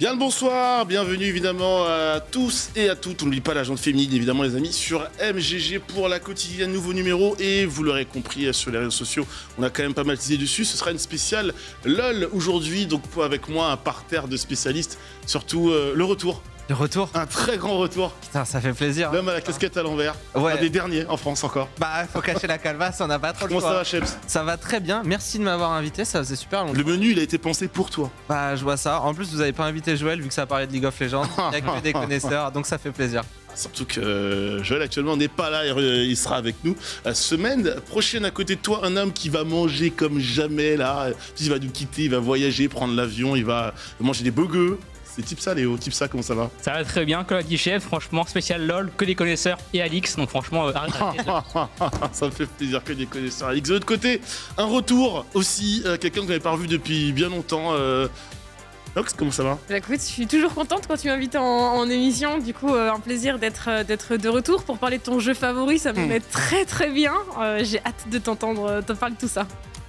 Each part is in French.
Bien le bonsoir, bienvenue évidemment à tous et à toutes. On n'oublie pas l'agent féminine évidemment les amis sur MGG pour la quotidienne nouveau numéro et vous l'aurez compris euh, sur les réseaux sociaux, on a quand même pas mal teasé dessus. Ce sera une spéciale LOL aujourd'hui donc avec moi un parterre de spécialistes, surtout euh, le retour de retour Un très grand retour. Putain, ça fait plaisir. L'homme hein. à la casquette à l'envers. Un des derniers en France encore. Bah, faut cacher la calvasse, on n'a pas trop le Comment ça va, hein. Ça va très bien. Merci de m'avoir invité, ça faisait super longtemps. Le menu, il a été pensé pour toi. Bah, je vois ça. En plus, vous n'avez pas invité Joël, vu que ça parlait de League of Legends. Il n'y a que des connaisseurs, donc ça fait plaisir. Surtout que euh, Joël actuellement n'est pas là, il sera avec nous. La euh, semaine prochaine à côté de toi, un homme qui va manger comme jamais là. Euh, il va nous quitter, il va voyager, prendre l'avion, il va manger des bogues. C'est ça Léo. ça, comment ça va Ça va très bien, Claude Guichet. Franchement, spécial LOL, que des connaisseurs et Alix. Donc, franchement, euh, Ça me fait plaisir que des connaisseurs. Alix, de l'autre côté, un retour aussi. Euh, quelqu'un que vous n'avez pas revu depuis bien longtemps. Euh, Nox, comment ça va bah, Écoute, je suis toujours contente quand tu m'invites en, émission. Du coup, un plaisir d'être d'être de retour pour parler de ton jeu favori. Ça me hmm. met très très bien. j'ai hâte de t'entendre te parler de tout ça.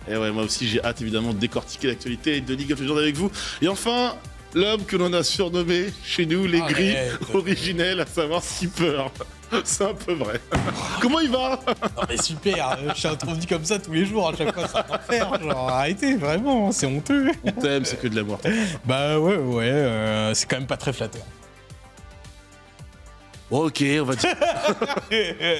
Et eh ouais, moi aussi j'ai hâte évidemment de décortiquer l'actualité de League of Legends avec vous. Et enfin, l'homme que l'on a surnommé chez nous les ah, gris originels, à savoir Skipper. C'est un peu vrai. Comment il va Non mais super, euh, je suis introduit comme ça tous les jours, à chaque fois ça faire. Genre arrêtez, vraiment, c'est honteux. On t'aime, c'est que de l'amour. Bah ouais, ouais, euh, c'est quand même pas très flatteur. Ok, on va dire.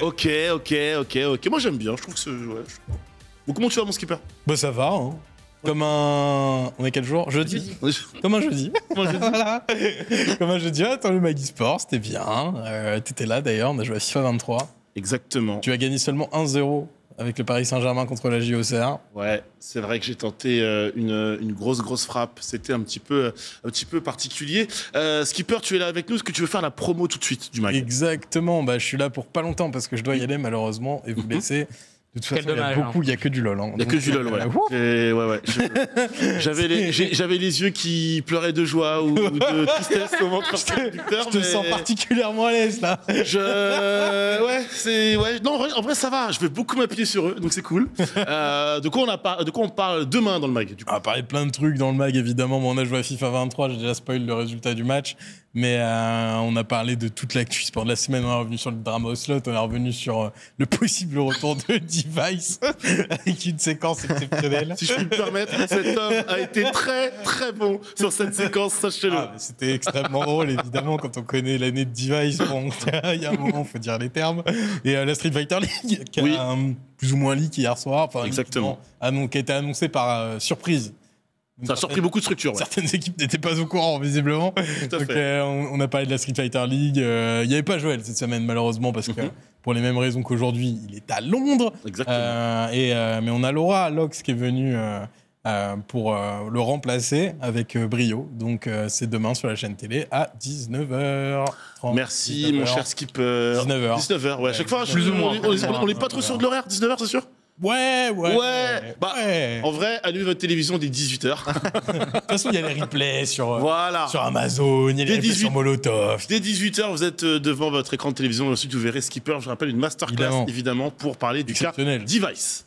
ok, ok, ok, ok. Moi j'aime bien, je trouve que c'est. comment tu vas mon skipper Bah ça va, hein. Comme un. On est quel jour Jeudi. Comme un jeudi. Comme un jeudi. jeudi. Ah, attends, le Magisport, Sport, c'était bien. Euh, tu étais là d'ailleurs, on a joué à FIFA 23. Exactement. Tu as gagné seulement 1-0 avec le Paris Saint-Germain contre la JOCR. Ouais, c'est vrai que j'ai tenté euh, une, une, grosse, grosse frappe. C'était un petit peu, euh, un petit peu particulier. Skipper, tu es là avec nous. Est-ce que tu veux faire la promo tout de suite du mag Exactement. Bah, je suis là pour pas longtemps parce que je dois y aller malheureusement et vous mhm. laisser. De toute façon, il y a beaucoup, il n'y a hein. que du LOL. hein. Il n'y a que du LOL, ouais. ouais, J'avais les, j'avais les yeux qui pleuraient de joie ou de tristesse au moment Je te sens particulièrement à l'aise là. Je... Ouais, c'est... Ouais, non, en vrai, ça va. Je vais beaucoup m'appuyer sur eux, donc c'est cool. Euh, de, quoi on a pas, de quoi on parle demain dans le mag, du coup. On va parler plein de trucs dans le mag évidemment. Mon on a joué à FIFA 23, j'ai déjà spoil le résultat du match. Mais euh, on a parlé de toute l'actu sport de la semaine, on est revenu sur le drama slot on est revenu sur euh, le possible retour de Device avec une séquence exceptionnelle. si je puis me permettre, cet homme a été très très bon sur cette séquence, sachez-le. Ah, c'était extrêmement drôle, évidemment, quand on connaît l'année de Device, bon, il y a un moment, faut dire les termes. Et euh, la Street Fighter League, qui a un, plus ou moins leak hier soir, enfin, Exactement. qui a été annoncé par surprise ça a surpris beaucoup de structures. Certaines équipes n'étaient pas au courant, visiblement. Euh, on, a parlé de la Street Fighter League. Euh, il n'y avait pas Joël cette semaine, malheureusement, parce que mhm. pour les mêmes raisons qu'aujourd'hui, il est à Londres. Exactement. Euh, et, mais on a Laura Lox qui est venue pour le remplacer avec brio. Donc, c'est demain sur la chaîne télé à 19h. 30, Merci, mon cher Skipper 19h. 19h, ouais. À chaque fois, ou moins on n'est pas trop sûr de l'horaire. 19h, c'est sûr Ouais, ouais. Ouais. Bah, en vrai, allumez votre télévision dès 18h. de toute façon, il y a les replays sur, euh, sur Amazon, il y a les replays sur Molotov. Dès 18h, vous êtes euh, devant votre écran de télévision ensuite vous verrez Skipper. Je rappelle une masterclass, évidemment, pour parler du cas Device.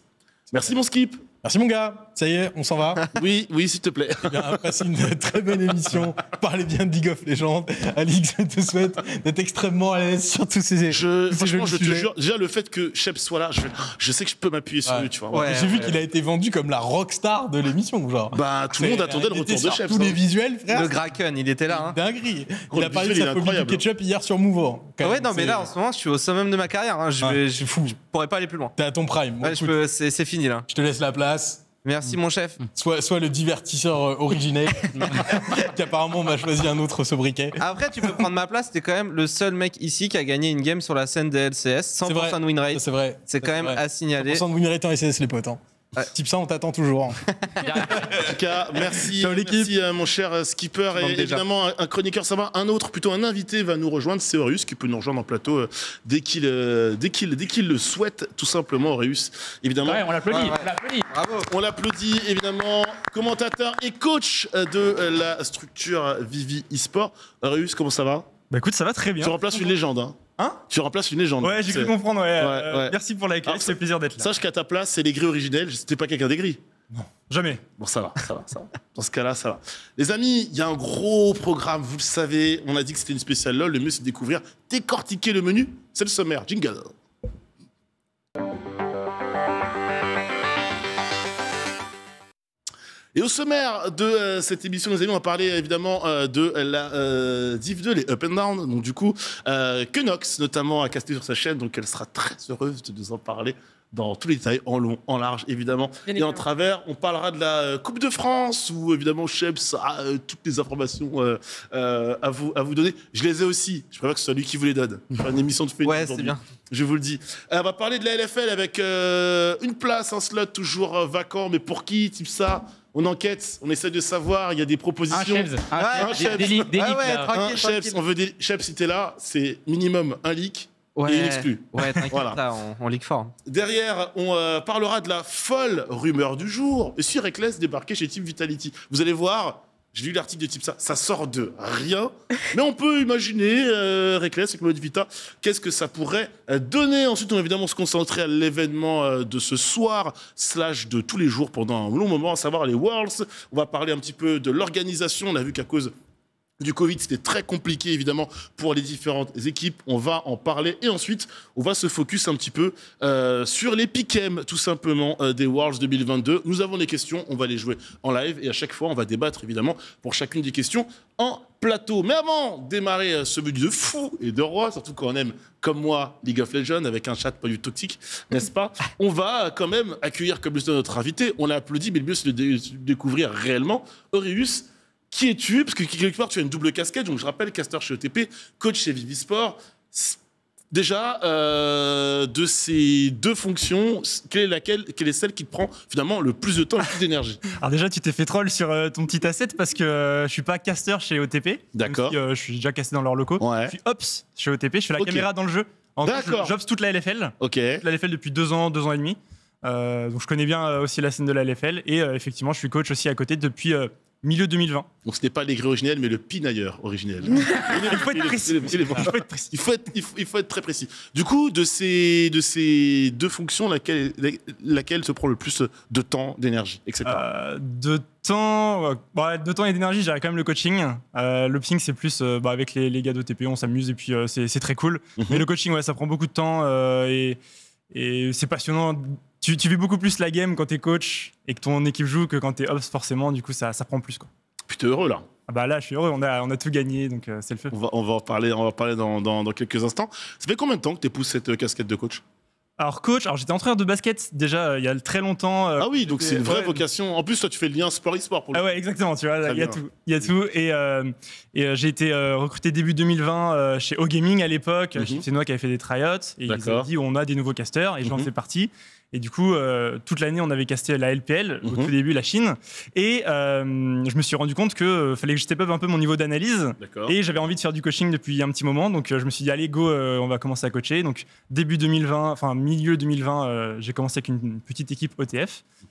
Merci, mon Skip. Merci mon gars, ça y est, on s'en va. Oui, oui, s'il te plaît. Eh passez une très bonne émission. Parlez bien de League of Legends. Alix, je te souhaite d'être extrêmement à l'aise sur tous ces je, Franchement, je te jure, déjà le fait que Chef soit là, ah, je, sais que je peux m'appuyer sur lui, tu vois. J'ai vu qu'il a été vendu comme la rockstar de l'émission, genre. Bah, tout le monde attendait le retour de Shep. Tous les visuels, frère. Le Kraken, il était là. Hein. Dinguerie. Il a parlé de sa phobie du ketchup hier sur Mouvant. Ah ouais, non, mais là, en ce moment, je suis au summum de ma carrière. Hein. Je, vais, fou pourrais pas aller plus loin. T'es à ton prime. je c'est fini là. je te laisse la place. Merci mon chef. Mm. Sois, soit le divertisseur originé euh, originel, qu'apparemment on m'a choisi un autre sobriquet. Après, tu peux prendre ma place. T'es quand même le seul mec ici qui a gagné une game sur la scène des LCS. 100% de win rate. C'est vrai. C'est quand même à signaler. 100% de rate en LCS, les potes. Hein. Type ça, on t'attend toujours. en tout cas, merci, mon cher euh, skipper et évidemment un chroniqueur, ça va, un autre, plutôt un invité va nous rejoindre, c'est Aureus qui peut nous rejoindre en plateau euh, dès qu'il euh, dès qu'il dès qu'il le souhaite, tout simplement Aureus. Évidemment. Ouais, on l'applaudit. Bravo. on l'applaudit évidemment, commentateur et coach de la structure Vivi eSport. Aureus, comment ça va Bah écoute, ça va très bien. Tu remplaces une légende. Hein. Hein tu remplaces une légende. Ouais, j'ai cru comprendre. Euh, merci pour l'accueil, c'est plaisir d'être là. Sache qu'à ta place, c'est les gris originelles, c'était pas quelqu'un des gris Non, jamais. Bon, ça va, ça va, ça va. Dans ce cas-là, ça va. Les amis, il y a un gros programme, vous le savez. On a dit que c'était une spéciale LOL. Le mieux, c'est de découvrir, décortiquer le menu. C'est le sommaire. Jingle. Et au sommaire de euh, cette émission, les amis, on va parler évidemment euh, de la euh, Div 2, les Up and Down. Donc, du coup, que notamment, a casté sur sa chaîne. Donc, elle sera très heureuse de nous en parler dans tous les détails, en long, en large, évidemment, et en travers. On parlera de la Coupe de France, où évidemment Shep's a toutes les informations à, vous, à vous donner. Je les ai aussi. Je préfère que ce soit lui qui vous les donne. une émission de fête bien. Je vous le dis. on va parler de la LFL avec une place, un slot toujours vacant, mais pour qui Type ça on enquête, on essaie de savoir, il y a des propositions. Un un on veut des chefs, si t'es là, c'est minimum un leak. et une exclue. Ouais, on, leak fort. Derrière, on euh, parlera de la folle rumeur du jour. Et si Reckless débarquait chez Team Vitality Vous allez voir, j'ai lu l'article de type ça. Ça sort de rien. Mais on peut imaginer euh, Reckless et Vita. Qu'est-ce que ça pourrait euh, donner Ensuite, on va évidemment se concentrer à l'événement euh, de ce soir, slash de tous les jours pendant un long moment, à savoir les Worlds. On va parler un petit peu de l'organisation. On a vu qu'à cause du Covid. C'était très compliqué, évidemment, pour les différentes équipes. On va en parler. Et ensuite, on va se focus un petit peu euh, sur les tout simplement, euh, des Worlds 2022. Nous avons des questions, on va les jouer en live. Et à chaque fois, on va débattre, évidemment, pour chacune des questions en plateau. Mais avant de démarrer euh, ce but de fou et de roi, surtout quand on aime, comme moi, League of Legends, avec un chat pas du tout toxique, n'est-ce pas On va quand même accueillir comme le notre invité. On l'a applaudi, mais le mieux, c'est de découvrir réellement Aureus qui es-tu Parce que quelque part, tu as une double casquette. Donc, je rappelle, caster chez OTP, coach chez Vivisport. Déjà, euh, de ces deux fonctions, quelle est, laquelle, quelle est celle qui te prend finalement le plus de temps et plus d'énergie Alors déjà, tu t'es fait troll sur euh, ton petit asset parce que je euh, je suis pas caster chez OTP. D'accord. je suis déjà casté dans leurs locaux. Ouais. Je suis ops chez OTP, je suis la caméra dans le jeu. D'accord. J'obs toute la LFL. Ok. la LFL depuis deux ans, deux ans et demi. donc je connais bien aussi la scène de la LFL. Et effectivement, je suis coach aussi à côté depuis milieu 2020. Donc ce n'est pas l'aigri originel, mais le pinailleur originel. il, faut être précis. Il faut être, très précis. Du coup, de ces, de ces deux fonctions, laquelle, laquelle se prend le plus de temps, d'énergie, etc. Euh, de temps, euh, bah, de temps et d'énergie, j'ai quand même le coaching. Euh, le ping c'est plus bah, avec les, les gars d'OTP, on s'amuse et puis c'est très cool. Mhm. Mais le coaching, ouais, ça prend beaucoup de temps et, et c'est passionnant tu, vis beaucoup plus la game quand t'es coach et que ton équipe joue que quand t'es ops, forcément. Du coup, ça, ça prend plus. Quoi. Plutôt heureux là. Ah bah là, je suis heureux, on a, on a tout gagné, donc euh, c'est le feu. On va, en parler, on va parler dans, dans, dans, quelques instants. Ça fait combien de temps que tu poussé cette euh, casquette de coach alors coach, alors j'étais entraîneur de basket déjà euh, il y a très longtemps. ah oui, donc c'est une vraie vocation. En plus, toi tu fais le lien sport-e-sport. Pour ah ouais, exactement, tu vois, il y a tout. y a tout. Et, et j'ai été recruté début 2020 chez O Gaming à l'époque. C'est mhm. moi qui avait fait des tryouts. Et ils ont dit on a des nouveaux casters et je mhm. fais partie. Et du coup, euh, toute l'année, on avait casté la LPL, au mhm. tout début la Chine. Et euh, je me suis rendu compte que euh, fallait que je un peu mon niveau d'analyse. Et j'avais envie de faire du coaching depuis un petit moment. Donc je me suis dit, allez, go, on va commencer à coacher. Donc début 2020, enfin milieu 2020, j'ai commencé avec une petite équipe OTF. E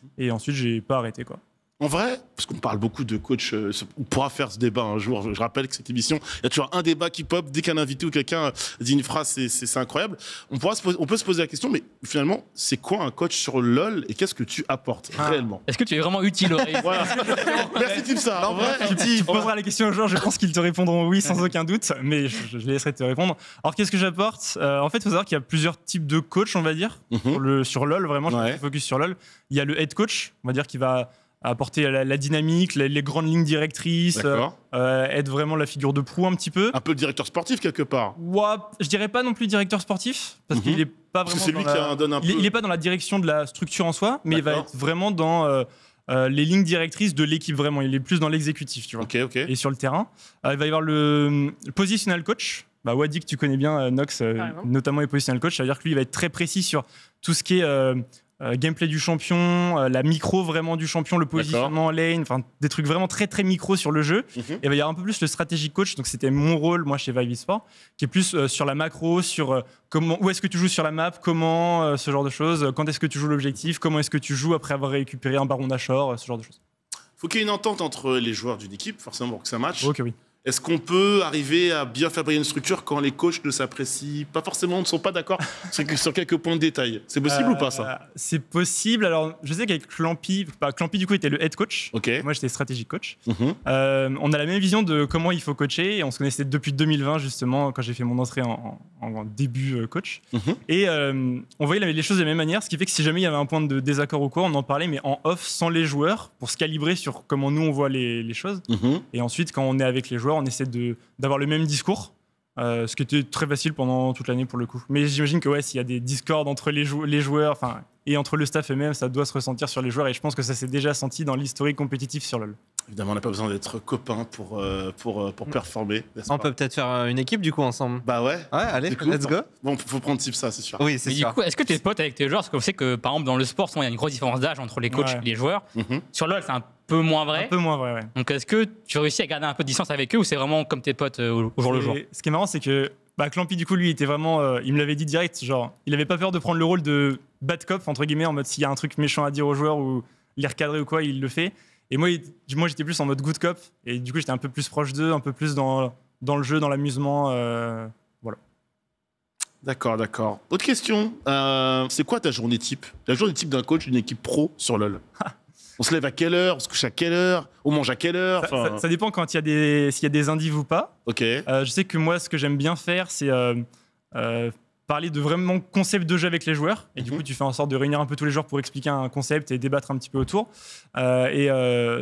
mhm. Et ensuite, j'ai pas arrêté, quoi. En vrai, parce qu'on parle beaucoup de coach, euh, on pourra faire ce débat un jour. Je, rappelle que cette émission, il y a toujours un débat qui pop dès qu'un invité ou quelqu'un euh, dit une phrase, c'est incroyable. On, pourra on peut se poser la question, mais finalement, c'est quoi un coach sur LOL et qu'est-ce que tu apportes ah. réellement Est-ce que tu es vraiment utile, voilà. Merci, Tim ça. En vrai, tu, poseras la question aux jour, je pense qu'ils te répondront oui sans aucun doute, mais je, laisserai te répondre. Alors, qu'est-ce que j'apporte euh, En fait, il faut savoir qu'il y a plusieurs types de coach, on va dire, mhm. sur, le, LOL, vraiment, je me focus sur LOL. Il y a le head coach, on va dire, qui va apporter la, dynamique, les, grandes lignes directrices, euh, euh, être vraiment la figure de proue un petit peu. Un peu directeur sportif quelque part. Ouais, je dirais pas non plus directeur sportif parce qu'il mhm. est pas vraiment. c'est lui qui donne un il, est, pas dans la direction de la structure en soi, mais il va être vraiment dans euh, les lignes directrices de l'équipe vraiment. Il est plus dans l'exécutif, tu vois. Ok, Et sur le terrain, il va y avoir le, positional coach. Bah, que tu connais bien Nox, notamment le positional coach. Ça veut dire que lui, il va être très précis sur tout ce qui est euh, gameplay du champion, euh, la micro vraiment du champion, le positionnement en lane, enfin des trucs vraiment très très micro sur le jeu. Mhm. Et ben, il y a un peu plus le stratégie coach, donc c'était mon rôle moi chez Vive Sport, qui est plus euh, sur la macro, sur comment, où est-ce que tu joues sur la map, comment, ce genre de choses, quand est-ce que tu joues l'objectif, comment est-ce que tu joues après avoir récupéré un baron d'Achor, ce genre de choses. Faut qu'il y ait une entente entre les joueurs d'une équipe, forcément pour que ça matche. Ok, oui. Est-ce qu'on peut arriver à bien fabriquer une structure quand les coachs ne s'apprécient pas forcément, ne sont pas d'accord sur, quelques points de détail C'est possible ou pas ça euh, C'est possible. Alors, je sais qu'avec Clampy bah, Clampy du coup était le head coach. Ok. Moi, j'étais stratégique coach. Mhm. Euh, on a la même vision de comment il faut coacher. Et on se connaissait depuis 2020 justement quand j'ai fait mon entrée en, début euh, coach. Mhm. Et on voyait les choses de la même manière, ce qui fait que si jamais il y avait un point de désaccord ou quoi, on en parlait mais en off sans les joueurs pour se calibrer sur comment nous on voit les, choses. Mhm. Et ensuite, quand on est avec les joueurs on essaie d'avoir le même discours. Euh, ce qui était très facile pendant toute l'année pour le coup. Mais j'imagine que ouais, s'il y a des discords entre les, les joueurs et entre le staff et même ça doit se ressentir sur les joueurs et je pense que ça s'est déjà senti dans l'historique compétitif sur LoL. Évidemment, on n'a pas besoin d'être copains pour, euh, pour, euh, pour performer. On peut peut-être faire une équipe du coup ensemble. Bah ouais. allez, let's go. Bon, faut prendre type ça, c'est sûr. Oui, c'est sûr. Du coup, est-ce que tu es pote avec tes joueurs Parce que sait que par exemple, dans le sport, il y a une grosse différence d'âge entre les coachs et les joueurs. Mhm. Sur LoL, c'est un peu moins vrai. Un peu moins vrai, ouais. Donc est-ce que tu réussis à garder un peu de distance avec eux ou c'est vraiment comme tes potes euh, au jour le jour Ce qui est marrant, c'est que bah, du coup, lui, était vraiment. Euh, il me l'avait dit direct, genre, il avait pas peur de prendre le rôle de bad cop, entre guillemets, en mode s'il y a un truc méchant à dire aux joueurs ou les recadrer ou quoi, il le fait. Et moi, du moi j'étais plus en mode good cop, et du coup, j'étais un peu plus proche d'eux, un peu plus dans, dans le jeu, dans l'amusement. Euh, voilà. D'accord, d'accord. Autre question, c'est quoi ta journée type La journée type d'un coach d'une équipe pro sur LoL on se lève à quelle heure, on se couche à quelle heure, on mange à quelle heure. Ça, dépend quand il y a des, s'il y a des indices ou pas. Ok. Euh, je sais que moi, ce que j'aime bien faire, c'est euh, euh, parler de vraiment concept de jeu avec les joueurs. Et du mhm. coup, tu fais en sorte de réunir un peu tous les joueurs pour expliquer un concept et débattre un petit peu autour. et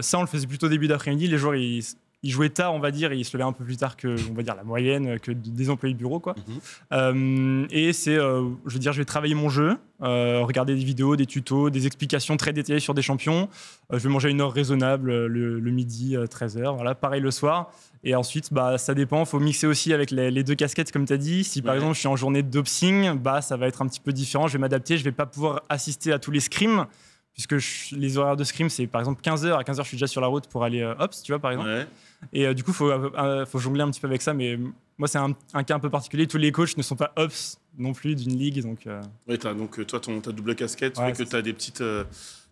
ça, on le faisait plutôt début d'après-midi. Les joueurs, ils il jouait tard, on va dire, et il se levait un peu plus tard que, on va dire, la moyenne que des employés de bureau, quoi. Mhm. Euh, et c'est, euh, je veux dire, je vais travailler mon jeu, euh, regarder des vidéos, des tutos, des explications très détaillées sur des champions. je vais manger une heure raisonnable le, midi, 13h, voilà, pareil le soir. Et ensuite, bah, ça dépend, faut mixer aussi avec les, deux casquettes, comme tu as dit. Si par exemple, je suis en journée de doping, bah, ça va être un petit peu différent, je vais m'adapter, je vais pas pouvoir assister à tous les scrims puisque les horaires de scrims, c'est par exemple 15h. À 15h, je suis déjà sur la route pour aller hops tu vois, par exemple. Et euh, du coup, il euh, euh, faut, jongler un petit peu avec ça. Mais moi, c'est un, cas un peu particulier. Tous les coachs ne sont pas ops non plus d'une ligue. Donc, ouais, as, donc toi, ton, ta double casquette que tu as des petites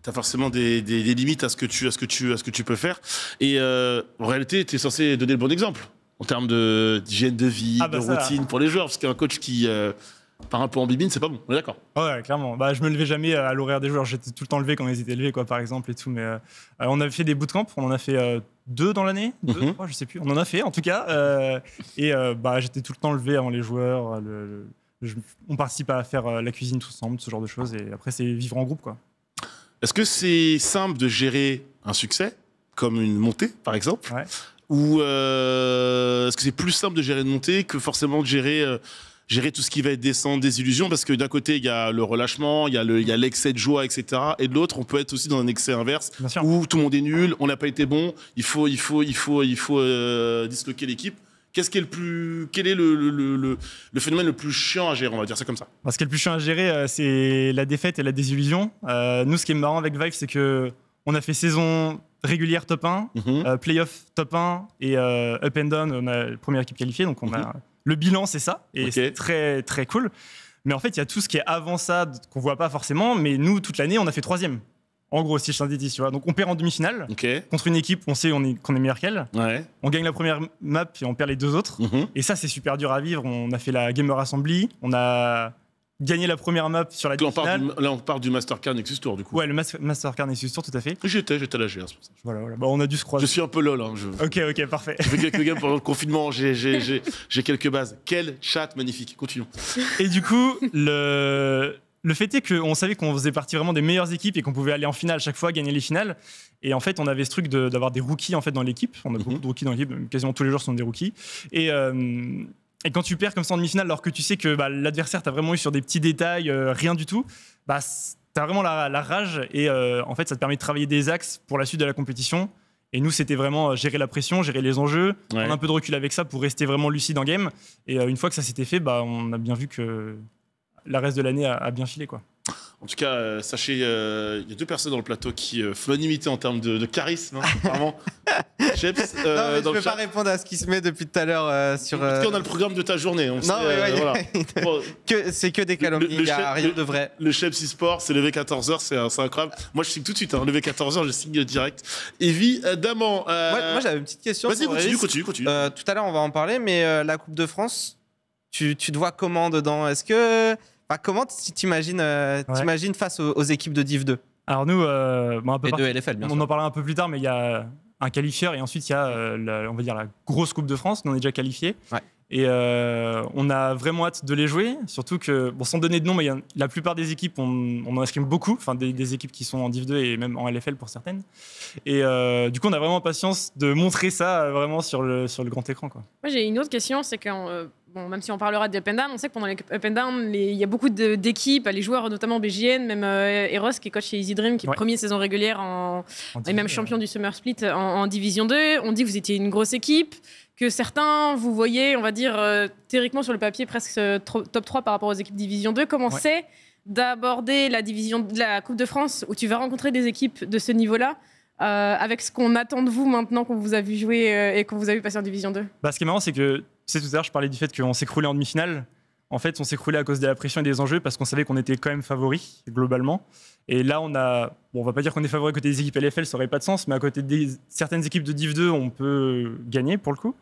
tu forcément des, des, limites à ce que tu à ce que tu à ce que tu peux faire et en réalité tu es censé donner le bon exemple en termes d'hygiène de vie ah, bah de routine pour les joueurs parce qu'un coach qui par un peu en bibine, c'est pas bon, on est d'accord Ouais, clairement. Bah, je me levais jamais à l'horaire des joueurs, j'étais tout le temps levé quand ils étaient levés, quoi, par exemple, et tout. Mais euh, euh, on avait fait des bootcamps, on en a fait euh, deux dans l'année, deux, mhm. je sais plus. On en a fait, en tout cas. et bah, j'étais tout le temps levé avant les joueurs. on participe à faire la cuisine tout ensemble, ce genre de choses. Et après, c'est vivre en groupe, quoi. Est-ce que c'est simple de gérer un succès, comme une montée, par exemple Ou est-ce que c'est plus simple de gérer une montée que forcément de gérer gérer tout ce qui va être des désillusion, parce que d'un côté, il y a le relâchement, il y a l'excès de joie, etc. Et de l'autre, on peut être aussi dans un excès inverse, où tout le monde est nul, on n'a pas été bon, il faut, il faut, il faut, il faut euh, disloquer l'équipe. Qu'est-ce qui est le plus, quel est le, phénomène le plus chiant à gérer On va dire ça comme ça. Ce qui est le plus chiant à gérer, euh, c'est la défaite et la désillusion. Euh, nous, ce qui est marrant avec Vive, c'est que on a fait saison régulière top 1, mhm. playoff top 1 et up and down. On a la première équipe qualifiée, donc on mhm. Le bilan, c'est ça, et c'est très, très cool. Mais en fait, il y a tout ce qui est avant ça, qu'on voit pas forcément, mais nous, toute l'année, on a fait troisième. En gros, si je synthétise, tu vois. Donc, on perd en demi-finale contre une équipe, on sait qu'on est, est, meilleur qu'elle. On gagne la première map et on perd les deux autres. Mhm. Et ça, c'est super dur à vivre. On a fait la Gamer Assembly, on a gagner la première map sur la là, on part du, là, on part du Mastercard Nexus Tour, du coup. Ouais, le Mastercard Nexus Tour, tout à fait. J'étais, j'étais à la hein, pour Voilà, voilà. Bah, on a dû se croiser. Je suis un peu lol. Hein, je... Ok, ok, parfait. J'ai fait quelques games pendant le confinement, j'ai quelques bases. Quel chat magnifique. Continuons. Et du coup, le... Le fait est qu'on savait qu'on faisait partie vraiment des meilleures équipes et qu'on pouvait aller en finale chaque fois, gagner les finales. Et en fait, on avait ce truc d'avoir des rookies en fait dans l'équipe. On a mhm. beaucoup de rookies dans l'équipe, quasiment tous les joueurs sont des rookies. Et euh, et quand tu perds comme ça en demi-finale, alors que tu sais que bah, l'adversaire t'a vraiment eu sur des petits détails, euh, rien du tout, bah, t'as vraiment la, rage et euh, en fait, ça te permet de travailler des axes pour la suite de la compétition. Et nous, c'était vraiment euh, gérer la pression, gérer les enjeux, prendre un peu de recul avec ça pour rester vraiment lucide en game. Et une fois que ça s'était fait, bah, on a bien vu que la reste de l'année a bien filé. quoi. En tout cas, euh, sachez, euh, il y a deux personnes dans le plateau qui euh, en termes de, charisme, hein, apparemment. Euh, je ne peux pas répondre à ce qui se met depuis tout à l'heure sur. En tout cas, on a le programme de ta journée. On que, c'est que des calomnies, il n'y a rien le, de vrai. Le chef e-sport, c'est levé 14h, c'est incroyable. Moi, je signe tout de suite, hein, levé 14h, je signe direct. Evie Daman. Moi, j'avais une petite question. Vas-y, continue, continue, continue, tout à l'heure, on va en parler, mais la Coupe de France, tu, tu te vois comment dedans Est-ce que. Bah, comment t'imagines euh, tu face aux, équipes de Div 2 Alors nous, on en parlera un peu plus tard, mais il y a un qualifieur et ensuite il y a euh, la, on va dire la grosse Coupe de France. Nous on est déjà qualifié. Et euh, on a vraiment hâte de les jouer, surtout que, sans donner de nom, mais la plupart des équipes, on, on en escrime beaucoup, enfin des, équipes qui sont en Div 2 et même en LFL pour certaines. Et du coup, on a vraiment patience de montrer ça vraiment sur le, grand écran. Moi, j'ai une autre question, c'est quand même si on parlera de up down, on sait que pendant les up and down, il y a beaucoup d'équipes, les joueurs, notamment BGN, même euh, Eros qui est coach chez Easy Dream, qui est premier saison régulière en, et même champion du Summer Split en, Division 2. On dit que vous étiez une grosse équipe, que certains, vous voyaient on va dire, euh, théoriquement sur le papier, presque euh, top 3 par rapport aux équipes Division 2. Comment c'est d'aborder la, division, la Coupe de France où tu vas rencontrer des équipes de ce niveau-là avec ce qu'on attend de vous maintenant qu'on vous a vu jouer et qu'on vous a vu passer en Division 2 bah, Ce qui est marrant, c'est que sais, tout à l'heure, je parlais du fait qu'on s'écroulait en demi-finale. En fait, on s'écroulait à cause de la pression et des enjeux parce qu'on savait qu'on était quand même favori, globalement. Et là, on a. on va pas dire qu'on est favori côté des équipes LFL, ça aurait pas de sens, mais à côté de certaines équipes de Div 2, on peut gagner pour le coup.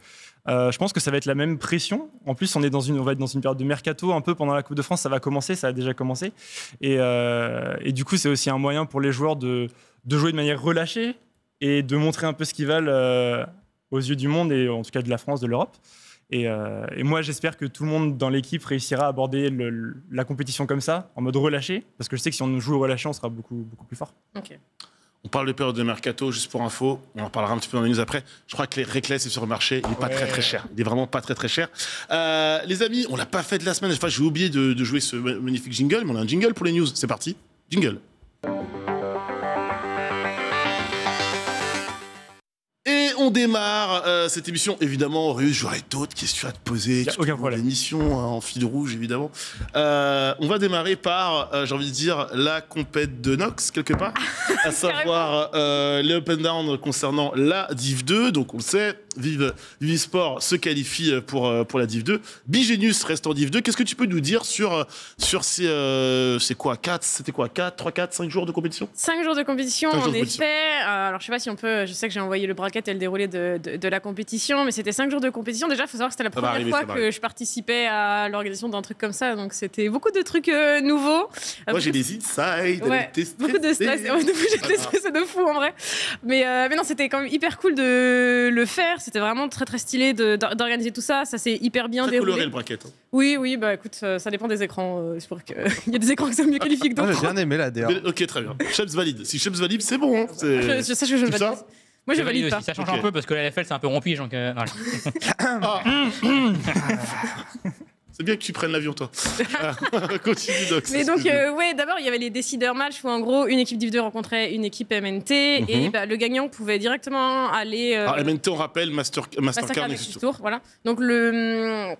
Euh, je pense que ça va être la même pression. En plus, on, est dans une, on va être dans une période de mercato un peu pendant la Coupe de France. Ça va commencer, ça a déjà commencé. Et, euh, du coup, c'est aussi un moyen pour les joueurs de, jouer de manière relâchée et de montrer un peu ce qu'ils valent euh, aux yeux du monde et en tout cas de la France, de l'Europe. Euh, et, moi, j'espère que tout le monde dans l'équipe réussira à aborder la compétition comme ça, en mode relâché, parce que je sais que si on joue au relâché, on sera beaucoup, beaucoup plus fort. On parle de période de mercato, juste pour info, on en parlera un petit peu dans les news après. Je crois que les Reckless c'est sur le marché, il n'est pas très très cher. Il est vraiment pas très très cher. Euh, les amis, on l'a pas fait de la semaine, enfin j'ai oublié de jouer ce magnifique jingle, mais on a un jingle pour les news. C'est parti, jingle. on démarre euh, cette émission. Évidemment, Auréus, j'aurais d'autres questions à te poser. Y a aucun L'émission hein, en fil rouge, évidemment. Euh, on va démarrer par, euh, j'ai envie de dire, la compète de Nox, quelque part. Ah, à savoir les up and down concernant la Div 2. Donc, on le sait, Vive, Unisport se qualifie pour, euh, pour la Div 2. Bigenius reste en Div 2. Qu'est-ce que tu peux nous dire sur, euh, sur ces, euh, c'est quoi, 4, c'était quoi, 4, 3, 4, 5 jours de compétition 5 jours de compétition, en effet. alors, je sais pas si on peut, je sais que j'ai envoyé le bracket et le déroulé de, de, la compétition, mais c'était 5 jours de compétition. Déjà, il faut savoir que c'était la première fois que je participais à l'organisation d'un truc comme ça. Donc, c'était beaucoup de trucs nouveaux. Moi, j'ai des insides. Ouais, beaucoup de stress. Ah, de fou, en vrai. Mais, mais non, c'était quand même hyper cool de le faire c'était vraiment très très stylé d'organiser tout ça. Ça s'est hyper bien déroulé. coloré le braquette. Hein. Oui, oui, bah écoute, euh, ça dépend des écrans. je euh, que... Il y a des écrans qui sont mieux qualifiés que ah, d'autres. J'ai bien aimé là, DR. ok, très bien. Chefs valide. Si Chefs valide, c'est bon. Hein, je, sais que je valide. moi, je valide, pas. Ça change un peu parce que la LFL, c'est un peu rompu. Donc, voilà. Ah. C'est bien que tu prennes l'avion, toi. Continue, Doc. Mais donc, euh, ouais, d'abord, il y avait les décideurs match où, en gros, une équipe Div 2 rencontrait une équipe MNT mhm. et bah, le gagnant pouvait directement aller. Euh, Alors, ah, MNT, on rappelle, Master, Mastercard, Mastercard Tour. Voilà. Donc, le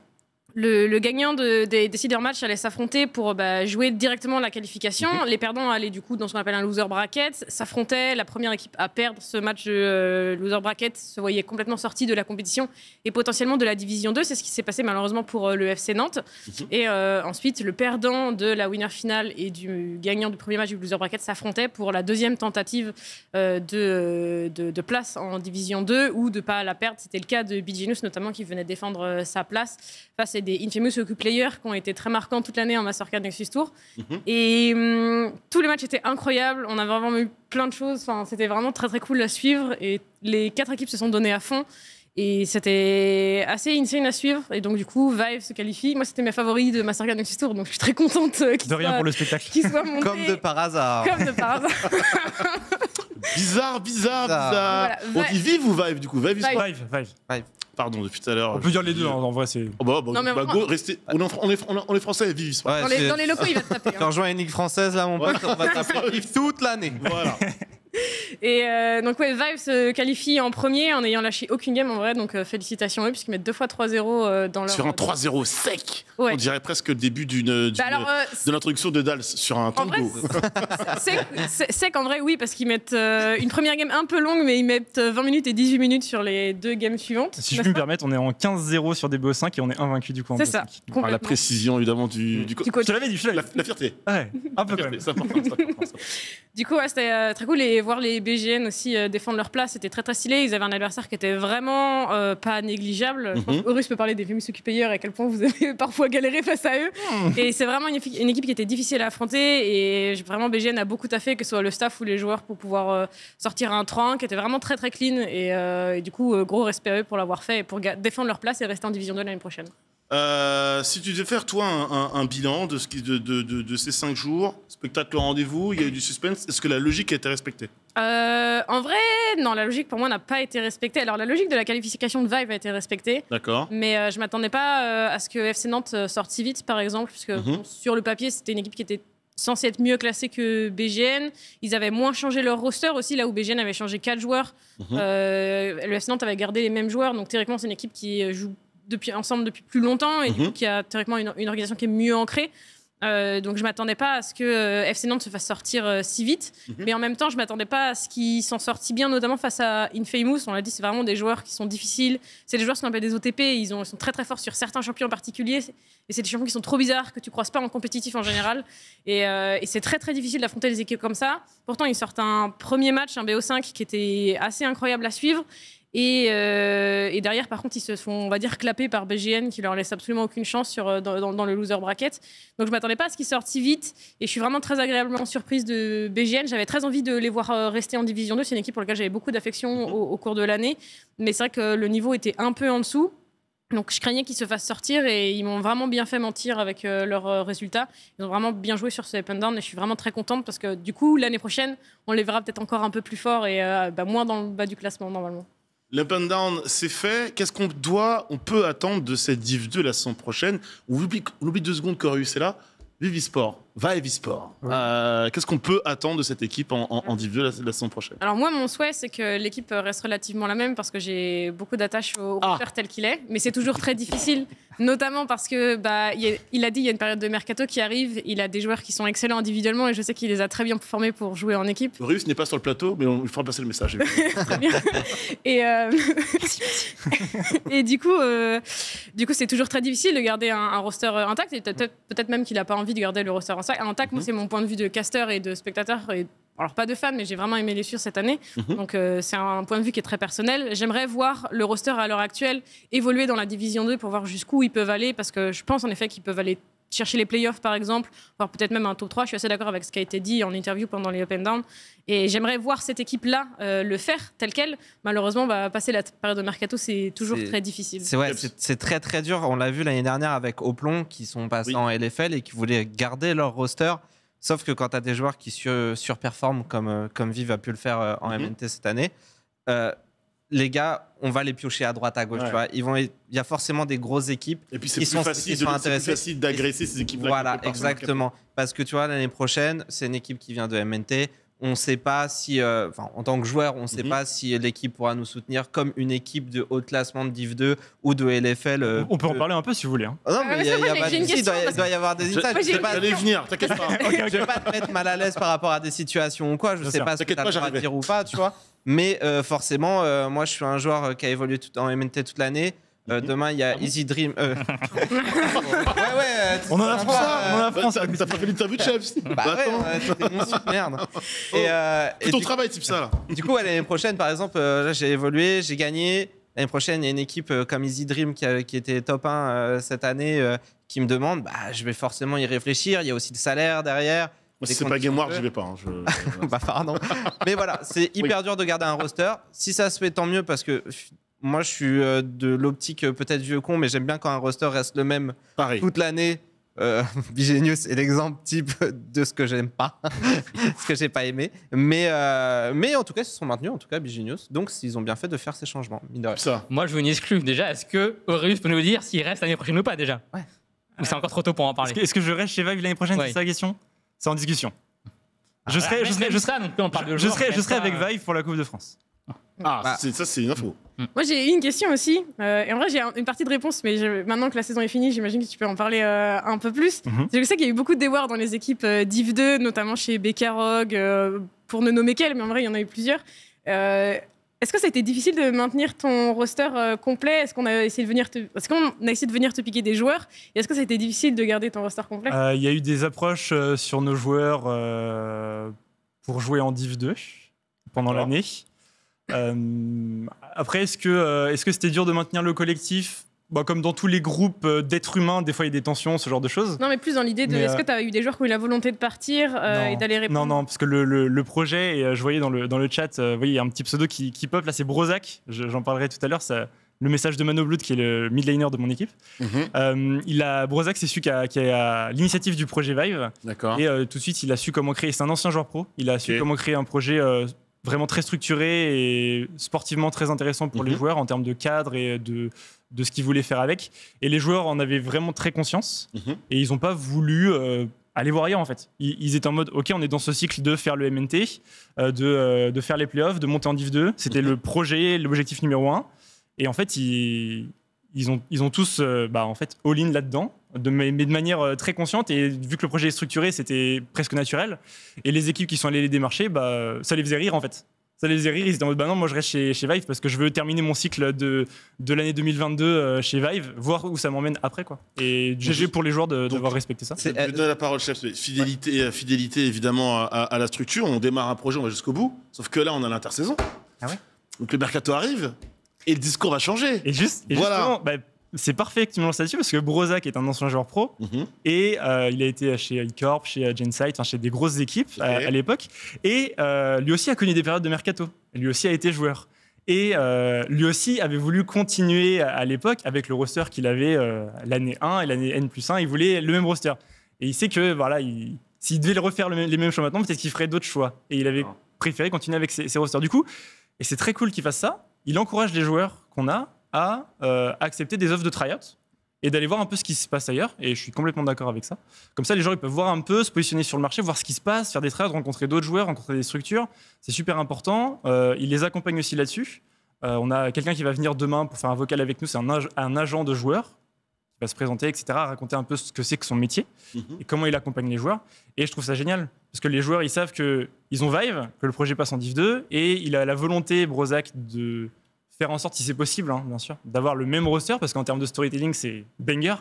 le, gagnant des, décideurs Match allait s'affronter pour bah, jouer directement la qualification. Mhm. Les perdants allaient du coup dans ce qu'on appelle un loser bracket, s'affrontaient. La première équipe à perdre ce match euh, loser bracket se voyait complètement sortie de la compétition et potentiellement de la division 2. C'est ce qui s'est passé malheureusement pour euh, le FC Nantes. Mhm. Et euh, ensuite, le perdant de la winner finale et du gagnant du premier match du loser bracket s'affrontaient pour la deuxième tentative de, place en division 2 ou de pas la perdre. C'était le cas de Biginus notamment qui venait défendre sa place face à des Infamous ou qui ont été très marquants toute l'année en Mastercard Nexus Tour. Mhm. Et hum, tous les matchs étaient incroyables. On a vraiment eu plein de choses. Enfin, c'était vraiment très très cool à suivre. Et les quatre équipes se sont données à fond. Et c'était assez insane à suivre. Et donc, du coup, Vive se qualifie. Moi, c'était mes favoris de Mastercard Nexus Tour, donc je suis très contente euh, qu'il rien pour le spectacle. monté, Comme de par hasard. Comme de par hasard. bizarre, bizarre, bizarre. On ou Vive, du coup Vive, Vive. Vive. Vive. Pardon, depuis tout à l'heure. On peut dire les deux, hein, en vrai, c'est. Oh, bah, bah on... Bah, go, restez. On est, on est, on est français, vive. Ouais, dans, les, locaux, il va te taper. Hein. une ligue française, là, mon pote, on va taper toute l'année. Voilà. Et euh, donc, ouais, Vive se qualifie en premier en ayant lâché aucune game en vrai. Donc, euh, félicitations à eux, puisqu'ils mettent deux fois 3-0 euh, dans leur. Sur un 3-0 sec On dirait presque le début d'une, bah de l'introduction de Dals sur un tango. Sec, en vrai, oui, parce qu'ils mettent une première game un peu longue, mais ils mettent 20 minutes et 18 minutes sur les deux games suivantes. Si je peux me permettre, on est en 15-0 sur DBO5 et on est invaincu du coup en C'est ça. la précision, évidemment, du, mm. du, co- du coach. l'avais La, fierté. Ouais. un peu quand même ça, important, ça, important, ça. Du coup, c'était euh, très cool. Et voir les BGN aussi euh, défendre leur place, c'était très très stylé. Ils avaient un adversaire qui était vraiment euh, pas négligeable. Je pense mhm. peut parler des fameux occupateurs et à quel point vous avez parfois galéré face à eux. Hmm. Et c'est vraiment une, équipe qui était difficile à affronter. Et vraiment, BGN a beaucoup taffé, que ce soit le staff ou les joueurs, pour pouvoir sortir un tronc qui était vraiment très très clean. Et, du coup, gros respect à eux pour l'avoir fait et pour défendre leur place et rester en division 2 l'année prochaine. Euh, si tu devais faire, toi, un, bilan de, ce de, ces cinq jours, spectacle rendez-vous, il y a eu du suspense, est-ce que la logique a été respectée euh, En vrai, non, la logique pour moi n'a pas été respectée. Alors, la logique de la qualification de Vive a été respectée. D'accord. Mais je euh, je m'attendais pas à ce que FC Nantes si vite, par exemple, puisque mhm. sur le papier, c'était une équipe qui était censée être mieux classée que BGN. Ils avaient moins changé leur roster aussi, là où BGN avait changé 4 joueurs. Mhm. le FC Nantes avait gardé les mêmes joueurs, donc théoriquement, c'est une équipe qui joue depuis, ensemble depuis plus longtemps et du coup, mhm. qui a théoriquement une, organisation qui est mieux ancrée. Euh, donc je m'attendais pas à ce que euh, FC Nantes se fasse sortir euh, si vite, mhm. mais en même temps je m'attendais pas à ce qu'ils s'en sortent si bien, notamment face à Infamous. On l'a dit, c'est vraiment des joueurs qui sont difficiles. C'est des joueurs qu'on appelle des OTP. Ils, sont très très forts sur certains champions en particulier, et c'est des champions qui sont trop bizarres que tu croises pas en compétitif en général. Et, c'est très très difficile d'affronter des équipes comme ça. Pourtant ils sortent un premier match, un BO5 qui était assez incroyable à suivre, euh, et, derrière, par contre, ils se font, on va dire, clapés par BGN qui leur laisse absolument aucune chance sur, euh, dans, le loser bracket. Donc, je m'attendais pas à ce qu'ils sortent si vite. Et je suis vraiment très agréablement surprise de BGN. J'avais très envie de les voir euh, rester en Division 2. C'est une équipe pour laquelle j'avais beaucoup d'affection mhm. au, cours de l'année. Mais c'est vrai que le niveau était un peu en dessous. Donc je craignais qu'ils se fassent sortir et ils m'ont vraiment bien fait mentir avec leurs résultats. Ils ont vraiment bien joué sur ce up and down et je suis vraiment très contente parce que du coup l'année prochaine on les verra peut-être encore un peu plus forts et bah, moins dans le bas du classement normalement. L'up and down, c'est fait. Qu'est-ce qu'on doit, on peut attendre de cette Div 2 la saison prochaine On oublie, deux secondes qu'aurait est là. Vive va Evisport. Euh, qu'est-ce qu'on peut attendre de cette équipe en, en, la, saison prochaine Alors moi, mon souhait, c'est que l'équipe reste relativement la même parce que j'ai beaucoup d'attaches au ah. roster tel qu'il est, mais c'est toujours très difficile, notamment parce que bah, il, a, dit il y a une période de mercato qui arrive, il a des joueurs qui sont excellents individuellement et je sais qu'il les a très bien formés pour jouer en équipe. Rius n'est pas sur le plateau, mais on lui fera passer le message. et, euh, et du coup, euh, du coup, c'est toujours très difficile de garder un, roster intact et peut-être même qu'il n'a pas envie de garder le roster en tac, mhm. c'est mon point de vue de casteur et de spectateur. Et, alors pas de fan, mais j'ai vraiment aimé les sur cette année. Mhm. Donc euh, c'est un point de vue qui est très personnel. J'aimerais voir le roster à l'heure actuelle évoluer dans la division 2 pour voir jusqu'où ils peuvent aller, parce que je pense en effet qu'ils peuvent aller chercher les playoffs, par exemple, voire peut-être même un top 3. Je suis assez d'accord avec ce qui a été dit en interview pendant les Open and Down. Et j'aimerais voir cette équipe-là euh, le faire tel quel. Malheureusement, va passer la période de mercato, c'est toujours très difficile. C'est ouais, très très dur. On l'a vu l'année dernière avec Oplon, qui sont passés en LFL et qui voulaient garder leur roster. Sauf que quand tu as des joueurs qui surperforment, comme, euh, comme Vive a pu le faire euh, en MNT mm-hmm. cette année, les gars, on va les piocher à droite, à gauche. vois. il y a forcément des grosses équipes. Et puis c'est sont, facile d'agresser ces équipes Voilà, exactement. Parce que tu vois, l'année prochaine, c'est une équipe qui vient de MNT. On ne sait pas si, euh, en tant que joueur, on ne sait mhm. pas si l'équipe pourra nous soutenir comme une équipe de haut classement de Div 2 ou de LFL. Euh, on peut en parler un peu si vous voulez. non, mais il doit, y avoir des étapes Je, pas. je ne vais pas te mettre mal à l'aise par rapport à des situations ou quoi. Je ne sais pas ce que tu as à dire ou pas, tu vois. Mais euh, forcément, euh, moi, je suis un joueur euh, qui a évolué tout, en MNT toute l'année. Mhm. demain, il y a ah Easy Dream. on en a ça, on France. T'as pas fait l'interview de chef Bah, merde. Oh, et, et ton travail, type ça, là. Du coup, l'année prochaine, par exemple, j'ai évolué, j'ai gagné. L'année prochaine, il y a une équipe comme Easy Dream qui, qui était top 1 cette année qui me demande. Bah, je vais forcément y réfléchir. Il y a aussi le salaire derrière si c'est pas Game War, j'y vais pas. Hein, bah, pardon. Mais voilà, c'est hyper dur de garder un roster. Si ça se fait, tant mieux, parce que moi, je suis euh, de l'optique euh, peut-être vieux con, mais j'aime bien quand un roster reste le même toute l'année. Euh, est l'exemple type de ce que j'aime pas, ce que j'ai pas aimé. Mais, euh, mais en tout cas, ils se sont maintenus, en tout cas, Bigenius. Donc, ils ont bien fait de faire ces changements, Ça. Moi, je vous une exclue. Déjà, est-ce que Aurélius peut nous dire s'il reste l'année prochaine ou pas, déjà Ou c'est encore trop tôt pour en parler Est-ce que, je reste chez vague l'année prochaine C'est ça la question c'est en discussion. Ah, je serai, bah, je je serai, je serai, je avec euh, Vive pour la Coupe de France. Ah, bah, ça c'est une info. Mm. Moi j'ai une question aussi, euh, et en vrai j'ai une partie de réponse, mais maintenant que la saison est finie, j'imagine que tu peux en parler euh, un peu plus. Mhm. Je sais qu'il y a eu beaucoup de déboires dans les équipes d'IV2, notamment chez Rogue, pour ne nommer qu'elle, mais en vrai il y en a eu plusieurs. Est-ce que ça a été difficile de maintenir ton roster euh, complet Est-ce qu'on a essayé de venir te... est a essayé de venir te piquer des joueurs est-ce que ça a été difficile de garder ton roster complet euh, Il y a eu des approches euh, sur nos joueurs pour jouer en Div 2 pendant l'année. après, est-ce que est-ce que c'était dur de maintenir le collectif bah, comme dans tous les groupes euh, d'êtres humains, des fois il y a des tensions, ce genre de choses. Non, mais plus dans l'idée de est-ce euh, que tu as eu des joueurs qui ont eu la volonté de partir euh, et d'aller répondre Non, non, parce que le, le, projet, et je voyais dans le, dans le chat, voyez, il y a un petit pseudo qui, qui pop, là c'est Brozac, j'en parlerai tout à l'heure, ça, le message de Mano Blood, qui est le mid laner de mon équipe. Mhm. il a Brozac, c'est celui qui a, l'initiative du projet Vive. D'accord. Et tout de suite, il a su comment créer. C'est un ancien joueur pro. Il a su comment créer un projet vraiment très structuré et sportivement très intéressant pour les mhm. joueurs en termes de cadre et de, de ce qu'ils voulaient faire avec. Et les joueurs en avaient vraiment très conscience mhm. et ils n'ont pas voulu euh, aller voir ailleurs en fait. Ils, étaient en mode ok, on est dans ce cycle de faire le MNT, euh, de, euh, de, faire les playoffs, de monter en Div 2. C'était mhm. le projet, l'objectif numéro un. Et en fait, ils, ils ont, ils ont tous, euh, bah, en fait, all-in là-dedans, de, mais de manière euh, très consciente. Et vu que le projet est structuré, c'était presque naturel. Et les équipes qui sont allées les démarcher, bah, ça les faisait rire, en fait. Ça les faisait rire. Ils se disaient, bah non, moi, je reste chez, Vive parce que je veux terminer mon cycle de, de l'année 2022 euh, chez Vive, voir où ça m'emmène après, quoi. Et GG pour les joueurs d'avoir respecter ça. Je donne la parole, chef. Fidélité, fidélité évidemment, à, la structure. On démarre un projet, on va jusqu'au bout. Sauf que là, on a l'intersaison. Ah donc le mercato arrive, et le discours a changé Et, juste, et justement, bah, c'est parfait que tu me lances là parce que Brozak est un ancien joueur pro mhm. et euh, il a été chez iCorp, chez Gensight, enfin, chez des grosses équipes euh, à, l'époque. Et euh, lui aussi a connu des périodes de mercato. Lui aussi a été joueur. Et lui aussi avait voulu continuer à, l'époque avec le roster qu'il avait l'année 1 et l'année N plus 1. Il voulait le même roster. Et il sait que voilà, bah, s'il devait le refaire les mêmes choix maintenant, peut-être qu'il ferait d'autres choix. Et il avait ah. préféré continuer avec ses, ses rosters. Du coup, et c'est très cool qu'il fasse ça il encourage les joueurs qu'on a à euh, accepter des offres de try-out et d'aller voir un peu ce qui se passe ailleurs. Et je suis complètement d'accord avec ça. Comme ça, les joueurs peuvent voir un peu, se positionner sur le marché, voir ce qui se passe, faire des trades, rencontrer d'autres joueurs, rencontrer des structures. C'est super important. Euh, il les accompagne aussi là-dessus. Euh, on a quelqu'un qui va venir demain pour faire un vocal avec nous. C'est un, un, agent de joueurs qui va se présenter, etc., raconter un peu ce que c'est que son métier mhm. et comment il accompagne les joueurs. Et je trouve ça génial, parce que les joueurs, ils savent qu'ils ont Vive, que le projet passe en Div 2, et il a la volonté, Brozac, de faire en sorte, si c'est possible, hein, bien sûr, d'avoir le même roster, parce qu'en termes de storytelling, c'est banger.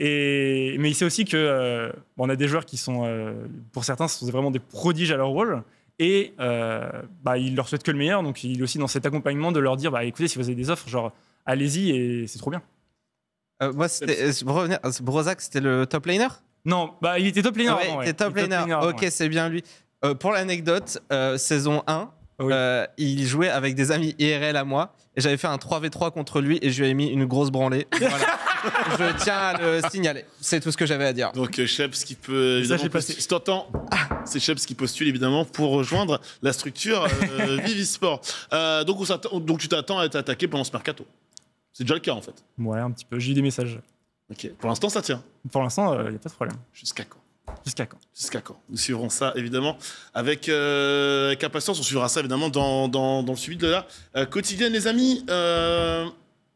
Et, mais il sait aussi que euh, on a des joueurs qui sont, euh, pour certains, ce sont vraiment des prodiges à leur rôle. Et euh, bah, il leur souhaite que le meilleur. Donc il est aussi dans cet accompagnement de leur dire bah, écoutez, si vous avez des offres, genre allez-y et c'est trop bien. Euh, moi, c'était. Euh, euh, Brozak, c'était le top laner Non, bah, il était top laner. Ah ouais. Il était top laner. ok, c'est bien lui. pour l'anecdote, saison 1, il jouait avec des amis IRL à moi. Et j'avais fait un 3v3 contre lui et je lui ai mis une grosse branlée. je tiens à le signaler. C'est tout ce que j'avais à dire. Donc euh, ce qui peut passé. Je ah. C'est Sheps qui postule évidemment pour rejoindre la structure Vivisport. donc donc tu t'attends à être attaqué pendant ce mercato. C'est déjà le cas en fait. Ouais, un petit peu. J'ai eu des messages. Ok. Pour l'instant, ça tient. Pour l'instant, il euh, n'y a pas de problème. Jusqu'à quand Jusqu'à quand Jusqu'à quand Nous suivrons ça évidemment euh, avec, impatience. On suivra ça évidemment dans, le suivi de la euh, quotidienne, les amis.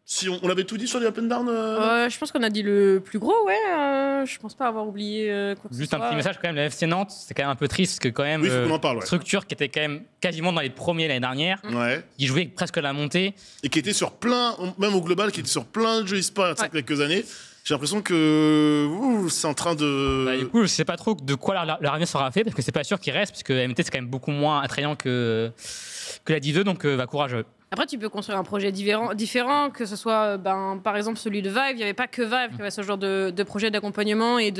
Si on, l'avait avait tout dit sur les up and euh, euh, Je pense qu'on a dit le plus gros, ouais. Je euh, je pense pas avoir oublié quoi que Juste un petit message quand même, la FC Nantes, c'est quand même un peu triste que quand même, Oui, faut qu'on parle, Une structure qui était quand même quasiment dans les premiers l'année dernière, mm. Ouais. qui jouait presque la montée. Et qui était sur plein, même au global, qui était sur plein de jeux e-sport il y a quelques années. J'ai l'impression que c'est en train de. Bah, du coup, je sais pas trop de quoi la sera fait parce que c'est pas sûr qu'il reste, parce que MT c'est quand même beaucoup moins attrayant que que la D2, donc va bah, courageux. Après, tu peux construire un projet différent, différent que ce soit euh, ben, par exemple celui de Vive. Il n'y avait pas que Vive qui avait ce genre de, projet d'accompagnement et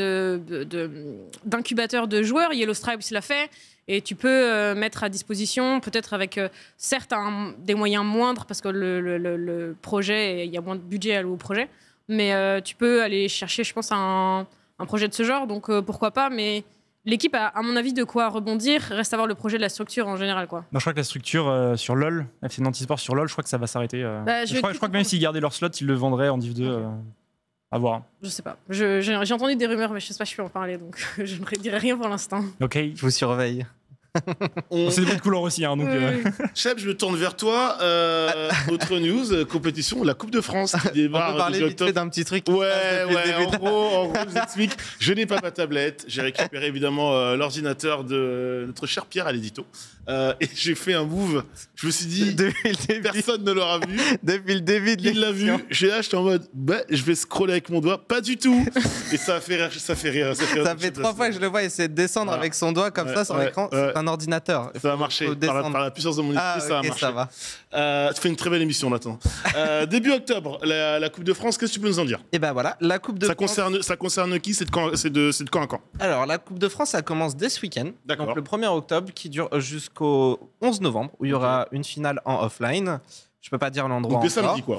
d'incubateur de, de, joueurs. Yellow Stripes l'a fait. Et tu peux euh, mettre à disposition, peut-être avec euh, certains des moyens moindres, parce que le, projet, il y a moins de budget à au projet, mais tu peux aller chercher, je pense, un, un projet de ce genre. Donc pourquoi pas, mais l'équipe a, à mon avis, de quoi rebondir. Reste à voir le projet de la structure en général. Quoi. je crois que la structure euh, sur LoL, FC Nantes sur LoL, je crois que ça va s'arrêter. Euh. Bah, je, crois, que même s'ils gardaient leur slot, ils le vendraient en Div 2. Euh, à voir. Je sais pas. J'ai entendu des rumeurs, mais je sais pas, si je peux en parler, donc je ne dirai rien pour l'instant. Ok, je vous surveille. On... C'est des de couleur aussi. Hein, euh. je me tourne vers toi. Euh, ah. autre news, euh, compétition, la Coupe de France. On peut parler d'un petit truc. Ouais, ouais. En gros, je vous explique. Je n'ai pas ma tablette. J'ai récupéré évidemment l'ordinateur de notre cher Pierre à l'édito. et j'ai fait un move. Je me suis dit, personne ne l'aura vu. Depuis le début Il l'a vu. J'ai j'étais en mode, bah, je vais scroller avec mon doigt. Pas du tout. Et ça fait rire. Ça fait rire. Ça fait, trois fois que je le vois essayer de descendre avec son doigt comme ça sur l'écran un ordinateur. Ça va marcher. Par la, par la, puissance de mon esprit, ah, ça va marcher. Euh, tu fais une très belle émission, Nathan. Euh, début octobre, la, Coupe de France, qu'est-ce que tu peux nous en dire Et eh ben voilà, la Coupe de ça France... Concerne, ça concerne qui C'est de, quand, de, de quand à quand Alors, la Coupe de France, ça commence dès ce week-end. Donc le 1er octobre, qui dure euh, jusqu'au 11 novembre, où il y aura une finale en offline. Je peux pas dire l'endroit Donc dès samedi, quoi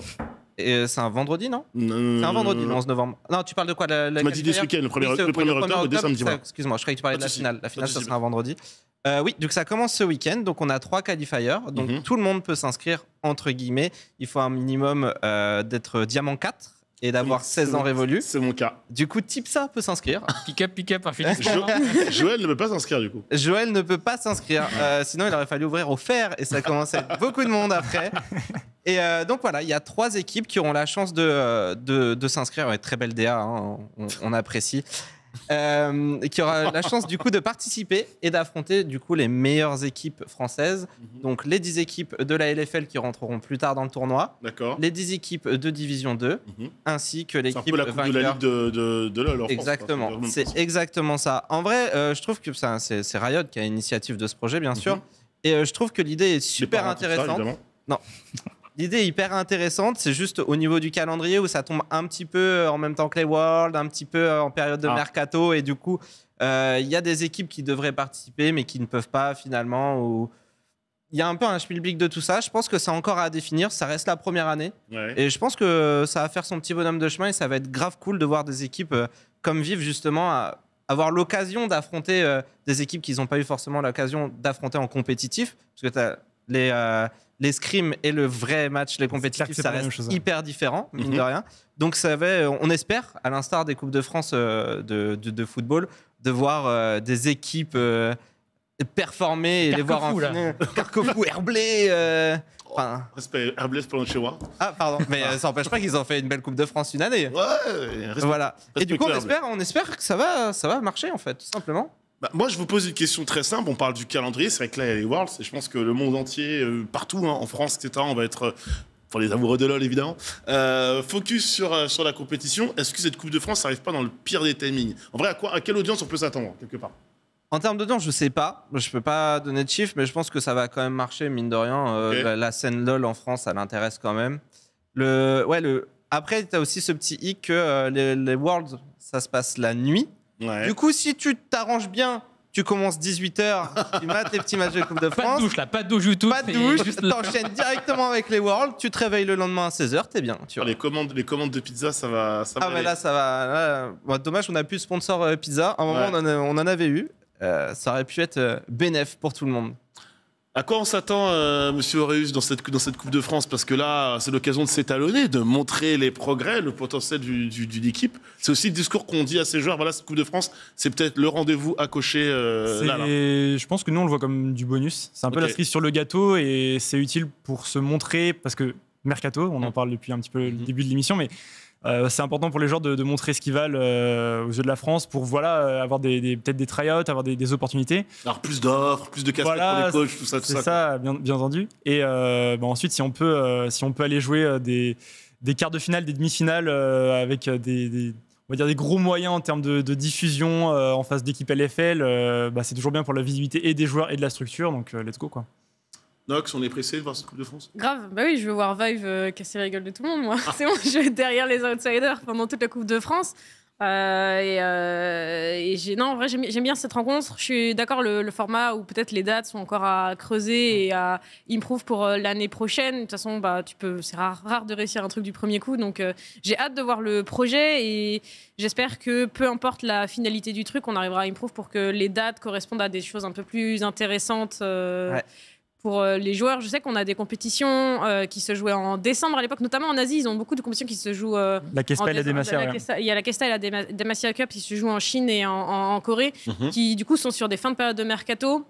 euh, c'est un vendredi, non, C'est un vendredi, le 11 novembre. Non, tu parles de quoi la, la Tu m'as dit ce week-end, le 1er octobre, dès samedi. Excuse-moi, je croyais que tu parlais de la finale. La finale, ça sera un vendredi. Euh, oui, donc ça commence ce week-end. Donc on a trois qualifiers. Donc mhm. tout le monde peut s'inscrire, entre guillemets. Il faut un minimum euh, d'être diamant 4 et d'avoir 16 ans révolus. C'est mon cas. Du coup, Tipsa peut s'inscrire. pick up, pick up, Joël ne peut pas s'inscrire du coup. Joël ne peut pas s'inscrire. Euh, sinon, il aurait fallu ouvrir au fer et ça commençait beaucoup de monde après. Et donc voilà, il y a trois équipes qui auront la chance de, de, s'inscrire. très belle DA, hein. on, apprécie. Euh, qui aura la chance du coup de participer et d'affronter du coup les meilleures équipes françaises. Mhm. Donc les 10 équipes de la LFL qui rentreront plus tard dans le tournoi. D'accord. Les 10 équipes de Division 2 mhm. ainsi que l'équipe de la de la Ligue de, de, Exactement. C'est exactement ça. En vrai, euh, je trouve que c'est Riot qui a l'initiative de ce projet bien mhm. sûr. Et euh, je trouve que l'idée est super intéressante. Ça, non. L'idée est hyper intéressante. C'est juste au niveau du calendrier où ça tombe un petit peu euh, en même temps que les Worlds, un petit peu euh, en période de ah. mercato. Et du coup, euh, il y a des équipes qui devraient participer, mais qui ne peuvent pas finalement. Ou... Il y a un peu un schmilblick de tout ça. Je pense que c'est encore à définir. Ça reste la première année. Et je pense que ça va faire son petit bonhomme de chemin et ça va être grave cool de voir des équipes comme Vive justement. avoir l'occasion d'affronter des équipes qu'ils n'ont pas eu forcément l'occasion d'affronter en compétitif. Parce que tu as les, les l'escrime et le vrai match, les compétitifs, ça reste hyper différent, mine de mhm. rien. Donc, ça va, euh, on espère, à l'instar des Coupes de France euh, de, football, de voir euh, des équipes performer et les voir en finale. Carcofou, Herblay. Enfin... Respect, Herblay, c'est pas chez moi. Ah, pardon, mais ça n'empêche pas qu'ils ont fait une belle Coupe de France une année. Ouais, voilà. et du coup, on espère, que ça va, ça va marcher, en fait, tout simplement. Bah, moi, je vous pose une question très simple. On parle du calendrier. C'est vrai que là, il y a les Worlds. Et je pense que le monde entier, euh, partout, hein, en France, etc., on va être, euh, pour les amoureux de LOL, évidemment, euh, focus sur, sur la compétition. Est-ce que cette Coupe de France n'arrive pas dans le pire des timings En vrai, à, quoi, à quelle audience on peut s'attendre, quelque part en termes de temps, je sais pas. Je ne peux pas donner de chiffres, mais je pense que ça va quand même marcher, mine de rien. La, scène LOL en France, ça l'intéresse quand même. Le, ouais, Après, tu as aussi ce petit hic que les Worlds, ça se passe la nuit. Du coup, si tu t'arranges bien, tu commences 18h, tu mates les petits matchs de Coupe de France. Pas de douche là, pas de douche tout. Pas de douche, t'enchaînes directement avec les Worlds, tu te réveilles le lendemain à 16h, t'es bien. Tu ah, Les, commandes, les commandes de pizza, ça va. Ça ah, mais là, ça va. dommage, on n'a plus de sponsor euh, pizza. À un moment, on, en avait eu. Euh, ça aurait pu être euh, bénéf pour tout le monde. À quoi on s'attend, M. Euh, monsieur dans cette, dans cette Coupe de France Parce que là, c'est l'occasion de s'étalonner, de montrer les progrès, le potentiel d'une du, équipe. C'est aussi le discours qu'on dit à ces joueurs. Voilà, cette Coupe de France, c'est peut-être le rendez-vous à cocher. Euh, je pense que nous, on le voit comme du bonus. C'est un peu la cerise sur le gâteau et c'est utile pour se montrer parce que mercato, on en mm. parle depuis un petit peu le mm-hmm. début de l'émission, mais euh, c'est important pour les joueurs de, montrer ce qu'ils valent euh, aux yeux de la France pour voilà euh, avoir des, peut-être des try avoir des, opportunités. Alors plus d'offres, plus de casse pour les coachs, tout ça, tout ça. C'est ça, bien, entendu. Et bah, ensuite, si on peut, si on peut aller jouer des, quarts de finale, des demi-finales avec des, va dire des gros moyens en termes de, diffusion en face d'équipe LFL, bah, c'est toujours bien pour la visibilité et des joueurs et de la structure. Donc let's go quoi. Nox, on est pressé de voir cette Coupe de France Grave, bah oui, je veux voir Vive euh, casser la gueule de tout le monde, moi. Ah. C'est bon, je vais être derrière les outsiders pendant toute la Coupe de France. Euh, et, euh, non, en vrai, j'aime, bien cette rencontre. Je suis d'accord, le, le, format où peut-être les dates sont encore à creuser mm. et à improve pour l'année prochaine. De toute façon, bah, tu peux, c'est rare, de réussir un truc du premier coup. Donc, j'ai hâte de voir le projet et j'espère que peu importe la finalité du truc, on arrivera à improve pour que les dates correspondent à des choses un peu plus intéressantes. Ouais pour euh, les joueurs. Je sais qu'on a des compétitions euh, qui se jouaient en décembre à l'époque, notamment en Asie. Ils ont beaucoup de compétitions qui se jouent. Euh, la Kesta et la Demacia. Il y a la Kesta et la Demacia Cup qui se jouent en Chine et en, Corée, mhm. qui du coup sont sur des fins de période de mercato.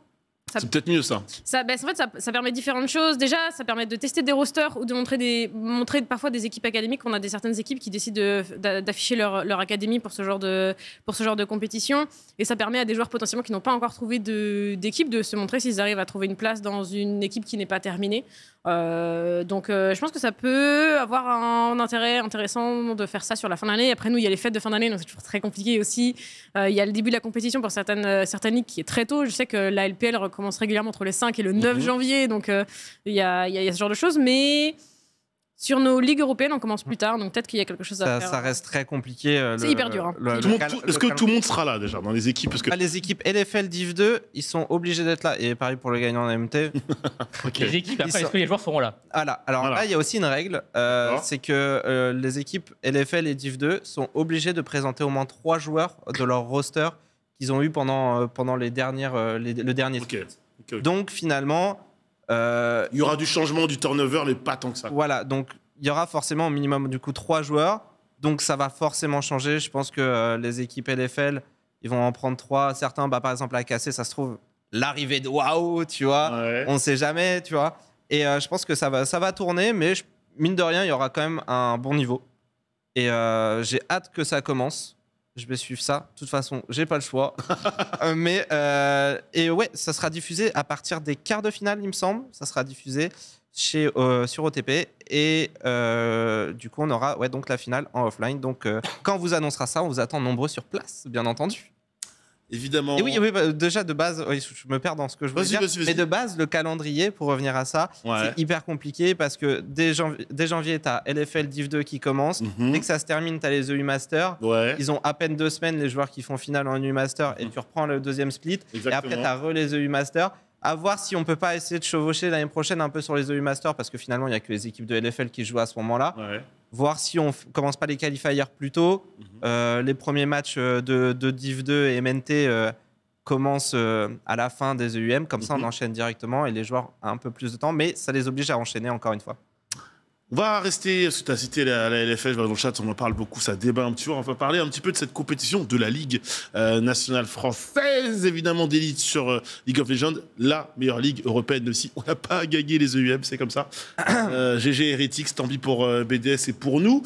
C'est peut-être mieux ça. ça en fait, ça, permet différentes choses. Déjà, ça permet de tester des rosters ou de montrer, des, montrer parfois des équipes académiques. On a des, certaines équipes qui décident d'afficher leur, académie pour ce, genre de, pour ce genre de compétition. Et ça permet à des joueurs potentiellement qui n'ont pas encore trouvé d'équipe de, se montrer s'ils arrivent à trouver une place dans une équipe qui n'est pas terminée. Euh, donc euh, je pense que ça peut avoir un intérêt intéressant de faire ça sur la fin d'année. Après nous, il y a les fêtes de fin d'année, donc c'est toujours très compliqué aussi. Euh, il y a le début de la compétition pour certaines, euh, certaines ligues qui est très tôt. Je sais que la LPL recommence régulièrement entre le 5 et le 9 mhm. janvier, donc il a, il, y a, il y, a ce genre de choses. Mais sur nos ligues européennes, on commence plus mm. tard, donc peut-être qu'il y a quelque chose à faire. Ça reste très compliqué. Euh, c'est hyper dur. Est-ce hein. que tout le monde sera là déjà dans les équipes parce bah, Les équipes LFL Div 2, ils sont obligés d'être là. Et pareil pour le gagnant en MT. Les équipes, après, que les joueurs seront là. Alors là, il y a aussi une règle euh, c'est que euh, les équipes LFL et Div 2 sont obligées de présenter au moins trois joueurs de leur roster qu'ils ont eu pendant, pendant les dernières, le dernier Donc finalement euh, il y aura du changement, du turnover, mais pas tant que ça. Voilà, donc il y aura forcément au minimum du coup trois joueurs. Donc ça va forcément changer. Je pense que euh, les équipes LFL, ils vont en prendre trois. Certains, bah, par exemple, à casser, ça se trouve, l'arrivée de waouh, tu vois. On ne sait jamais, tu vois. Et euh, je pense que ça va, ça va tourner, mais mine de rien, il y aura quand même un bon niveau. Et j'ai hâte que ça commence je vais suivre ça. De toute façon, j'ai pas le choix. Euh, mais euh, et ouais, ça sera diffusé à partir des quarts de finale, il me semble. Ça sera diffusé chez euh, sur OTP et du coup on aura ouais donc la finale en offline. Donc quand on vous annoncera ça, on vous attend nombreux sur place, bien entendu. Évidemment. Et oui, bah, déjà de base, je me perds dans ce que je veux dire. Mais de base, le calendrier, pour revenir à ça, c'est hyper compliqué parce que dès, janvier, tu as LFL Div 2 qui commence. Mhm. Dès que ça se termine, tu as les EU Masters. Ils ont à peine deux semaines, les joueurs qui font finale en EU Master, et mhm. tu reprends le deuxième split. Et après, tu as re les EU Masters. À voir si on peut pas essayer de chevaucher l'année prochaine un peu sur les EU Masters, parce que finalement, il n'y a que les équipes de LFL qui jouent à ce moment-là. Voir si on commence pas les qualifiers plus tôt. Mhm. Euh, les premiers matchs euh, de, Div 2 et MNT euh, commencent à la fin des EUM. Comme ça, on mhm. enchaîne directement et les joueurs ont un peu plus de temps, mais ça les oblige à enchaîner encore une fois. On va rester, tu as cité la, LFL, dans le chat, on en parle beaucoup, ça débat un petit peu. On va parler un petit peu de cette compétition de la Ligue euh, nationale française, évidemment, d'élite sur euh, League of Legends, la meilleure ligue européenne, aussi, on n'a pas gagné les EUM, c'est comme ça. GG euh, Heretics, tant pis pour BDS et pour nous.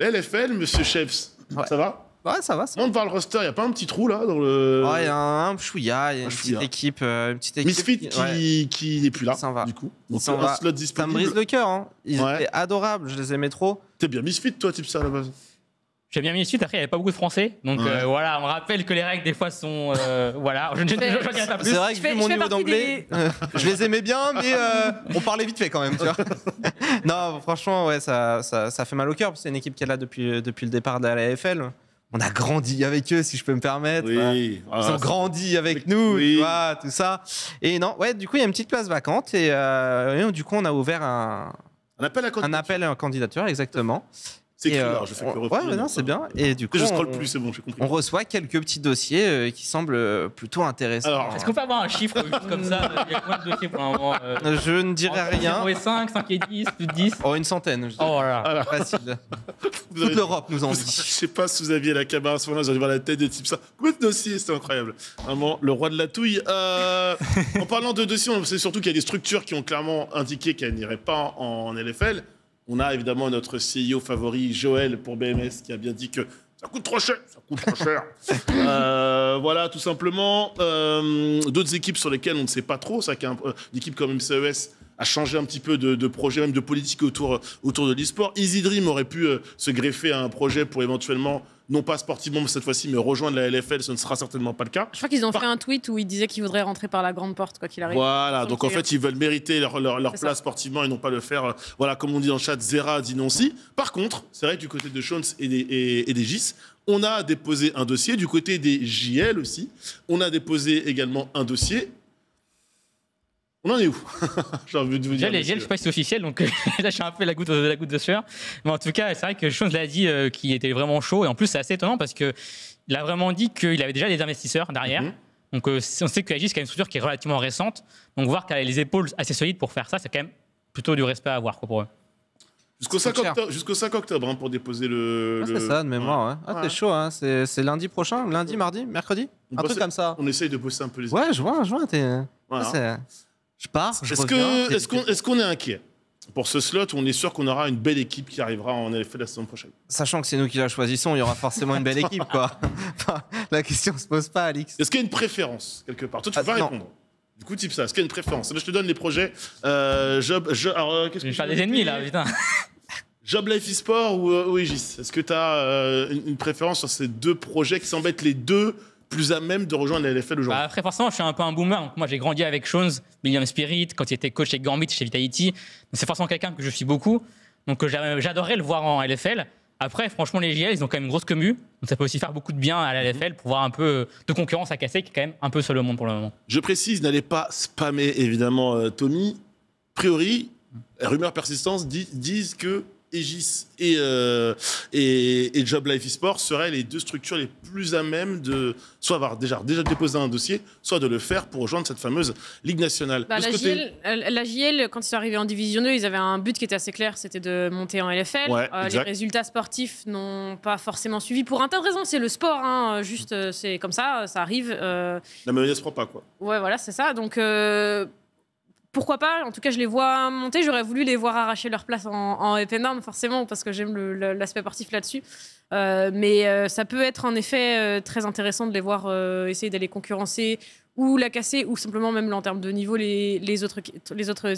LFL, monsieur Chefs, ça va Ouais, ça va. Ça va. va le roster, il y a pas un petit trou là dans le. Ouais, il y a un, un chouïa, il y a une, petite équipe, euh, une petite équipe. Misfit qui, qui n'est plus là. Ça va. Du coup, ça euh, va. Ça me brise le cœur. Hein. Ils étaient adorables, je les aimais trop. T'es bien Misfit toi, type ça à la base. J'ai bien Misfit. Après, il n'y avait pas beaucoup de Français, donc euh, voilà, on rappelle que les règles des fois sont voilà. Je ne dis pas plus. C'est vrai que je vu fais, mon niveau d'anglais, je les aimais bien, mais on parlait vite fait quand même. Tu vois non, franchement, ouais, ça, ça, ça, fait mal au cœur. C'est une équipe qui est là depuis depuis le départ de la AFL on a grandi avec eux, si je peux me permettre. Ils ont ah, grandi avec nous, tu vois, tout ça. Et non, ouais, du coup, il y a une petite place vacante et, euh, du coup, on a ouvert un, un appel à Un appel à candidature, exactement. C'est euh, je Ouais, non, c'est euh, bien. Et du coup, je scroll plus, c'est bon, j'ai compris. On reçoit quelques petits dossiers euh, qui semblent plutôt intéressants. Alors... Est-ce qu'on peut avoir un chiffre comme ça combien de dossiers pour Je ne dirais rien. 5, 5 et 10, 10. Oh, une centaine. Je oh là Facile. Toute l'Europe nous en dit. Je sais pas si vous aviez la caméra à ce moment-là, j'arrive voir la tête des types ça. Combien de dossiers c'est incroyable. Vraiment, le roi de la touille. en parlant de dossiers, on sait surtout qu'il y a des structures qui ont clairement indiqué qu'elles n'iraient pas en LFL. On a évidemment notre CEO favori, Joël, pour BMS, qui a bien dit que ça coûte trop cher. Ça coûte trop cher. Euh, voilà, tout simplement. Euh, d'autres équipes sur lesquelles on ne sait pas trop, ça qu'une euh, équipe comme MCES a changé un petit peu de, projet, même de politique autour, autour de l'e-sport. Easy Dream aurait pu se greffer à un projet pour éventuellement non pas sportivement cette fois-ci, mais rejoindre la LFL, ce ne sera certainement pas le cas. Je crois qu'ils ont fait un tweet où ils disaient qu'ils voudraient rentrer par la grande porte, quoi qu'il arrive. Voilà, donc en fait, ils veulent mériter leur, place sportivement et non pas le faire, euh, voilà, comme on dit dans chat, Zera dit non si. Par contre, c'est vrai du côté de Shones et et, et des GIS, on a déposé un dossier. Du côté des JL aussi, on a déposé également un dossier. On en est où J'ai envie de vous dire. j'ai les sais pas si c'est officiel, donc euh, là, je suis un peu la goutte, la goutte de sueur. Mais en tout cas, c'est vrai que Jones l'a dit qui euh, qu'il était vraiment chaud. Et en plus, c'est assez étonnant parce qu'il a vraiment dit qu'il avait déjà des investisseurs derrière. Mhm. Donc, euh, on sait que Agis, c'est une structure qui est relativement récente. Donc, voir qu'elle a les épaules assez solides pour faire ça, c'est quand même plutôt du respect à avoir quoi, pour eux. Jusqu'au 5 octobre, 5 octobre hein, pour déposer le. C'est ça, de mémoire. Ah, t'es chaud, hein. c'est lundi prochain, lundi, mardi, mercredi Un truc comme ça. On essaye de bosser un peu les. Ouais, je vois, je vois. Je pars, Est-ce qu'on est, ce est inquiet pour ce slot on est sûr qu'on aura une belle équipe qui arrivera en effet la saison prochaine. Sachant que c'est nous qui la choisissons, il y aura forcément une belle équipe, quoi. la question se pose pas, Alix. Est-ce qu'il y a une préférence quelque part Toi, tu ah, peux répondre. Du coup, type ça. Est-ce qu'il y a une préférence eh ben, je te donne les projets. Euh, job, euh, je, alors, des ennemis là, putain. Job Life eSport ou, euh, Est-ce que tu as euh, une, préférence sur ces deux projets qui s'embêtent les deux plus à même de rejoindre la LFL aujourd'hui bah, Après, forcément, je suis un peu un boomer. Moi, j'ai grandi avec Shones, William Spirit, quand il était coach chez Gambit, chez Vitality. C'est forcément quelqu'un que je suis beaucoup. Donc, euh, j'adorais le voir en LFL. Après, franchement, les JL, ils ont quand même une grosse commu. Donc, ça peut aussi faire beaucoup de bien à la LFL pour voir un peu de concurrence à casser, qui est quand même un peu seul au monde pour le moment. Je précise, n'allez pas spammer, évidemment, euh, Tommy. A priori, rumeurs persistantes disent que Aegis euh, et, et, Job Life Esports seraient les deux structures les plus à même de soit avoir déjà, déjà déposé un dossier, soit de le faire pour rejoindre cette fameuse Ligue nationale. Bah, la, JL, euh, quand ils sont arrivés en Division 2, ils avaient un but qui était assez clair, c'était de monter en LFL. Euh, les résultats sportifs n'ont pas forcément suivi pour un tas de raisons. C'est le sport, hein, juste c'est comme ça, ça arrive. Euh... La se prend pas, quoi. Ouais, voilà, c'est ça. Donc pourquoi pas En tout cas, je les vois monter. J'aurais voulu les voir arracher leur place en, en forcément, parce que j'aime l'aspect sportif là-dessus. Euh, mais euh, ça peut être en effet euh, très intéressant de les voir essayer d'aller concurrencer ou la casser, ou simplement même en termes de niveau les, autres,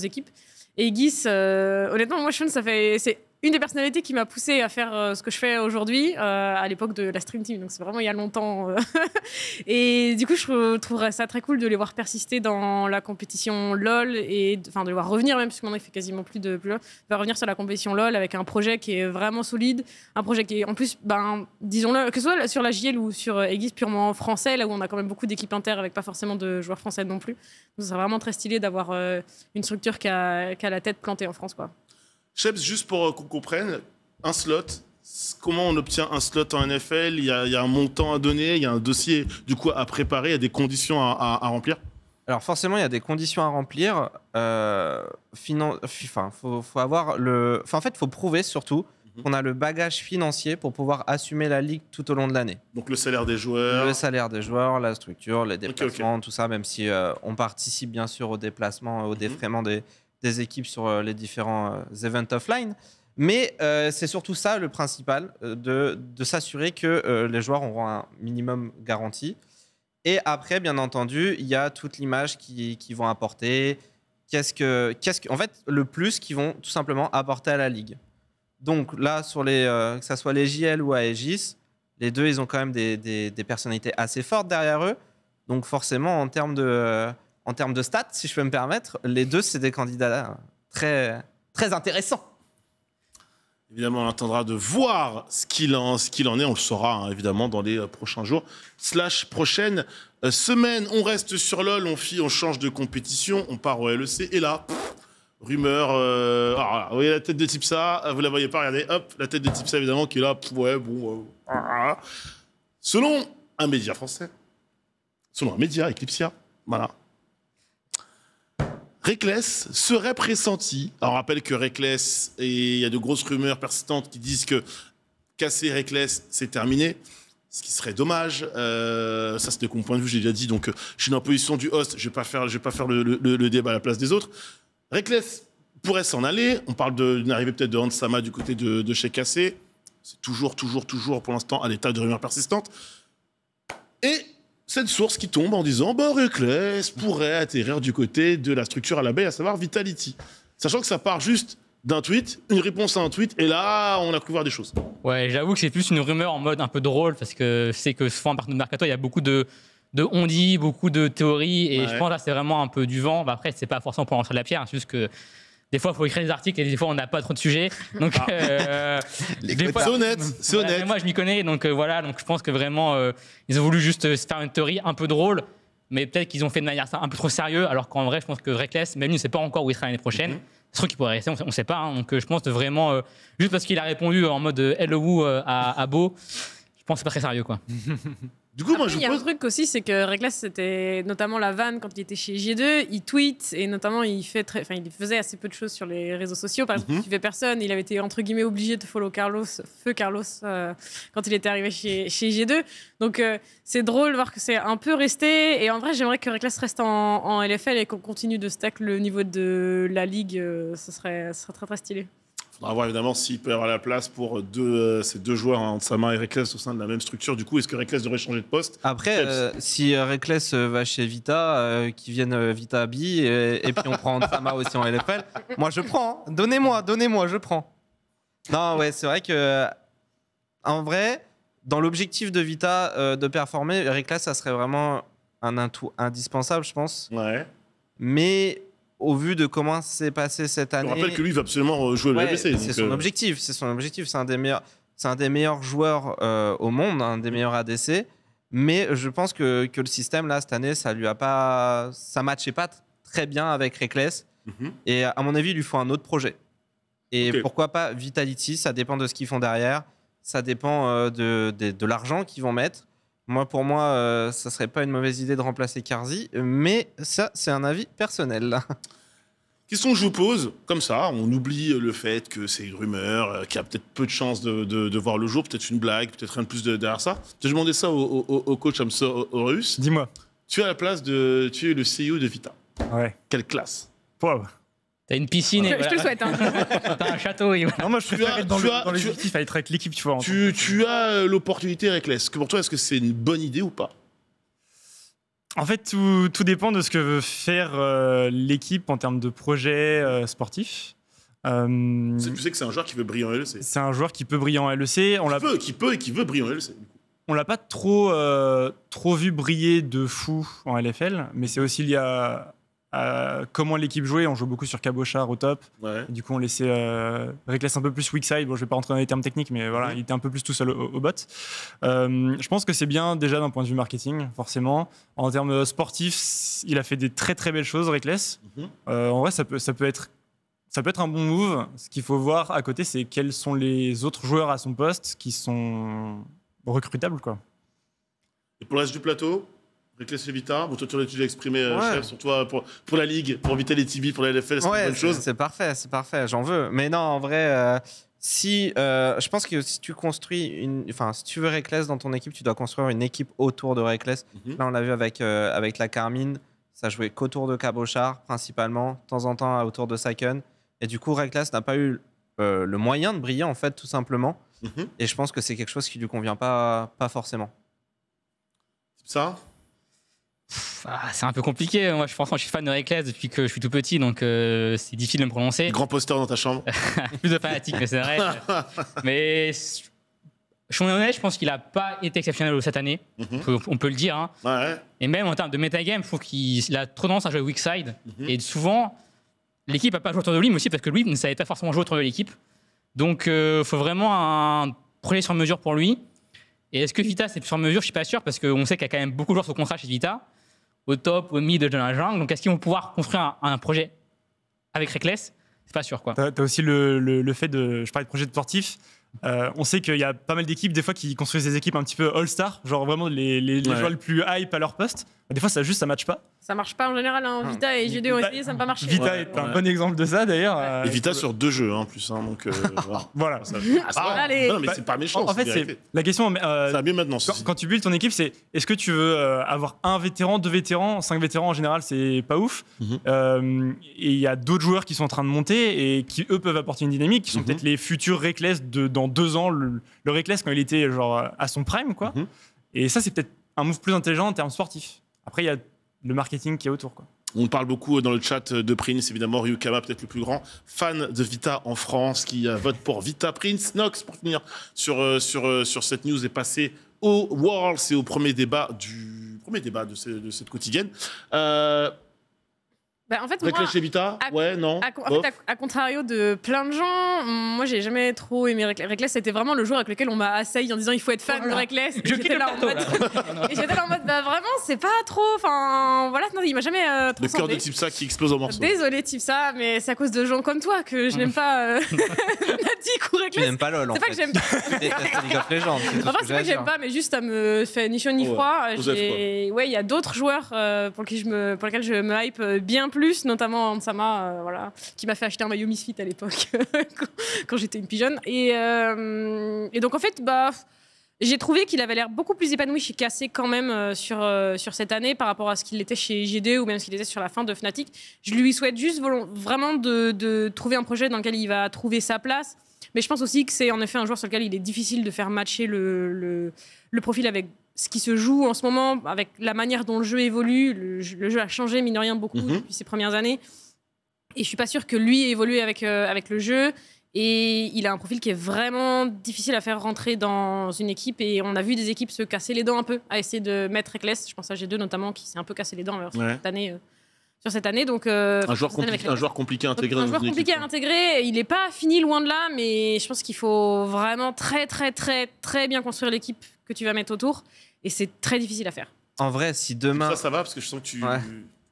équipes. Et Guis, honnêtement, moi, je ça fait, une des personnalités qui m'a poussée à faire euh, ce que je fais aujourd'hui, euh, à l'époque de la Stream Team, donc c'est vraiment il y a longtemps. Euh. et du coup, je trouverais ça très cool de les voir persister dans la compétition LOL et enfin de les voir revenir, même puisque maintenant il fait quasiment plus de plus, va revenir sur la compétition LOL avec un projet qui est vraiment solide, un projet qui est en plus, ben, disons-le, que ce soit sur la JL ou sur Aegis purement français, là où on a quand même beaucoup d'équipes inter avec pas forcément de joueurs français non plus. Donc, ça serait vraiment très stylé d'avoir une structure qui a, qui a la tête plantée en France, quoi. Chebs, juste pour euh, qu'on comprenne, un slot, comment on obtient un slot en NFL il y, a, un montant à donner, il y a un dossier du coup à préparer, il y a des conditions à, remplir Alors forcément, il y a des conditions à remplir. Euh, faut, avoir le. en fait, faut prouver surtout mhm. qu'on a le bagage financier pour pouvoir assumer la ligue tout au long de l'année. Donc le salaire des joueurs. Le salaire des joueurs, la structure, les déplacements, tout ça. Même si euh, on participe bien sûr aux déplacements, aux mm des des équipes sur euh, les différents euh, events offline. Mais euh, c'est surtout ça le principal, de, s'assurer que les joueurs auront un minimum garanti. Et après, bien entendu, il y a toute l'image qu'ils qui vont apporter. Qu'est-ce que, qu'est-ce que, en fait, le plus qu'ils vont tout simplement apporter à la ligue. Donc là, sur les, que ce soit les JL ou Aegis, les deux, ils ont quand même des personnalités assez fortes derrière eux. Donc forcément, en termes de en termes de stats, si je peux me permettre, les deux, c'est des candidats très, très intéressants. Évidemment, on attendra de voir ce qu'il en, en est. On le saura hein, évidemment dans les euh, prochains jours slash prochaine euh, semaine, On reste sur LoL, on on change de compétition, on part au LEC et là, rumeur. Euh, ah, vous voyez la tête de Tipsa, vous la voyez pas, regardez, hop, la tête de Tipsa évidemment qui est là. ouais, bon. Ah, ah, selon un média français, selon un média, Eclipsia, voilà, Reckless serait pressenti. Alors, on rappelle que Reckless, et il y a de grosses rumeurs persistantes qui disent que casser Reckless, c'est terminé. Ce qui serait dommage. Euh, ça, c'était mon point de vue, j'ai déjà dit. Donc, euh, je suis dans la position du host. Je ne vais pas faire, je vais pas faire le, débat à la place des autres. Reckless pourrait s'en aller. On parle d'une arrivée peut-être de Hansama du côté de, chez Cassé. C'est toujours, toujours, toujours pour l'instant à l'état de rumeurs persistantes. Et cette source qui tombe en disant Boriclès bah, pourrait atterrir du côté de la structure à la baie, à savoir Vitality. Sachant que ça part juste d'un tweet, une réponse à un tweet, et là, on a couvert des choses. Ouais, j'avoue que c'est plus une rumeur en mode un peu drôle, parce que c'est que souvent, en partenariat de mercato, il y a beaucoup de, de on dit, beaucoup de théories, et je pense là, c'est vraiment un peu du vent. Après, bah, après, c'est pas forcément pour lancer la pierre, hein, c'est juste que des fois, il faut écrire des articles et des fois, on n'a pas trop de sujets. Donc, c'est ah. euh, honnête. moi, je m'y connais. Donc, euh, voilà. Donc, je pense que vraiment, euh, ils ont voulu juste se faire une théorie un peu drôle mais peut-être qu'ils ont fait de manière un peu trop sérieux, alors qu'en vrai, je pense que Reckless, même lui, ne sait pas encore où il sera l'année prochaine. Mhm. ce -hmm. qu'il pourrait rester, on ne sait pas. Hein. donc je pense vraiment, juste parce qu'il a répondu en mode hello à, à Beau, je pense que n'est pas très sérieux. quoi. Du coup, moi, je. Il y a un truc aussi, c'est que Reckless, c'était notamment la vanne quand il était chez G2. Il tweet et notamment, il, fait très... enfin, il faisait assez peu de choses sur les réseaux sociaux. Par exemple, mm suivait personne. Il avait été, entre guillemets, obligé de follow Carlos, feu Carlos, euh, quand il était arrivé chez, chez G2. Donc, euh, c'est drôle de voir que c'est un peu resté. Et en vrai, j'aimerais que Reckless reste en, LFL et qu'on continue de stack le niveau de la ligue. Euh, ce, serait, ce serait très, très stylé faudra voir évidemment s'il peut y avoir la place pour deux, euh, ces deux joueurs, hein, main et Reckless, au sein de la même structure. Du coup, est-ce que Reckless devrait changer de poste Après, euh, si euh, Reckless va chez Vita, euh, qui viennent Vita B, et, puis on prend Antsama aussi en LFL, moi je prends. Hein. Donnez-moi, donnez-moi, je prends. Non, ouais, c'est vrai que. En vrai, dans l'objectif de Vita de performer, Reckless, ça serait vraiment un tout indispensable, je pense. Ouais. Mais au vu de comment s'est passé cette année. On rappelle que lui va absolument jouer le C'est son euh, objectif. C'est son objectif. C'est un des meilleurs. C'est un des meilleurs joueurs euh, au monde, un des meilleurs ADC. Mais je pense que, le système là cette année, ça lui a pas, ça matchait pas très bien avec Reckless. Mhm. Et à mon avis, il lui faut un autre projet. Et pourquoi pas Vitality Ça dépend de ce qu'ils font derrière. Ça dépend euh, de, de l'argent qu'ils vont mettre. Moi, pour moi, ça euh, ça serait pas une mauvaise idée de remplacer Carzi, mais ça, c'est un avis personnel. Question que je vous pose, comme ça, on oublie le fait que c'est une rumeur, euh, qu'il y a peut-être peu de chances de, voir le jour, peut-être une blague, peut-être rien de plus de, derrière ça. Je demandé ça au, coach Amso Horus. Dis-moi. Tu es à la place de. Tu es le CEO de Vita. Ouais. Quelle classe. Pauvre. T'as une piscine et. Je, voilà. je te souhaite. Hein. T'as un château. Et Non, moi je suis dans, le, avec l'équipe, tu vois. Tu, tu as euh, l'opportunité Reckless. Pour toi, est-ce que c'est une bonne idée ou pas en fait, tout, tout, dépend de ce que veut faire euh, l'équipe en termes de projet euh, sportif. tu sais que c'est un joueur qui veut briller en LEC. C'est un joueur qui peut briller en LEC. On qui, peut, qui peut et qui veut briller en LEC. On l'a pas trop, trop vu briller de fou en LFL, mais c'est aussi lié à, comment l'équipe jouait. On joue beaucoup sur Cabochard au top. Du coup, on laissait euh, un peu plus weak side. Bon, je vais pas rentrer dans les termes techniques, mais voilà, il était un peu plus tout seul au, bot. Euh, je pense que c'est bien déjà d'un point de vue marketing, forcément. En termes sportifs, il a fait des très très belles choses, Reckless. Mhm. Euh, en vrai, ça peut, être ça peut être un bon move. Ce qu'il faut voir à côté, c'est quels sont les autres joueurs à son poste qui sont recrutables, quoi. Et pour le reste du plateau, Reckless Vita, bon, toi, tu l'as exprimé, euh, chef, sur toi, pour, la Ligue, pour inviter les TB, pour la LFL, c'est une bonne chose. C'est parfait, c'est parfait, j'en veux. Mais non, en vrai, euh, si, euh, je pense que si tu construis une. Enfin, si tu veux Reckless dans ton équipe, tu dois construire une équipe autour de Reckless. Mhm. Là, on l'a vu avec, avec la Carmine, ça jouait qu'autour de Cabochard, principalement, de temps en temps autour de Saken. Et du coup, Reckless n'a pas eu le moyen de briller, en fait, tout simplement. Mhm. Et je pense que c'est quelque chose qui lui convient pas, pas forcément. Ça ah, c'est un peu compliqué. Moi, je, franchement, je suis fan de Reckless depuis que je suis tout petit, donc euh, c'est difficile de me prononcer. Grand poster dans ta chambre. Plus de fanatique, mais c'est vrai. mais je suis honnête, je pense qu'il n'a pas été exceptionnel cette année. Mhm. on, peut, le dire. Hein. Et même en termes de metagame, je trouve qu'il a trop tendance à jouer weak side. Mhm. Et souvent, l'équipe n'a pas joué autour de lui, mais aussi parce que lui ne savait pas forcément jouer autour de l'équipe. Donc, il euh, faut vraiment un projet sur mesure pour lui. Et est-ce que Vita, c'est sur mesure Je ne suis pas sûr, parce qu'on sait qu'il y a quand même beaucoup de joueurs sous contrat chez Vita au top, au mid de la jungle. Donc, est-ce qu'ils vont pouvoir construire un, projet avec Reckless C'est pas sûr, quoi. T'as as aussi le, le, fait de. Je parlais de projet sportif. Euh, on sait qu'il y a pas mal d'équipes, des fois, qui construisent des équipes un petit peu all-star, genre vraiment les, les, joueurs les plus hype à leur poste. Des fois, ça juste, ça matche pas. Ça marche pas en général. Hein. Hum. Vita et g ont essayé, ça n'a pas marché. Vita est un bon exemple de ça d'ailleurs. Euh, et Vita sur deux jeux hein, en plus. Hein, donc, euh, voilà. Ça, ah, non, mais c'est pas méchant. En fait, c'est la question. Euh, maintenant. Quand, tu builds ton équipe, c'est est-ce que tu veux avoir un vétéran, deux vétérans, cinq vétérans en général, c'est pas ouf. Mhm. et il y a d'autres joueurs qui sont en train de monter et qui eux peuvent apporter une dynamique, qui sont mhm. peut-être les futurs Reckless de dans deux ans, le, le Reckless quand il était genre à son prime quoi. Mhm. Et ça, c'est peut-être un move plus intelligent en termes sportifs. Après, il y a le marketing qui est autour. Quoi. On parle beaucoup dans le chat de Prince, évidemment, Ryukama, peut-être le plus grand fan de Vita en France, qui euh, vote pour Vita Prince. Nox, pour finir sur, euh, sur, euh, sur cette news, est passé au World, c'est au premier débat du premier débat de, cette quotidienne. Bah, en fait, Avec moi, hein. à, ouais, non. À, contrario de plein de gens, moi, j'ai jamais trop aimé Reckless. c'était vraiment le jour avec lequel on m'a assailli en disant il faut être fan oh de Reckless. Et j'étais là en mode, bah vraiment, c'est pas trop. Enfin, voilà, non, il m'a jamais euh, Le cœur de ça qui explose en morceaux. Désolé, ça, mais c'est à cause de gens comme toi que je n'aime pas euh... ou Reckless. Tu n'aimes pas LOL, en fait. C'est pas que j'aime pas. c'est pas que j'aime pas, mais juste, ça me fait ni chaud ni froid. Ouais, il y a d'autres joueurs euh, pour lesquels je me hype euh, bien plus plus, notamment Ansama, euh, voilà, qui m'a fait acheter un maillot Misfit à l'époque, quand j'étais une pigeonne. Et, euh, et, donc, en fait, bah, j'ai trouvé qu'il avait l'air beaucoup plus épanoui chez Cassé quand même euh, sur, sur cette année par rapport à ce qu'il était chez GD ou même ce qu'il était sur la fin de Fnatic. Je lui souhaite juste vraiment de, trouver un projet dans lequel il va trouver sa place. Mais je pense aussi que c'est en effet un joueur sur lequel il est difficile de faire matcher le, le profil avec ce qui se joue en ce moment, avec la manière dont le jeu évolue, le, jeu a changé, mine de rien, beaucoup mhm. depuis ses premières années. Et je suis pas sûr que lui ait évolué avec, euh, avec le jeu. Et il a un profil qui est vraiment difficile à faire rentrer dans une équipe. Et on a vu des équipes se casser les dents un peu, à essayer de mettre Eccles. Je pense à G2 notamment, qui s'est un peu cassé les dents euh, cette année. Euh, sur cette année, donc un, joueur compliqué à intégrer. un joueur compliqué à intégrer. Il n'est pas fini loin de là, mais je pense qu'il faut vraiment très très très très bien construire l'équipe que tu vas mettre autour. Et c'est très difficile à faire. En vrai, si demain. Ça, va, parce que je sens que tu.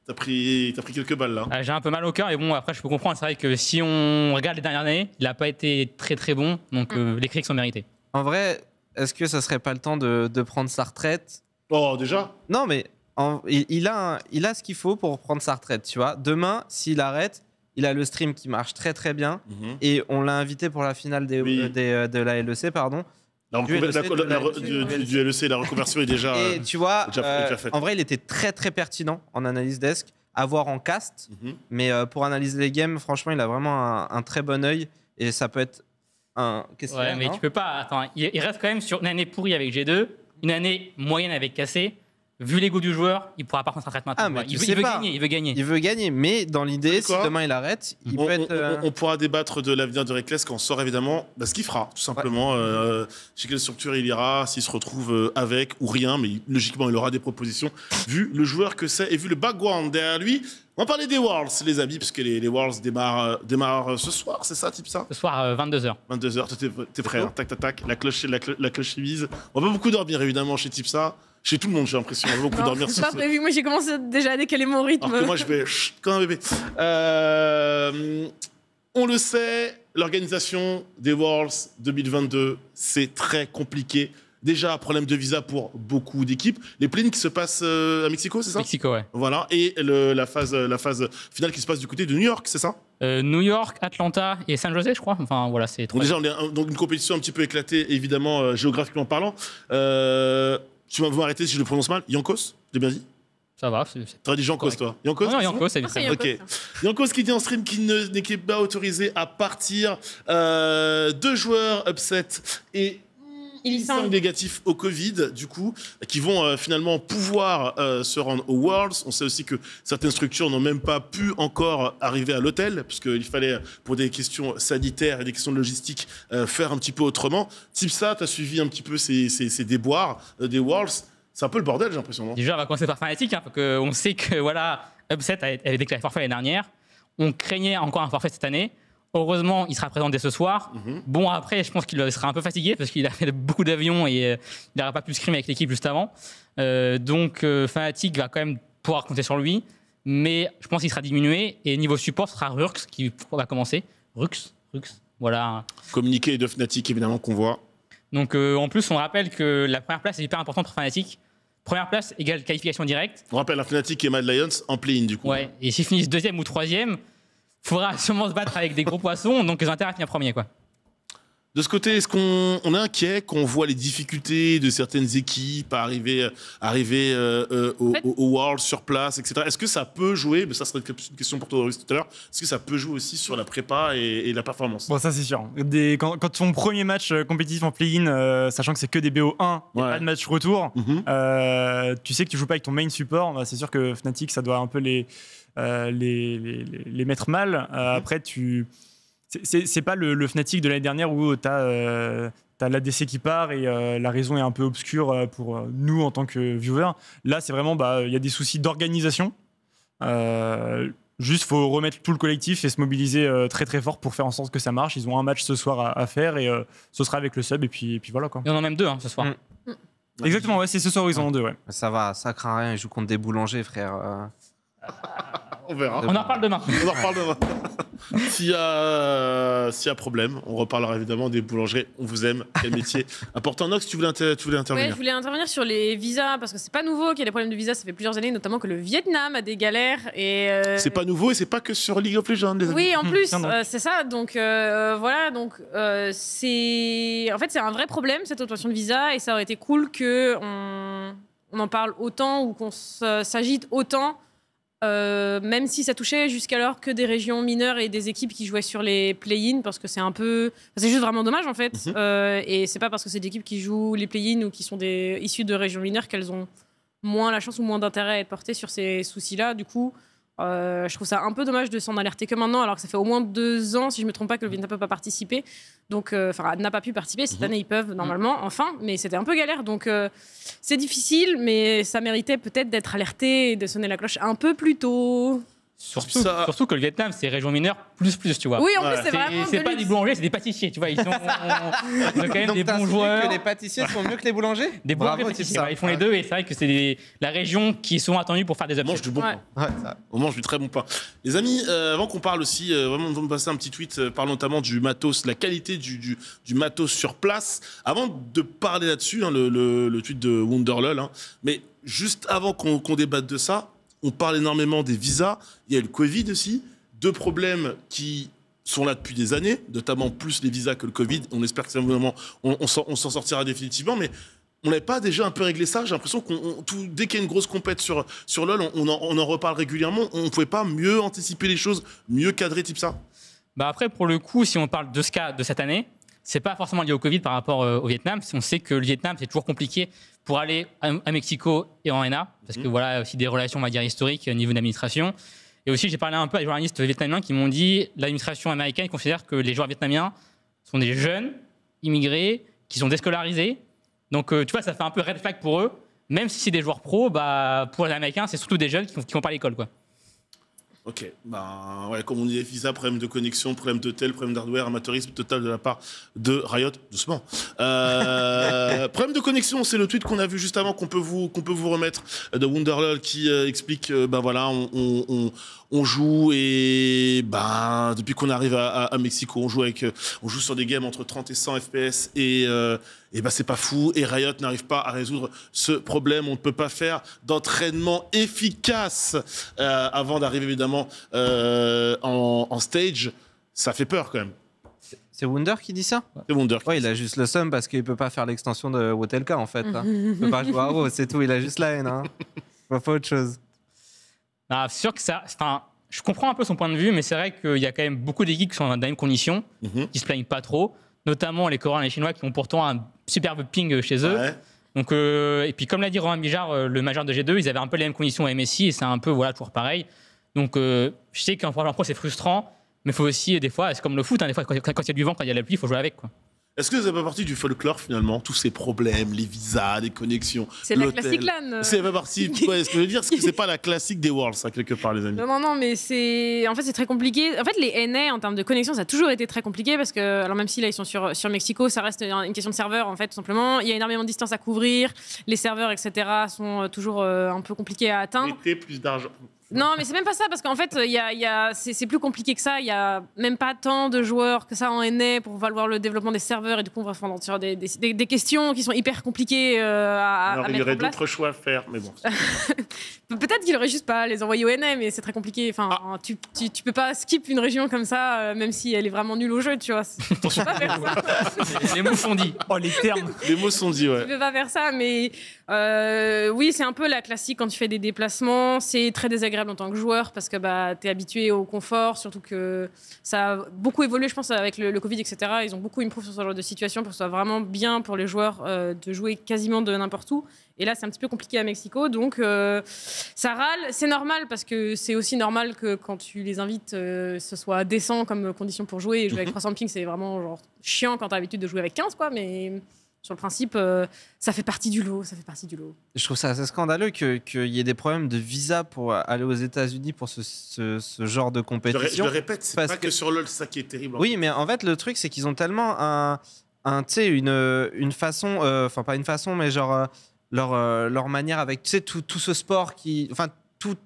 T'as pris, as pris quelques balles là. Euh, j'ai un peu mal au cœur et bon après je peux comprendre. C'est vrai que si on regarde les dernières années, il n'a pas été très très bon donc mm. euh, les critiques sont mérités. En vrai, est-ce que ça serait pas le temps de, prendre sa retraite Oh déjà Non mais il, a il a ce qu'il faut pour prendre sa retraite, tu vois. Demain, s'il arrête, il a le stream qui marche très très bien mhm. et on l'a invité pour la finale euh, de la LEC pardon du, e LEC, e la, reconversion est déjà. Euh, tu vois, euh, en vrai, il était très très pertinent en analyse desk, avoir en cast. Mm-hmm. Mais euh, pour analyser les games, franchement, il a vraiment un, très bon œil et ça peut être un. Ouais, mais tu peux pas. Attends, il, il reste quand même sur une année pourrie avec G2, une année moyenne avec KC vu l'ego du joueur, il pourra par contre maintenant. Ah, il, veut, gagner, il veut gagner. mais dans l'idée, si demain il arrête, il on, peut être, euh, on, pourra débattre de l'avenir de Reckless quand on sort évidemment bah, ce qu'il fera, tout simplement. Euh, chez quelle structure il ira, s'il se retrouve euh, avec ou rien, mais logiquement il aura des propositions. Vu le joueur que c'est et vu le background derrière lui, on va parler des Worlds, les amis, puisque les, les Worlds démarrent, démarrent ce soir, c'est ça, type ça Ce soir, 22h. 22h, t'es prêt, hein. tac, tac, tac, la cloche, la, cloche, la cloche On va beaucoup dormir, évidemment, chez type ça. Chez tout le monde, j'ai l'impression. Beaucoup dormir. pas prévu. Moi, j'ai commencé déjà à décaler mon rythme. moi, je vais comme un bébé. Euh, on le sait, l'organisation des Worlds 2022, c'est très compliqué. Déjà, problème de visa pour beaucoup d'équipes. Les plines qui se passent euh, à Mexico, c'est ça Mexico, ouais. Voilà. Et la, phase, la phase finale qui se passe du côté de New York, c'est ça euh, New York, Atlanta et San Jose, je crois. Enfin, voilà, c'est trop Donc déjà, on est dans une compétition un petit peu éclatée, évidemment, géographiquement parlant. Euh, tu vas m'arrêter si je le prononce mal. Yankos, j'ai bien dit ça va. c'est. T'aurais dit Jankos, toi Yankos Non, Jankos, c'est bien. Ok. Jankos hein. qui dit en stream qu'il n'est pas autorisé à partir. Euh, deux joueurs upset et il y négatifs au Covid, du coup, qui vont euh, finalement pouvoir euh, se rendre aux Worlds. On sait aussi que certaines structures n'ont même pas pu encore arriver à l'hôtel, puisqu'il fallait, pour des questions sanitaires et des questions de logistique, euh, faire un petit peu autrement. ça tu as suivi un petit peu ces, déboires des Worlds. C'est un peu le bordel, j'ai l'impression. Déjà, on va commencer par Fnatic, hein, on sait que voilà, Upset avait déclaré forfait l'année dernière. On craignait encore un forfait cette année. Heureusement, il sera présent dès ce soir. Mhm. Bon, après, je pense qu'il sera un peu fatigué parce qu'il a fait beaucoup d'avions et euh, il n'aura pas pu scrimer avec l'équipe juste avant. Euh, donc, euh, Fnatic va quand même pouvoir compter sur lui, mais je pense qu'il sera diminué. Et niveau support, ce sera Rux qui va commencer. Rux, Rux, voilà. Communiqué de Fnatic, évidemment, qu'on voit. Donc, en plus, on rappelle que la première place est hyper importante pour Fnatic. Première place égale qualification directe. On rappelle, hein, Fnatic et Mad Lions en play-in, du coup. Ouais, et s'ils finissent deuxième ou troisième, faudra sûrement se battre avec des gros poissons, donc ils ont premier, quoi. De ce côté, est-ce qu'on est inquiet qu'on voit les difficultés de certaines équipes à arriver, arriver euh, euh, au, World sur place, etc. Est-ce que ça peut jouer, mais ça serait une question pour toi tout à l'heure, est-ce que ça peut jouer aussi sur la prépa et, la performance Bon, ça c'est sûr. quand, ton premier match euh, compétitif en play-in, sachant que c'est que des BO1, a pas de match retour, mhm. tu sais que tu joues pas avec ton main support, bah, c'est sûr que Fnatic, ça doit un peu les euh, les, les, mettre mal. Euh, mhm. Après, tu c'est pas le, le Fnatic de l'année dernière où tu as t'as euh, l'ADC qui part et la raison est un peu obscure pour nous en tant que viewers. Là, c'est vraiment, bah, il y a des soucis d'organisation. Euh, juste, faut remettre tout le collectif et se mobiliser très très fort pour faire en sorte que ça marche. Ils ont un match ce soir à, faire et ce sera avec le sub et puis, et puis voilà quoi. Il y en a même deux hein, ce soir. Mm. Exactement, ouais, c'est ce soir ils en ont deux. Ouais. Ça va, ça craint rien, ils jouent contre des boulangers, frère on verra. On en reparle demain. On en reparle demain. S'il y, a, y a problème, on reparlera évidemment des boulangeries. On vous aime, quel métier. Important, Nox, tu voulais, tu intervenir Je voulais intervenir sur les visas, parce que c'est pas nouveau qu'il y a des problèmes de visas. Ça fait plusieurs années, notamment que le Vietnam a des galères. Et euh, C'est pas nouveau et c'est pas que sur League of Legends. oui, en mmh, plus, euh, c'est ça. Donc euh, voilà, donc c'est. En fait, c'est un vrai problème cette obtention de visa et ça aurait été cool qu'on on en parle autant ou qu'on s'agite autant euh, même si ça touchait jusqu'alors que des régions mineures et des équipes qui jouaient sur les play-in, parce que c'est un peu. C'est juste vraiment dommage en fait. Mhm. Euh, et c'est pas parce que c'est des équipes qui jouent les play-in ou qui sont des... issues de régions mineures qu'elles ont moins la chance ou moins d'intérêt à être portées sur ces soucis-là. Du coup, euh, je trouve ça un peu dommage de s'en alerter que maintenant, alors que ça fait au moins deux ans, si je ne me trompe pas, que le Vietnam n'a pas participé. Donc, euh, enfin, n'a pas pu participer. Cette mhm. année, ils peuvent mhm. normalement, enfin, mais c'était un peu galère. Donc, euh, c'est difficile, mais ça méritait peut-être d'être alerté et de sonner la cloche un peu plus tôt. Surtout, que le Vietnam, c'est région mineure plus plus, tu vois. Oui, en plus, c'est vraiment. C'est pas des boulangers, c'est des pâtissiers, tu vois. Ils sont, ont quand même des bons joueurs. que les pâtissiers sont mieux que les boulangers Des bons boulangers pâtissiers, ils font les deux et c'est vrai que c'est la région qui est souvent attendue pour faire des objets. On mange du bon pain. On mange du très bon pain. Les amis, euh, avant qu'on parle aussi, euh, vraiment, on va passer un petit tweet, euh, parle notamment du matos, la qualité du, matos sur place. Avant de parler là-dessus, hein, le, tweet de Wonderlul, hein, mais juste avant qu'on débatte de ça, on parle énormément des visas. Il y a le Covid aussi. Deux problèmes qui sont là depuis des années, notamment plus les visas que le Covid. On espère que un moment, on, s'en sortira définitivement, mais on n'avait pas déjà un peu réglé ça J'ai l'impression qu'on tout, dès qu'il y a une grosse compète sur, sur LOL, on, en, reparle régulièrement. On ne pouvait pas mieux anticiper les choses, mieux cadrer type ça bah Après, pour le coup, si on parle de ce cas de cette année, ce n'est pas forcément lié au Covid par rapport euh, au Vietnam. On sait que le Vietnam, c'est toujours compliqué pour aller à Mexico et en NA, parce que mmh. voilà aussi des relations, on va dire, historiques au euh, niveau d'administration. Et aussi, j'ai parlé un peu à des journalistes vietnamiens qui m'ont dit l'administration américaine considère que les joueurs vietnamiens sont des jeunes immigrés qui sont déscolarisés. Donc, euh, tu vois, ça fait un peu red flag pour eux. Même si c'est des joueurs pros, bah, pour les Américains, c'est surtout des jeunes qui ne vont pas à l'école. quoi. Ok, ben, ouais, comme on dit, visa, problème de connexion, problème de tel, problème d'hardware, amateurisme total de la part de Riot, doucement. Euh, problème de connexion, c'est le tweet qu'on a vu juste avant qu'on peut vous peut vous remettre euh, de Wonderlol qui euh, explique, ben voilà, on, on joue et ben depuis qu'on arrive à, Mexico, on joue avec, euh, on joue sur des games entre 30 et 100 FPS et euh, et ben c'est pas fou. Et Riot n'arrive pas à résoudre ce problème. On ne peut pas faire d'entraînement efficace euh, avant d'arriver évidemment en, stage. Ça fait peur quand même. C'est Wonder qui dit ça C'est Wonder. il a juste le seum parce qu'il peut pas faire l'extension de Wotelka en fait. Hein. il pas jouer c'est tout. Il a juste la haine. Hein. Il faut autre chose. Ah, sûr que ça. je comprends un peu son point de vue, mais c'est vrai qu'il y a quand même beaucoup d'équipes qui sont dans les mêmes conditions, mhm. qui se plaignent pas trop, notamment les Coréens et les Chinois qui ont pourtant un superbe ping chez eux. Donc, euh, et puis, comme l'a dit Romain Bijard, euh, le majeur de G2, ils avaient un peu les mêmes conditions à MSI et c'est un peu voilà, toujours pareil. Donc, euh, je sais qu'en pro, pro c'est frustrant, mais il faut aussi, des fois, c'est comme le foot, hein, des fois, quand il y a du vent, quand il y a de la pluie, il faut jouer avec. Quoi. Est-ce que ça pas partie du folklore finalement Tous ces problèmes, les visas, les connexions. C'est la classique LAN. C'est pas partie. ce que je veux dire, c'est que c'est pas la classique des Worlds, ça, hein, quelque part, les amis. Non, non, non, mais c'est. En fait, c'est très compliqué. En fait, les NA, en termes de connexion, ça a toujours été très compliqué parce que, alors même si là, ils sont sur, sur Mexico, ça reste euh, une question de serveur, en fait, tout simplement. Il y a énormément de distance à couvrir. Les serveurs, etc., sont euh, toujours euh, un peu compliqués à atteindre. Mettez plus d'argent. Non, mais c'est même pas ça, parce qu'en fait, y y a, c'est plus compliqué que ça. Il n'y a même pas tant de joueurs que ça en NA pour valoir le développement des serveurs, et du coup, on va se sur des, des, questions qui sont hyper compliquées euh, à à, Alors, Il y aurait d'autres choix à faire, mais bon. Peut-être qu'il aurait juste pas à les envoyer au NA, mais c'est très compliqué. Enfin, ah. tu, tu, peux pas skip une région comme ça, euh, même si elle est vraiment nulle au jeu, tu vois. Tu pas faire les, mots sont dits. Oh, les termes. Les mots sont dits, ouais. Tu peux pas faire ça, mais euh, oui, c'est un peu la classique quand tu fais des déplacements. C'est très désagréable en tant que joueur parce que bah, tu es habitué au confort, surtout que ça a beaucoup évolué, je pense, avec le, Covid, etc. Ils ont beaucoup prouve sur ce genre de situation pour que ce soit vraiment bien pour les joueurs euh, de jouer quasiment de n'importe où. Et là, c'est un petit peu compliqué à Mexico. Donc, euh, ça râle. C'est normal parce que c'est aussi normal que quand tu les invites, ce soit décent comme condition pour jouer. Et jouer avec 300 mhm. ping, c'est vraiment genre, chiant quand tu as l'habitude de jouer avec 15, quoi. Mais sur le principe, euh, ça fait partie du lot, ça fait partie du lot. Je trouve ça assez scandaleux qu'il y ait des problèmes de visa pour aller aux États-Unis pour ce, genre de compétition. Je, répète, c'est pas que... sur LoL ça qui est terrible. Oui, mais en fait, le truc, c'est qu'ils ont tellement un, un une, une façon, euh, enfin, pas une façon, mais genre euh, leur, leur manière avec tout, tout ce sport qui. Enfin,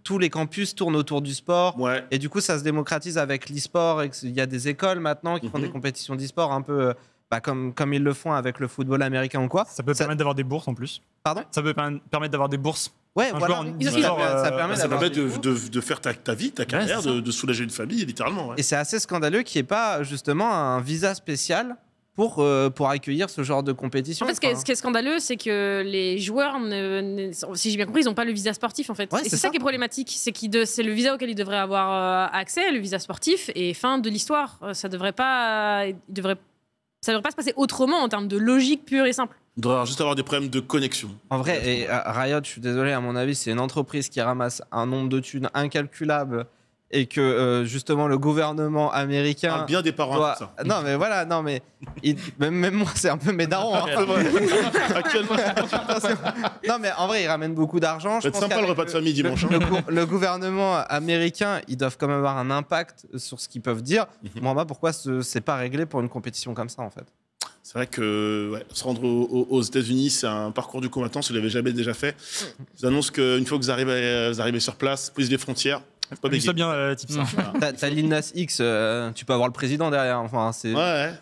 tous les campus tournent autour du sport. Ouais. Et du coup, ça se démocratise avec l'e-sport. Il y a des écoles maintenant qui font des mhm. compétitions d'e-sport un peu bah, comme, comme ils le font avec le football américain ou quoi. Ça peut permettre d'avoir des bourses en plus. Pardon Ça peut permettre d'avoir des bourses Ouais, voilà. ça, euh, permet, de, de, faire ta, ta vie, ta carrière, de, soulager une famille, littéralement. Et c'est assez scandaleux qu'il n'y ait pas justement un visa spécial pour, euh, pour accueillir ce genre de compétition. En fait, ce qui est, scandaleux, c'est que les joueurs, si j'ai bien compris, ils n'ont pas le visa sportif en fait. et c'est ça. qui est problématique, c'est c'est le visa auquel ils devraient avoir euh, accès, le visa sportif, et fin de l'histoire. Ça devrait pas, devrait ça ne devrait pas se passer autrement en termes de logique pure et simple. On devrait juste avoir des problèmes de connexion. En vrai, et, euh, Riot, je suis désolé, à mon avis, c'est une entreprise qui ramasse un nombre de thunes incalculable et que euh, justement le gouvernement américain bien des parents non mais voilà non mais même, moi c'est un peu mes darons hein. non mais en vrai ils ramènent beaucoup d'argent c'est sympa le repas de famille dimanche hein. le, gouvernement américain ils doivent quand même avoir un impact sur ce qu'ils peuvent dire mhm. moi bah, pourquoi c'est pas réglé pour une compétition comme ça en fait c'est vrai que se rendre aux, États-Unis, c'est un parcours du combattant. Si vous l'avez jamais déjà fait, mm. ils vous annonce qu'une fois que vous arrivez, vous sur place, plus les frontières, tu trouve ça bien, euh, type ça. T'as l'Inas X, euh, tu peux avoir le président derrière. Enfin, Ouais, ouais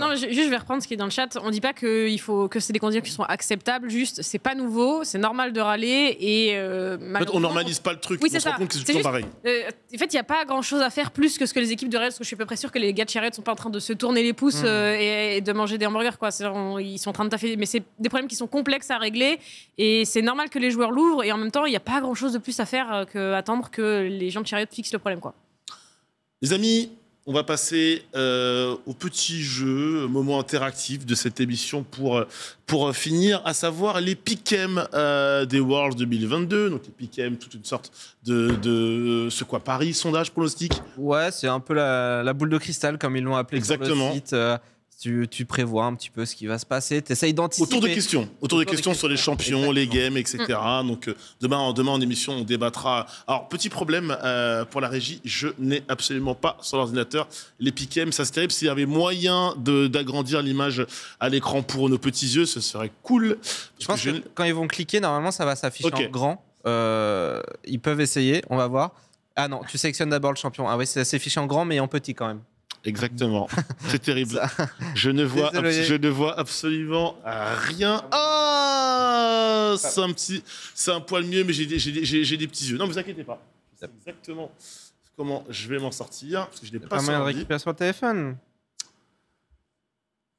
non, je, juste je vais reprendre ce qui est dans le chat. On dit pas que faut que c'est des conditions qui sont acceptables. Juste, c'est pas nouveau, c'est normal de râler et euh, en fait, on normalise pas le truc. Oui, on se rend compte que c'est toujours pareil. Euh, en fait, il n'y a pas grand chose à faire plus que ce que les équipes de Real. Parce que je suis à peu près sûr que les gars de Chariot ne sont pas en train de se tourner les pouces hmm. euh, et, de manger des hamburgers quoi. ils sont en train de taffer, mais c'est des problèmes qui sont complexes à régler et c'est normal que les joueurs l'ouvrent. Et en même temps, il n'y a pas grand chose de plus à faire que attendre que les gens de Chariot fixent le problème quoi. Les amis, on va passer euh, au petit jeu, moment interactif de cette émission pour, euh, pour euh, finir, à savoir les piquem des Worlds 2022. Donc les piquem, toute une sorte de, ce quoi Paris, sondage, pronostic. Ouais, c'est un peu la, boule de cristal comme ils l'ont appelé Exactement. sur le site. Tu, prévois un petit peu ce qui va se passer, tu essayes d'anticiper. Autour de questions, autour, des de, questions sur les champions, les games, etc. Mm. Donc euh, demain, demain en émission, on débattra. Alors petit problème euh, pour la régie, je n'ai absolument pas sur l'ordinateur les piquets, ça serait terrible. S'il y avait moyen d'agrandir l'image à l'écran pour nos petits yeux, ce serait cool. Je pense que, quand ils vont cliquer, normalement ça va s'afficher en grand. Euh, ils peuvent essayer, on va voir. Ah non, tu sélectionnes d'abord le champion. Ah oui, c'est affiché en grand mais en petit quand même. Exactement. C'est terrible. Je ne vois, je ne vois absolument rien. Ah, c'est un petit, c'est un poil mieux, mais j'ai des, petits yeux. Non, vous inquiétez pas. exactement comment je vais m'en sortir parce que je n'ai pas. de récupérer le téléphone.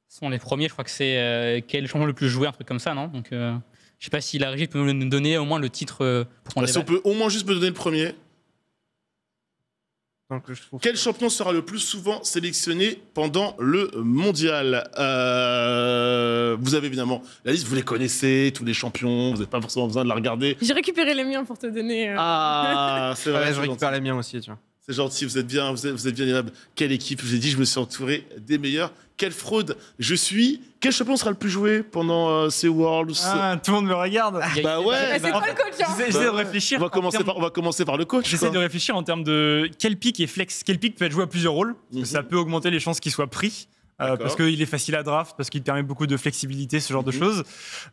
Sont les premiers, je crois que c'est euh, quel champion le plus joué, un truc comme ça, non Donc, euh, je sais pas si la régie peut nous donner au moins le titre. Euh, bah, on peut au moins juste me donner le premier. Quel champion sera le plus souvent sélectionné pendant le mondial euh, Vous avez évidemment la liste, vous les connaissez, tous les champions, vous n'avez pas forcément besoin de la regarder. J'ai récupéré les miens pour te donner. Euh. Ah, c'est vrai. je récupère les miens aussi, tu C'est gentil, vous êtes bien, vous êtes, bien aimable. Quelle équipe Je vous ai dit, je me suis entouré des meilleurs quelle fraude je suis, quel champion sera le plus joué pendant euh, ces Worlds ah, Tout le monde me regarde. Ah, bah ouais. Bah- C'est quoi le coach hein J'essaie de réfléchir. On va, commencer par, on va commencer par le coach. J'essaie de réfléchir en termes de quel pick est flex, quel pic peut être joué à plusieurs rôles, mhm. ça peut augmenter les chances qu'il soit pris. Euh, parce qu'il est facile à draft, parce qu'il permet beaucoup de flexibilité, ce genre de mhm. choses.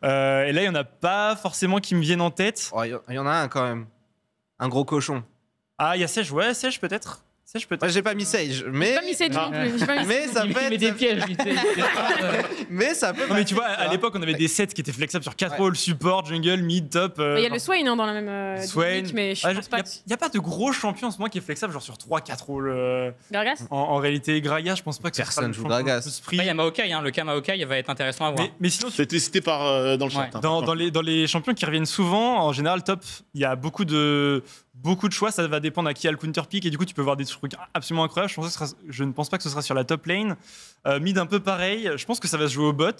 Euh, et là, il n'y en a pas forcément qui me viennent en tête. Oh, il y en a un quand même. Un gros cochon. Ah, il y a Sèche, ouais, Sèche peut-être. J'ai pas mis Sage, mais. J'ai pas mis Sage non, Pas mis mais ça peut être... des pièges, Mais ça peut. mais tu vois, à l'époque, on avait des sets qui étaient flexibles sur 4 ouais. support, jungle, mid, top. Il euh, bah, y a le Swain hein, dans la même. Euh, mais je ah, pas. Il n'y a, pas de gros champion en ce moment qui est flexible, genre sur 3-4 rôles. Euh... en, réalité, Gragas, je pense pas que Personne joue Gragas. Il y a Maokai, hein, le cas Maokai va être intéressant à voir. Mais, sinon. C'était cité par, euh, dans le chat. Hein. Dans, les, dans les champions qui reviennent souvent, en général, top, il y a beaucoup de beaucoup de choix, ça va dépendre à qui a le counter pick et du coup tu peux voir des trucs absolument incroyables. Je, ne pense pas que ce sera sur la top lane. Euh, mid un peu pareil, je pense que ça va se jouer au bot.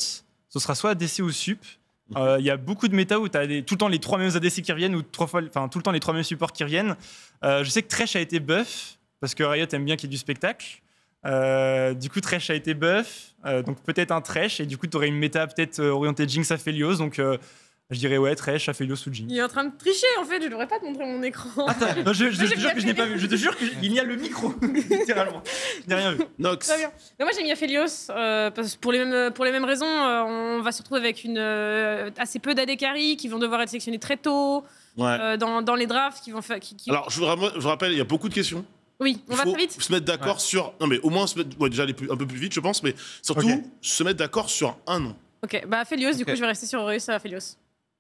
Ce sera soit ADC ou sup. Mhm. Euh, il y a beaucoup de méta où tu as tout le temps les trois mêmes ADC qui reviennent ou trois fois, enfin tout le temps les trois mêmes supports qui reviennent. Euh, je sais que Thresh a été buff parce que Riot aime bien qu'il y ait du spectacle. du coup, Thresh a été buff, donc peut-être un Thresh et du coup, tu aurais une méta peut-être orientée Jinx à Felios, donc je dirais ouais, très ou Suji. Il est en train de tricher en fait, je devrais pas te montrer mon écran. Attends, je, te jure que je n'ai pas vu, je te jure qu'il y a le micro, littéralement. Je n'ai rien vu. Nox. moi j'ai mis Aphelios, euh, parce pour, les mêmes, pour les mêmes raisons, euh, on va se retrouver avec une, euh, assez peu d'ADK qui vont devoir être sélectionnés très tôt dans, dans, les drafts. Qui vont faire, qui, Alors je vous, rappelle, il y a beaucoup de questions. Oui, on va très vite. Se mettre d'accord sur. Non, mais au moins, se mettre... déjà aller un peu plus vite, je pense, mais surtout, se mettre d'accord sur un nom. Ok, bah Aphelios, du coup, je vais rester sur ça va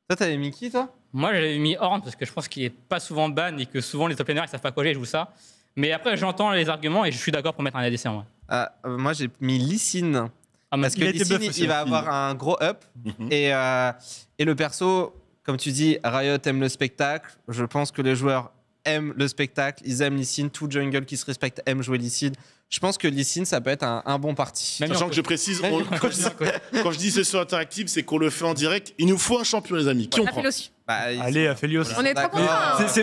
toi, t'avais mis qui, toi Moi, j'avais mis Horn parce que je pense qu'il est pas souvent ban et que souvent les top laners, ils savent pas quoi jouer, je jouent ça. Mais après, j'entends les arguments et je suis d'accord pour mettre un ADC en vrai. moi, j'ai mis Licine ah, parce que Lissine, il, va avoir un gros up. Mhm. et, euh, et le perso, comme tu dis, Riot aime le spectacle. Je pense que les joueurs aiment le spectacle, ils aiment Lissine. Tout jungle qui se respecte aime jouer Lissine je pense que Lissine, ça peut être un, bon parti. Même Sachant que je précise, quand, je, dis c'est sur session interactive, c'est qu'on le fait en direct. Il nous faut un champion, les amis. Qui on prend bah, Allez, Aphelios. On est trop contents.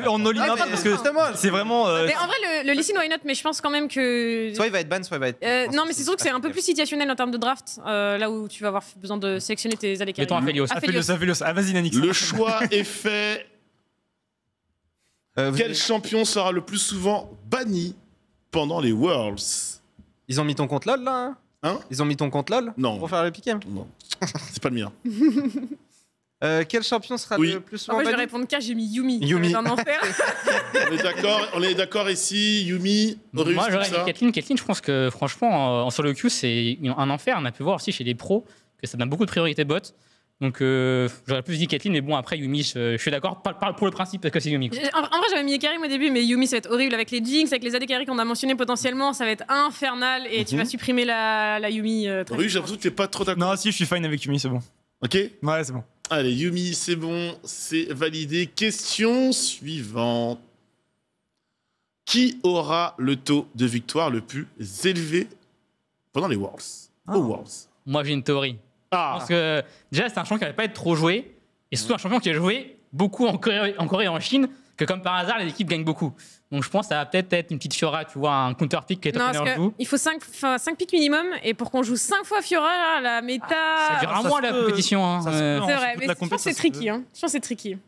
on all ah, parce que c'est vraiment. Euh, mais en vrai, le, le why not Mais je pense quand même que. Soit il va être ban, soit il va être. Euh, non, mais c'est sûr que c'est un peu plus situationnel en termes de draft, euh, là où tu vas avoir besoin de sélectionner tes allées Mettons Aphelios. Aphelios, Aphelios. Ah, vas-y, Nanix. Le choix est fait. Quel champion sera le plus souvent banni pendant les Worlds. Ils ont mis ton compte LOL là Hein, hein Ils ont mis ton compte LOL Non. Pour faire le piquet Non. C'est pas le mien. Euh, quel champion sera le plus souvent ah, Moi, je vais répondre car j'ai mis Yumi. Yumi. Un enfer. on est d'accord, ici. Yumi, Auréus, Moi, j'aurais mis Kathleen. Kathleen, je pense que franchement, euh, en solo queue, c'est un enfer. On a pu voir aussi chez les pros que ça donne beaucoup de priorité bot. Donc euh, j'aurais plus dit Kathleen, mais bon, après Yumi, je, suis d'accord. Parle, pour le principe parce que c'est Yumi. En, vrai, j'avais mis Karim au début, mais Yumi, ça va être horrible avec les Jinx, avec les ADKR qu'on a mentionnés potentiellement, ça va être infernal et tu mhm. vas supprimer la, Yumi. Euh, oui, j'ai l'impression que t'es pas trop d'accord. Non, si, je suis fine avec Yumi, c'est bon. Ok Ouais, c'est bon. Allez, Yumi, c'est bon, c'est validé. Question suivante. Qui aura le taux de victoire le plus élevé pendant les Worlds ah. Worlds Moi, j'ai une théorie. Ah. Je que déjà, c'est un champion qui n'allait pas être trop joué. Et surtout un champion qui a joué beaucoup en Corée, en et en Chine, que comme par hasard, les équipes gagnent beaucoup. Donc je pense que ça va peut-être être une petite Fiora, tu vois, un counter-pick qui est non, parce joue. Il faut 5, 5 picks minimum, et pour qu'on joue 5 fois Fiora, la méta. Ah, ça dure un mois la compétition. Hein. Euh, hein. C'est vrai, mais hein. je pense que c'est tricky. Hein. Je pense c'est tricky.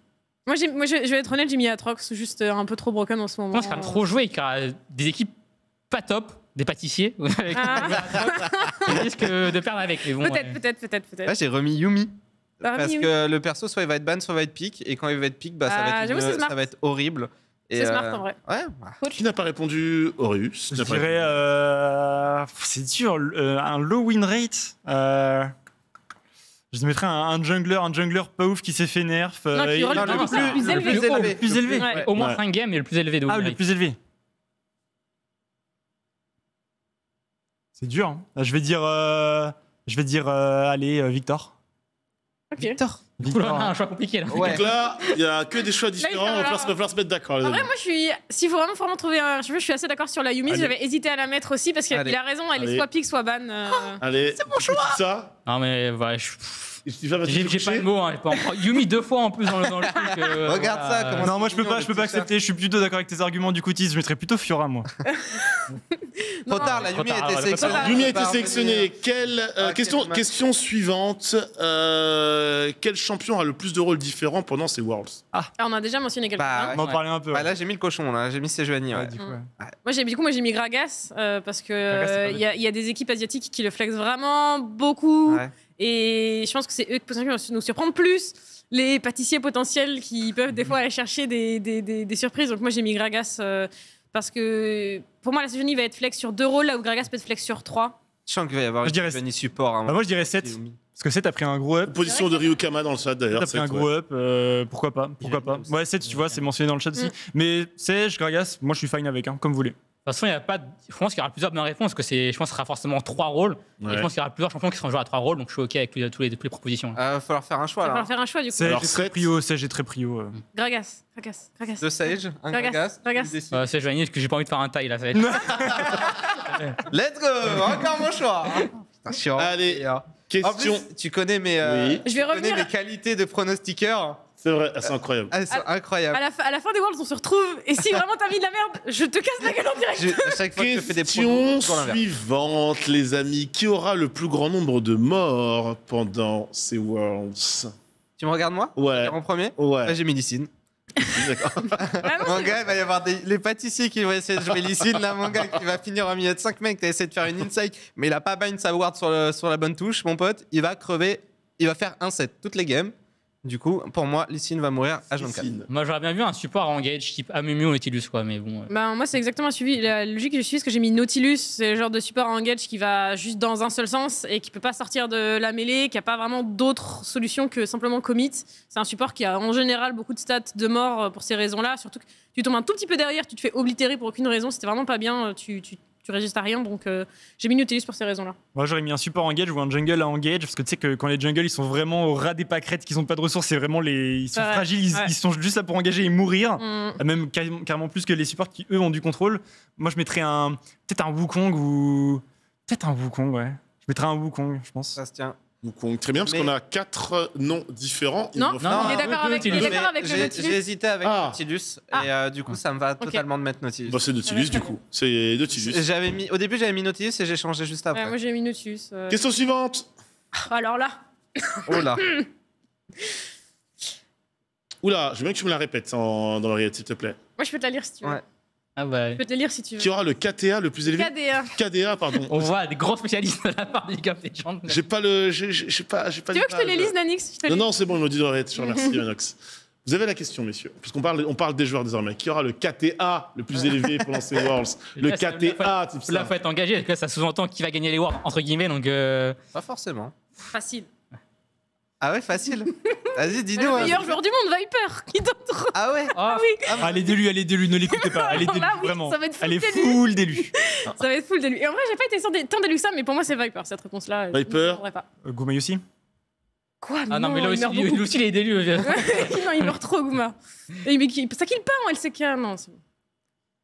Moi, je, vais être honnête, j'ai mis Atrox juste euh, un peu trop broken en ce moment. Je pense qu'il a euh. trop joué, car des équipes pas top des pâtissiers risque ah. de perdre avec. Bon, euh. peut-être, peut-être, peut-être, peut-être. j'ai remis Yumi. parce que le perso, soit il va être ban, soit il va être pick. Et quand il va être pick, bah, ah, ça, va être horrible. C'est euh, smart en vrai. Ouais. Bah. Qui n'a pas répondu Horus Je dirais. Euh, c'est dur. un low win rate. Je mettrais un, jungler, un jungler pas ouf qui s'est fait nerf. le, plus, élevé. Au moins 5 games, et le plus élevé. De le plus élevé. C'est dur. Hein. Je vais dire, euh, je vais dire, euh, allez, euh, Victor. Ok. Victor. C'est un choix compliqué là. Donc là, il n'y a que des choix différents. On va falloir- se- mettre d'accord. En vrai, moi, je suis. S'il faut vraiment, trouver un cheveu, je suis assez d'accord sur la Yumi. J'avais hésité à la mettre aussi parce qu'il a raison, elle est soit pique, soit ban. Allez, c'est mon choix. Ça, Non mais ouais, j'ai pas de mots. Hein, Yumi deux fois en plus dans le, dans truc. Euh, Regarde ça. non, moi je peux pas, je peux pas accepter. Je suis plutôt d'accord avec tes arguments du Coutis. Je mettrais plutôt Fiora moi. trop tard, la Yumi a été sélectionnée. Yumi a été sélectionnée. question, suivante. Euh, quel champion a le plus de rôles différents pendant ces Worlds ah. ah. On a déjà mentionné quelqu'un. Bah, on en parler un peu. Bah, hein. là j'ai mis le cochon, là j'ai mis Sejuani. Moi j'ai du coup moi j'ai mis Gragas euh, parce que il y, a des équipes asiatiques qui le flexent vraiment beaucoup. Et je pense que c'est eux qui vont nous surprendre plus les pâtissiers potentiels qui peuvent des fois aller chercher des, surprises. Donc moi j'ai mis Gragas euh, parce que pour moi la saison il va être flex sur deux rôles là où Gragas peut être flex sur trois. Je sens qu'il va y avoir je dirais... support. Hein. Bah, moi je dirais 7. Parce que 7 a pris un gros up. Position de Ryukama dans le chat d'ailleurs. 7 a pris un gros up, euh, pourquoi pas, pourquoi pas. Ouais, 7 tu vois, c'est mentionné dans le chat aussi. Mm. Mais Sej, Gragas, moi je suis fine avec, hein, comme vous voulez. De toute façon, il y a pas. De... Je pense qu'il y aura plusieurs bonnes réponses, parce que c'est, je pense, que y sera forcément trois rôles. Et je pense qu'il y aura plusieurs champions qui seront joués à trois rôles, donc je suis ok avec les, toutes les propositions. Il ah, va falloir faire un choix. Il va falloir faire un choix du coup. Sage, très prio, Sage et très prio. Euh. Gragas, Gragas, Gragas. Deux Sage, un hein, Gragas, Gragas. Euh, joigné, parce que j'ai pas envie de faire un taille là, ça va être. Let's go, encore mon choix. Hein. Putain, sûr Allez, euh, question. tu connais mes, euh, je vais revenir... mes qualités de pronostiqueur. C'est vrai, ah, c'est incroyable ah, À la, fin, des Worlds, on se retrouve. Et si vraiment t'as mis de la merde, je te casse la gueule en direct. chaque fois que je fais des Question suivante, les amis. Qui aura le plus grand nombre de morts pendant ces Worlds Tu me regardes, moi Ouais. En premier Ouais. Là, ah, j'ai Médicine. D'accord. mon gars, il va y avoir les pâtissiers qui vont essayer de jouer Lysine. Là, mon gars, qui va finir en milieu de 5 mecs, t'as essayé de faire une insight, mais il a pas bind sa ward sur la bonne touche, mon pote. Il va crever, il va faire un set toutes les games. Du coup, pour moi, Lissine va mourir à 24 Moi, j'aurais bien vu un support engage type Amumu ou Nautilus, quoi, mais bon. Euh. Bah, moi, c'est exactement suivi. La logique que je suis, c'est que j'ai mis Nautilus, c'est le genre de support engage qui va juste dans un seul sens et qui peut pas sortir de la mêlée, qui a pas vraiment d'autres solutions que simplement commit. C'est un support qui a en général beaucoup de stats de mort euh, pour ces raisons-là, surtout que tu tombes un tout petit peu derrière, tu te fais oblitérer pour aucune raison, c'était vraiment pas bien, euh, tu, tu tu résistes à rien. Donc euh, j'ai mis Nautilus pour ces raisons-là. Moi j'aurais mis un support engage ou un jungle à engage parce que tu sais que quand les jungles ils sont vraiment au ras des pâquerettes, qu'ils n'ont pas de ressources, c'est vraiment les. Ils sont fragiles, Ils, sont juste là pour engager et mourir. Mm. Ah, même carrément plus que les supports qui eux ont du contrôle. Moi je mettrais un. Peut-être un Wukong ou. Peut-être un Wukong, ouais. Je mettrais un Wukong, je pense. Ça se tient. Très bien, parce qu'on a quatre euh, noms différents. Non, non, non, il est d'accord avec, avec le Nautilus. J'ai hésité avec ah. Nautilus, et ah. Euh, du coup, ça me va totalement de mettre Nautilus. Bah, c'est Nautilus, du coup. C'est Nautilus. au début, j'avais mis Nautilus et j'ai changé juste après. moi, j'ai mis Nautilus. Euh. Question suivante. Oh, alors là. Oh là. Oula, je veux bien que tu me la répètes en... dans l'oreillette, s'il te plaît. Moi, je peux te la lire si tu veux. Ouais. Ah bah Je peux te lire si tu veux. Qui aura le KTA le plus élevé KDA. KDA, pardon. On voit des gros spécialistes de la part de League of Legends. J'ai pas le. pas, j'ai pas tu veux que je te les lise, Nanix Non, non, c'est bon, il me dit d'arrêter. Je remercie, Manox. Vous avez la question, messieurs, puisqu'on parle, on parle des joueurs désormais. Qui aura le KTA le plus élevé pour lancer Worlds Le KTA, là, faut, là, faut être engagé, parce que ça sous-entend qui va gagner les Worlds, entre guillemets, donc. Euh, pas forcément. Facile. Ah ouais, facile. Vas-y, dis-nous. Le hein. meilleur joueur du monde, Viper, qui d'autre Ah ouais Ah, ah oui. ah elle est délue, elle est ne l'écoutez pas. Elle est oui, vraiment. Ça va être elle est full délu. ça va être full délu. Et en vrai, j'ai pas été tant délue ça, mais pour moi, c'est Viper, cette réponse-là. Viper. Euh, Gouma euh, aussi Quoi Ah non, mais là aussi, il, aussi, il est délu. non, il meurt trop, Gouma. Et, mais qui, ça qu'il part en LCK, non.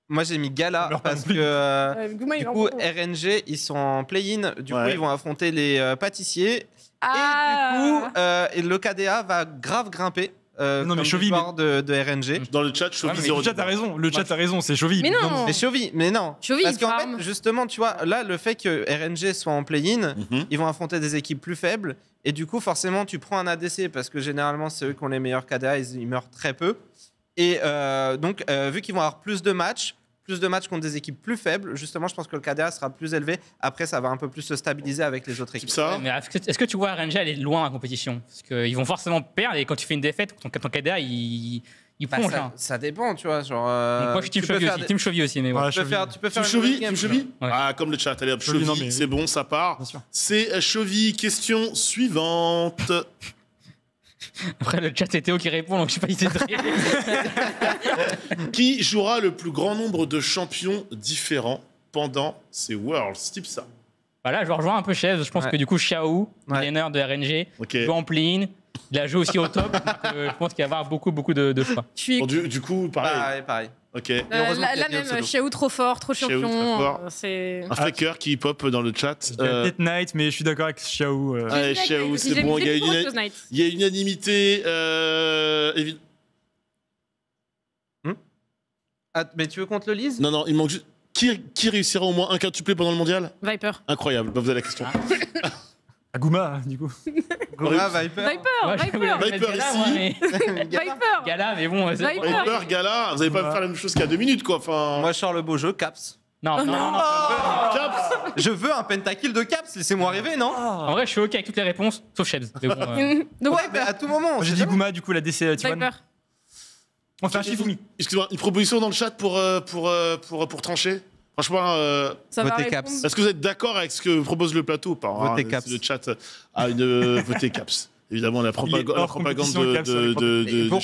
Moi, j'ai mis Gala parce que euh, du coup, RNG, ils sont en play-in. Du coup, ils vont affronter les euh, pâtissiers. Et du ah. coup, euh, le KDA va grave grimper. Euh, non mais de, de, RNG dans le chat Chovy le chat a raison le chat a raison c'est Chovy mais non, non. mais Chovy mais non parce qu'en fait justement tu vois là le fait que RNG soit en play-in mhm. ils vont affronter des équipes plus faibles et du coup forcément tu prends un ADC parce que généralement c'est eux qui ont les meilleurs KDA ils, meurent très peu et euh, donc euh, vu qu'ils vont avoir plus de matchs plus de matchs contre des équipes plus faibles, justement, je pense que le KDA sera plus élevé. Après, ça va un peu plus se stabiliser avec les autres équipes. Mais est-ce que tu vois RNG aller loin en compétition Parce qu'ils vont forcément perdre et quand tu fais une défaite, ton, KDA, il. Il bah plonge, ça, hein. dépend, tu vois. Genre, euh, moi, je suis Team Chovy aussi. aussi, mais ouais. tu, peux faire, tu peux faire. Ah, comme le chat. Allez hop, Chovy, c'est bon, ça part. C'est Chovy. Question suivante. Après, le chat, c'est Théo qui répond, donc je sais pas, il s'est Qui jouera le plus grand nombre de champions différents pendant ces Worlds Type ça. Voilà, bah je rejoins un peu Chaise. Je pense que du coup, Xiao, ouais. de RNG, okay. joue en il a joué aussi au top. donc, euh, je pense qu'il va y avoir beaucoup, beaucoup de, choix. Du, coup, pareil, bah, pareil. Euh, Là même, Sano. trop fort, trop champion. Euh, c'est. Un faker qui pop dans le chat. Il y euh, Knight, mais je suis d'accord avec Xiao. euh, allez, ah, c'est bon, il y a une- Il y a unanimité. Euh, hmm ah, mais tu veux qu'on te le lise Non, non, il manque juste. Qui, qui réussira au moins un quintuplé pendant le mondial Viper. Incroyable, bah, vous avez la question. Ah. Aguma, du coup. Gora, Viper. Viper, Viper. Gala, ici. moi, mais- Viper. Gala, mais bon. Viper. Gala, vous avez pas me faire la même chose qu'à deux minutes, quoi. Enfin, Moi, je sors le beau jeu, Caps. Non, non, non, non. Caps, Je veux un pentakill de Caps, laissez-moi arriver non En vrai, je suis OK avec toutes les réponses, sauf Shebs. Mais bon, euh, Donc, Ouais, mais à tout moment. J'ai dit Gouma, du coup, la DC euh, Viper. On fait un Shifumi. excuse-moi, une proposition dans le chat pour, euh, pour, euh, pour, pour trancher Franchement, euh, est-ce que vous êtes d'accord avec ce que propose le plateau par hein, Caps. Le chat a une euh, voté caps. Évidemment, la, la propagande de,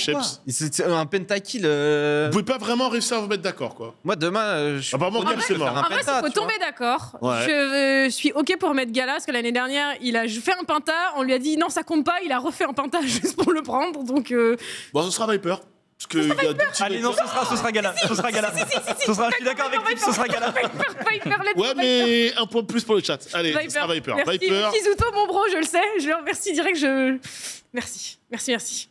C'est un pentakill. Vous euh. Vous pouvez pas vraiment réussir à vous mettre d'accord, quoi. Moi, demain, je suis. Apparemment, c'est mort. En il faut tomber d'accord. Je, suis OK pour mettre Gala, parce que l'année dernière, il a fait un penta. on lui a dit non, ça compte pas, il a refait un penta juste pour le prendre, donc... Bon, ce sera Viper. Parce que Allez, non, ce sera, ce sera Gala. Ce sera Gala. Ce sera, je suis d'accord avec toi, ce sera Gala. Viper, Viper. Ouais, mais un point de plus pour le chat. Allez, Viper. ce sera Viper. Merci. Viper. mon bro, je le sais. Je le remercie direct. Je... Merci. Merci, merci.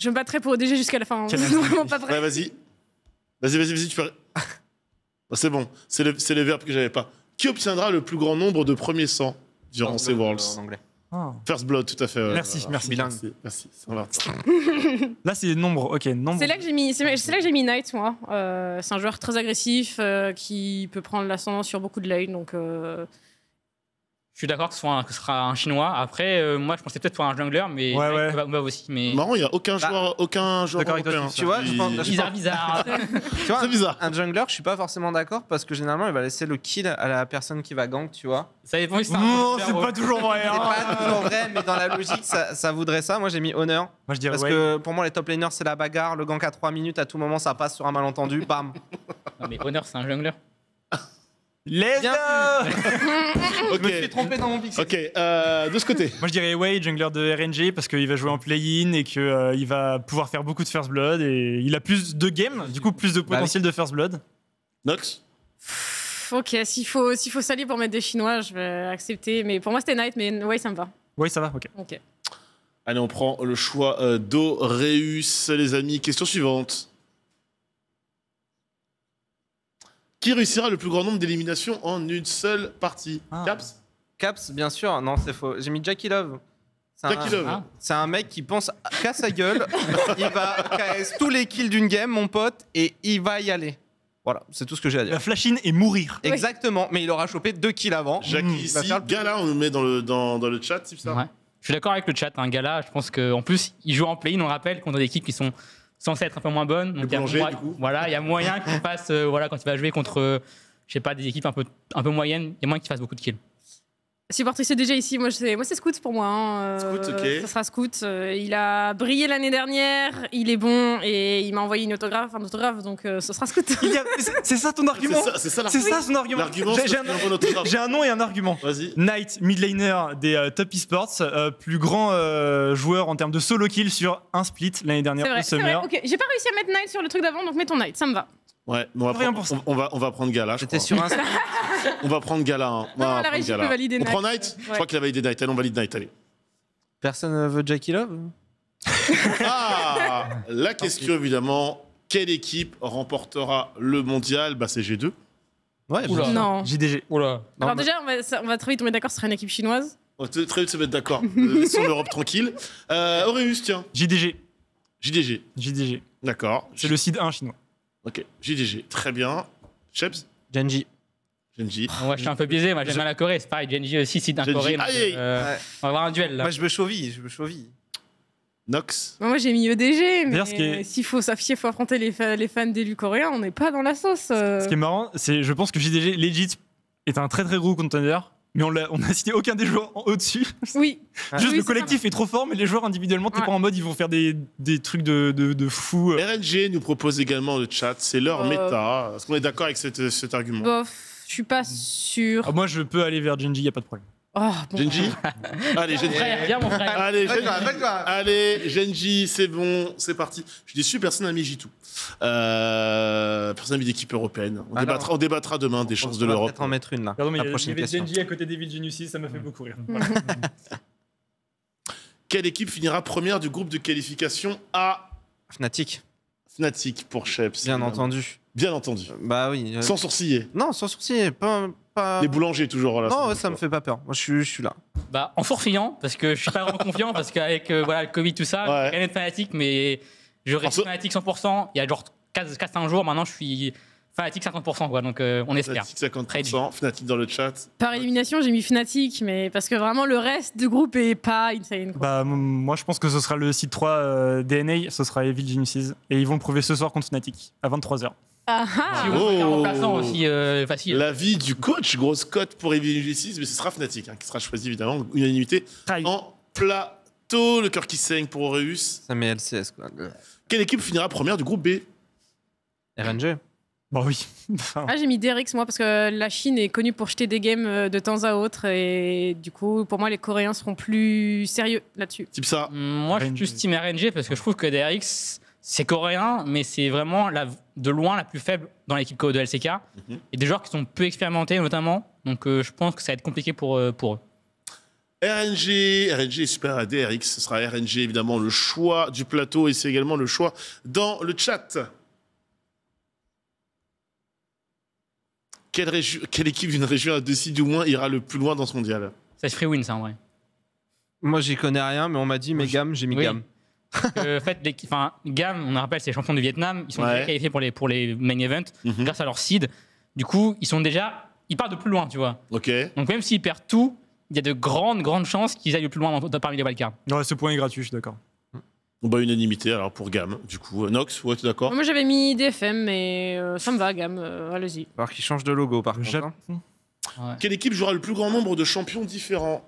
Je me battrai pour ODG jusqu'à la fin. C'est hein. vraiment pas vrai. Ouais, vas-y. Vas-y, vas-y, vas-y, tu peux. Ah, c'est bon, c'est le, c'est le verbe que j'avais pas. Qui obtiendra le plus grand nombre de premiers 100 durant ces Worlds En anglais. Ah. First Blood, tout à fait. Merci, merci. Bilingue. Merci, là, c'est nombre. Ok, nombre. C'est là que j'ai mis, c'est là que j'ai mis Knight, moi. Euh, c'est un joueur très agressif euh, qui peut prendre l'ascendant sur beaucoup de lane, donc. Euh, je suis d'accord que ce, sera un chinois. Après, euh, moi, je pensais peut-être pour un jungler, mais ouais, ouais. aussi. Mais... Marrant, il n'y a aucun bah, joueur, aucun joueur européen. Toi, tu vois, bizarre, bizarre. tu vois, bizarre. Un, jungler, je suis pas forcément d'accord parce que généralement, il va laisser le kill à la personne qui va gank, tu vois. Ça dépend. non, c'est pas toujours vrai. c'est pas hein. toujours vrai, mais dans la logique, ça, voudrait ça. Moi, j'ai mis Honor. Moi, je dirais parce que pour moi, les top laners, c'est la bagarre. Le gank à 3 minutes, à tout moment, ça passe sur un malentendu. Bam. Non, mais Honor, c'est un jungler. Let's go Je me suis trompé dans mon pixel. Ok, euh, de ce côté. Moi je dirais Way, jungler de RNG, parce qu'il va jouer en play-in et qu'il euh, va pouvoir faire beaucoup de first blood. Et il a plus de game, du coup plus de bah potentiel de first blood. Nox Ok, s'il faut, s'il faut salir pour mettre des Chinois, je vais accepter. Mais pour moi c'était Knight, mais Way ça me va. Way ça va, ok. Ok. Allez, on prend le choix euh, d'Oreus, les amis. Question suivante. Qui réussira le plus grand nombre d'éliminations en une seule partie ah. Caps Caps, bien sûr. Non, c'est faux. J'ai mis Jackie Love. C'est un, ah. mec qui pense qu'à sa gueule. il va KS tous les kills d'une game, mon pote, et il va y aller. Voilà, c'est tout ce que j'ai à dire. La flash in et mourir. Exactement, mais il aura chopé deux kills avant. Jackie, ici, hmm. gala, on le met dans le, dans, dans le chat, c'est ça Je suis d'accord avec le chat, un hein, gala. Je pense qu'en plus, il joue en play-in, on rappelle, contre des équipes qui sont censée être un peu moins bonne. Donc, Voilà, il y a moyen qu'on fasse, euh, voilà, quand il va jouer contre, euh, je sais pas, des équipes un peu, un peu moyennes, il y a moyen qu'il fasse beaucoup de kills. Si c'est déjà ici, moi c'est moi c'est Scout pour moi. Hein. Euh, Scout, ok. Ça sera Scout. Euh, il a brillé l'année dernière, il est bon et il m'a envoyé une autographe, un autographe, donc ça euh, ce sera Scout. C'est ça ton argument. C'est ça, son argument. J'ai un... nom et un argument. Vas-y. Knight, midlaner des Top Esports, plus grand joueur en termes de solo kill sur un split l'année dernière. C'est vrai. J'ai pas réussi à mettre Knight sur le truc d'avant, donc mets ton Knight, ça me va. Ouais, on va, prendre, Gala. sur on va prendre Gala. Hein. On, prend Knight Je crois qu'il a validé Knight. Allez, on valide Knight. Allez. Personne veut Jackie Love Ah La question, évidemment quelle équipe remportera le mondial bah, C'est G2. Ouais, Oula. Non. JDG. Oula. Alors, déjà, on va, très vite tomber d'accord ce sur une équipe chinoise. On va très vite se mettre d'accord. Euh, sur l'Europe tranquille. Euh, Auréus, tiens. JDG. JDG. JDG. D'accord. C'est le site 1 chinois. Ok, JDG, très bien. Chebs Genji. Genji. Ah, moi, je suis un peu biaisé, moi j'aime bien la Corée, c'est pareil. Genji aussi, si d'un Corée. Euh, on va avoir un duel là. Moi, je me chauvis. je me chauvis. Nox Moi, j'ai mis EDG, mais s'il faut, s'afficher, faut affronter les, les fans d'élus coréens, on n'est pas dans la sauce. Euh. Ce qui est marrant, c'est je pense que JDG Legit est un très très gros contender mais on, a, cité aucun des joueurs au-dessus. Oui. Juste le collectif est, trop fort, mais les joueurs individuellement, t'es pas en mode, ils vont faire des, des trucs de, de, de, fou. RNG nous propose également le chat, c'est leur euh. méta. Est-ce qu'on est d'accord avec cette, cet argument Bof, je suis pas hmm. sûr. Ah, moi, je peux aller vers Genji, y a pas de problème. Oh, Genji Allez, Genji. Allez, Genji, c'est bon, c'est parti. Je dis super. personne mis Jitou. Euh, personne mis d'équipe européenne. On, ah, débattra, on débattra demain des chances de l'Europe. peut-être en mettre une là. Pardon, avait Genji à côté d'Evil ça m'a fait beaucoup rire. Quelle équipe finira première du groupe de qualification à Fnatic. Fnatic pour Sheps. Bien entendu. Bien entendu. Bah oui. Euh, sans sourciller. Non, sans sourciller. Pas... Les boulangers, toujours. Là, non, ça, me fait pas peur. Moi, je suis, là. Bah, en fourfillant, parce que je suis pas vraiment confiant, parce qu'avec euh, voilà, le Covid, tout ça, rien n'est fanatique, mais je reste fanatique 100%. Il y a genre 4, un 5 jours, maintenant, je suis. fanatique 50%, quoi, donc euh, on espère. 50%, fanatique dans le chat. Par élimination, j'ai mis fanatique mais parce que vraiment le reste du groupe est pas insane. Bah, moi je pense que ce sera le site 3 euh, DNA, ce sera Evil Geniuses, et ils vont prouver ce soir contre Fnatic à 23h. Ah ah oh. aussi, euh, facile. L'avis du coach, grosse cote pour Evil 6 mais ce sera Fnatic hein, qui sera choisi évidemment, unanimité. En plateau, le cœur qui saigne pour Aureus. Ça met LCS quoi. Quelle équipe finira première du groupe B RNG. Bon bah oui. ah, j'ai mis DRX moi parce que la Chine est connue pour jeter des games euh, de temps à autre et du coup pour moi les Coréens seront plus sérieux là-dessus. Type ça. Moi je suis plus team RNG parce que je trouve que DRX c'est coréen, mais c'est vraiment de loin la plus faible dans l'équipe code de LCK. Mhm. Et des joueurs qui sont peu expérimentés, notamment. Donc, euh, je pense que ça va être compliqué pour, euh, pour eux. RNG, RNG Super ADRX, ce sera RNG évidemment le choix du plateau et c'est également le choix dans le chat. Quelle, région, quelle équipe d'une région à décidé sites ou moins ira le plus loin dans ce mondial Ça se free win ça en vrai. Moi j'y connais rien mais on m'a dit mes gammes, j'ai mis oui. gammes fait, enfin, GAM, on le rappelle, c'est champion champions du Vietnam. Ils sont déjà qualifiés pour les, pour les main events mhm. grâce à leur seed. Du coup, ils sont déjà. Ils partent de plus loin, tu vois. Ok. Donc, même s'ils perdent tout, il y a de grandes, grandes chances qu'ils aillent le plus loin parmi les wildcards. Non, ce point est gratuit, je suis d'accord. Bah, unanimité alors pour Gam, du coup. Euh, Nox, ouais, tu d'accord Moi j'avais mis DFM, mais euh, ça me va, Gam, euh, allez-y. Alors qu'ils changent de logo par contre. Hein. Quelle équipe jouera le plus grand nombre de champions différents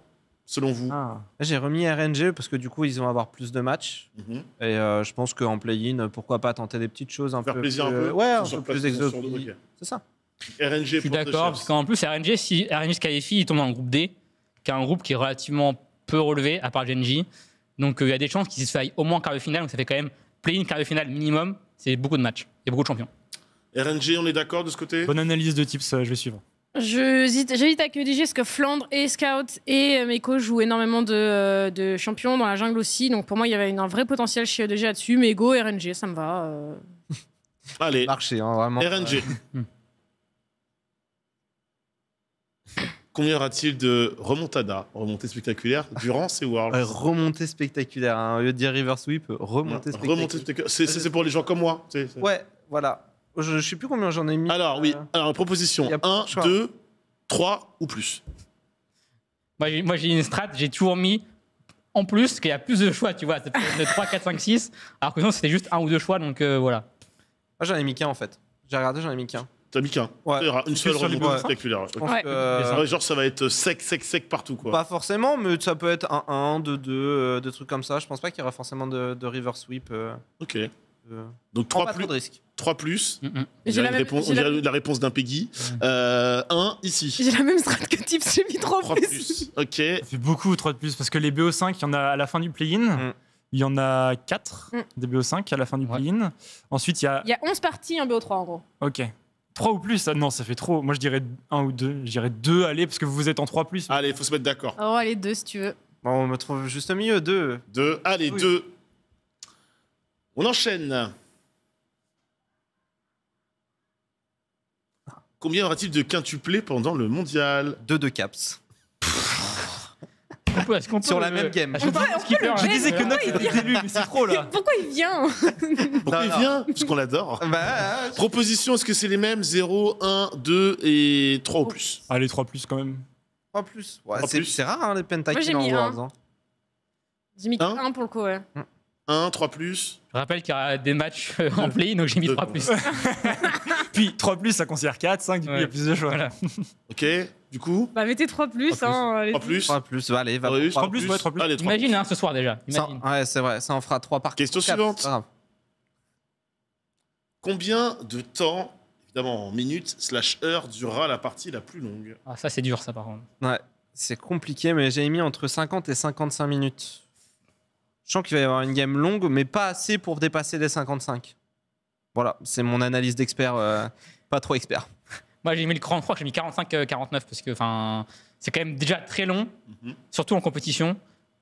selon vous ah. J'ai remis RNG parce que du coup, ils vont avoir plus de matchs. Mhm. Et euh, je pense qu'en play-in, pourquoi pas tenter des petites choses un Faire peu plaisir un peu Ouais, un peu plus exotique. C'est ça. RNG je suis d'accord, parce qu'en plus, RNG, si RNG se qualifie, il tombe en groupe D, qui est un groupe qui est relativement peu relevé, à part Genji. Donc euh, il y a des chances qu'ils se faillent au moins quart de finale, donc ça fait quand même play-in, quart de finale minimum. C'est beaucoup de matchs et beaucoup de champions. RNG, on est d'accord de ce côté Bonne analyse de tips, euh, je vais suivre. J'hésite à que parce que Flandre et Scout et euh, Meko jouent énormément euh, de, champions dans la jungle aussi. Donc pour moi, il y avait un vrai potentiel chez EDG là-dessus. Mais Go, RNG, ça me va. Euh. Allez. Hein, vraiment. RNG. Combien y aura-t-il de remontada, remontée spectaculaire, durant ces Worlds Remontée spectaculaire. Hein. Au lieu de dire River Sweep, remontée spectaculaire. C'est pour les gens comme moi. Ouais, voilà. Je, ne sais plus combien j'en ai mis. Alors, oui. Euh, alors, proposition 1, 2, 3 ou plus. Moi, j'ai- une strat, j'ai toujours mis en plus qu'il y a plus de choix, tu vois. 3, 4, 5, 6. Alors que sinon, c'était juste un ou deux choix, donc euh, voilà. Moi, j'en ai mis qu'un en fait. J'ai regardé, j'en ai mis qu'un. T'as mis qu'un. Ouais. Il y aura une seule spectaculaire. genre, ça va être sec, sec, sec partout, quoi. Pas forcément, mais ça peut être un 1, 2, 2, de trucs comme ça. Je pense pas qu'il y aura forcément de, de river sweep. Euh. Ok. Euh, donc 3 plus, 3 plus. Mm, mm. la, on la... la... réponse d'un Peggy. 1 mm. euh, ici. J'ai la même strat que Tips, j'ai mis 3, 3 plus. Ok. Ça fait beaucoup 3 de plus parce que les BO5, il y en a à la fin du play-in. Il y en a 4 des BO5 à la fin du play-in. Ensuite, il y a. Il y a 11 parties, en BO3 en gros. Ok. 3 ou plus, ah, non, ça fait trop. Moi, je dirais 1 ou 2. Je dirais 2, allez, parce que vous êtes en 3 plus. Allez, il faut se mettre d'accord. Oh, allez, 2 si tu veux. Bon, on me trouve juste au milieu, 2. 2, allez, 2. On enchaîne. Combien aura-t-il de quintuplés pendant le mondial Deux de caps. On peut, on peut Sur la même game. Hein. je disais que Nox était élu, mais c'est trop là. Pourquoi il vient Pourquoi il vient Parce qu'on l'adore. Bah, Proposition, est-ce que c'est les mêmes 0, 1, 2 et 3 ou plus Allez, 3 plus quand même. 3 plus. Ouais, c'est rare hein, les pentakill en Worlds. Hein. J'ai mis 1 pour le coup, ouais. Mm. 1, 3 plus. Je rappelle qu'il y a des matchs euh, en play, donc j'ai mis 3 plus. puis 3 plus, ça considère 4, 5, du coup il y a plus de choix. ok, du coup Bah mettez 3 plus, 3 plus. 3 hein, plus. allez, va. 3, 3 plus, ouais, 3 plus. Allez, 3 Imagine hein, ce soir déjà. ouais, c'est vrai, ça en fera 3 par Question suivante. Combien de temps, évidemment en minutes, slash heure, durera la partie la plus longue Ah, ça c'est dur, ça par contre. Ouais, c'est compliqué, mais j'ai mis entre 50 et 55 minutes. Je sens qu'il va y avoir une game longue, mais pas assez pour dépasser les 55. Voilà, c'est mon analyse d'expert, euh, pas trop expert. Moi, j'ai mis le j'ai mis 45-49 euh, parce que c'est quand même déjà très long, mhm. surtout en compétition.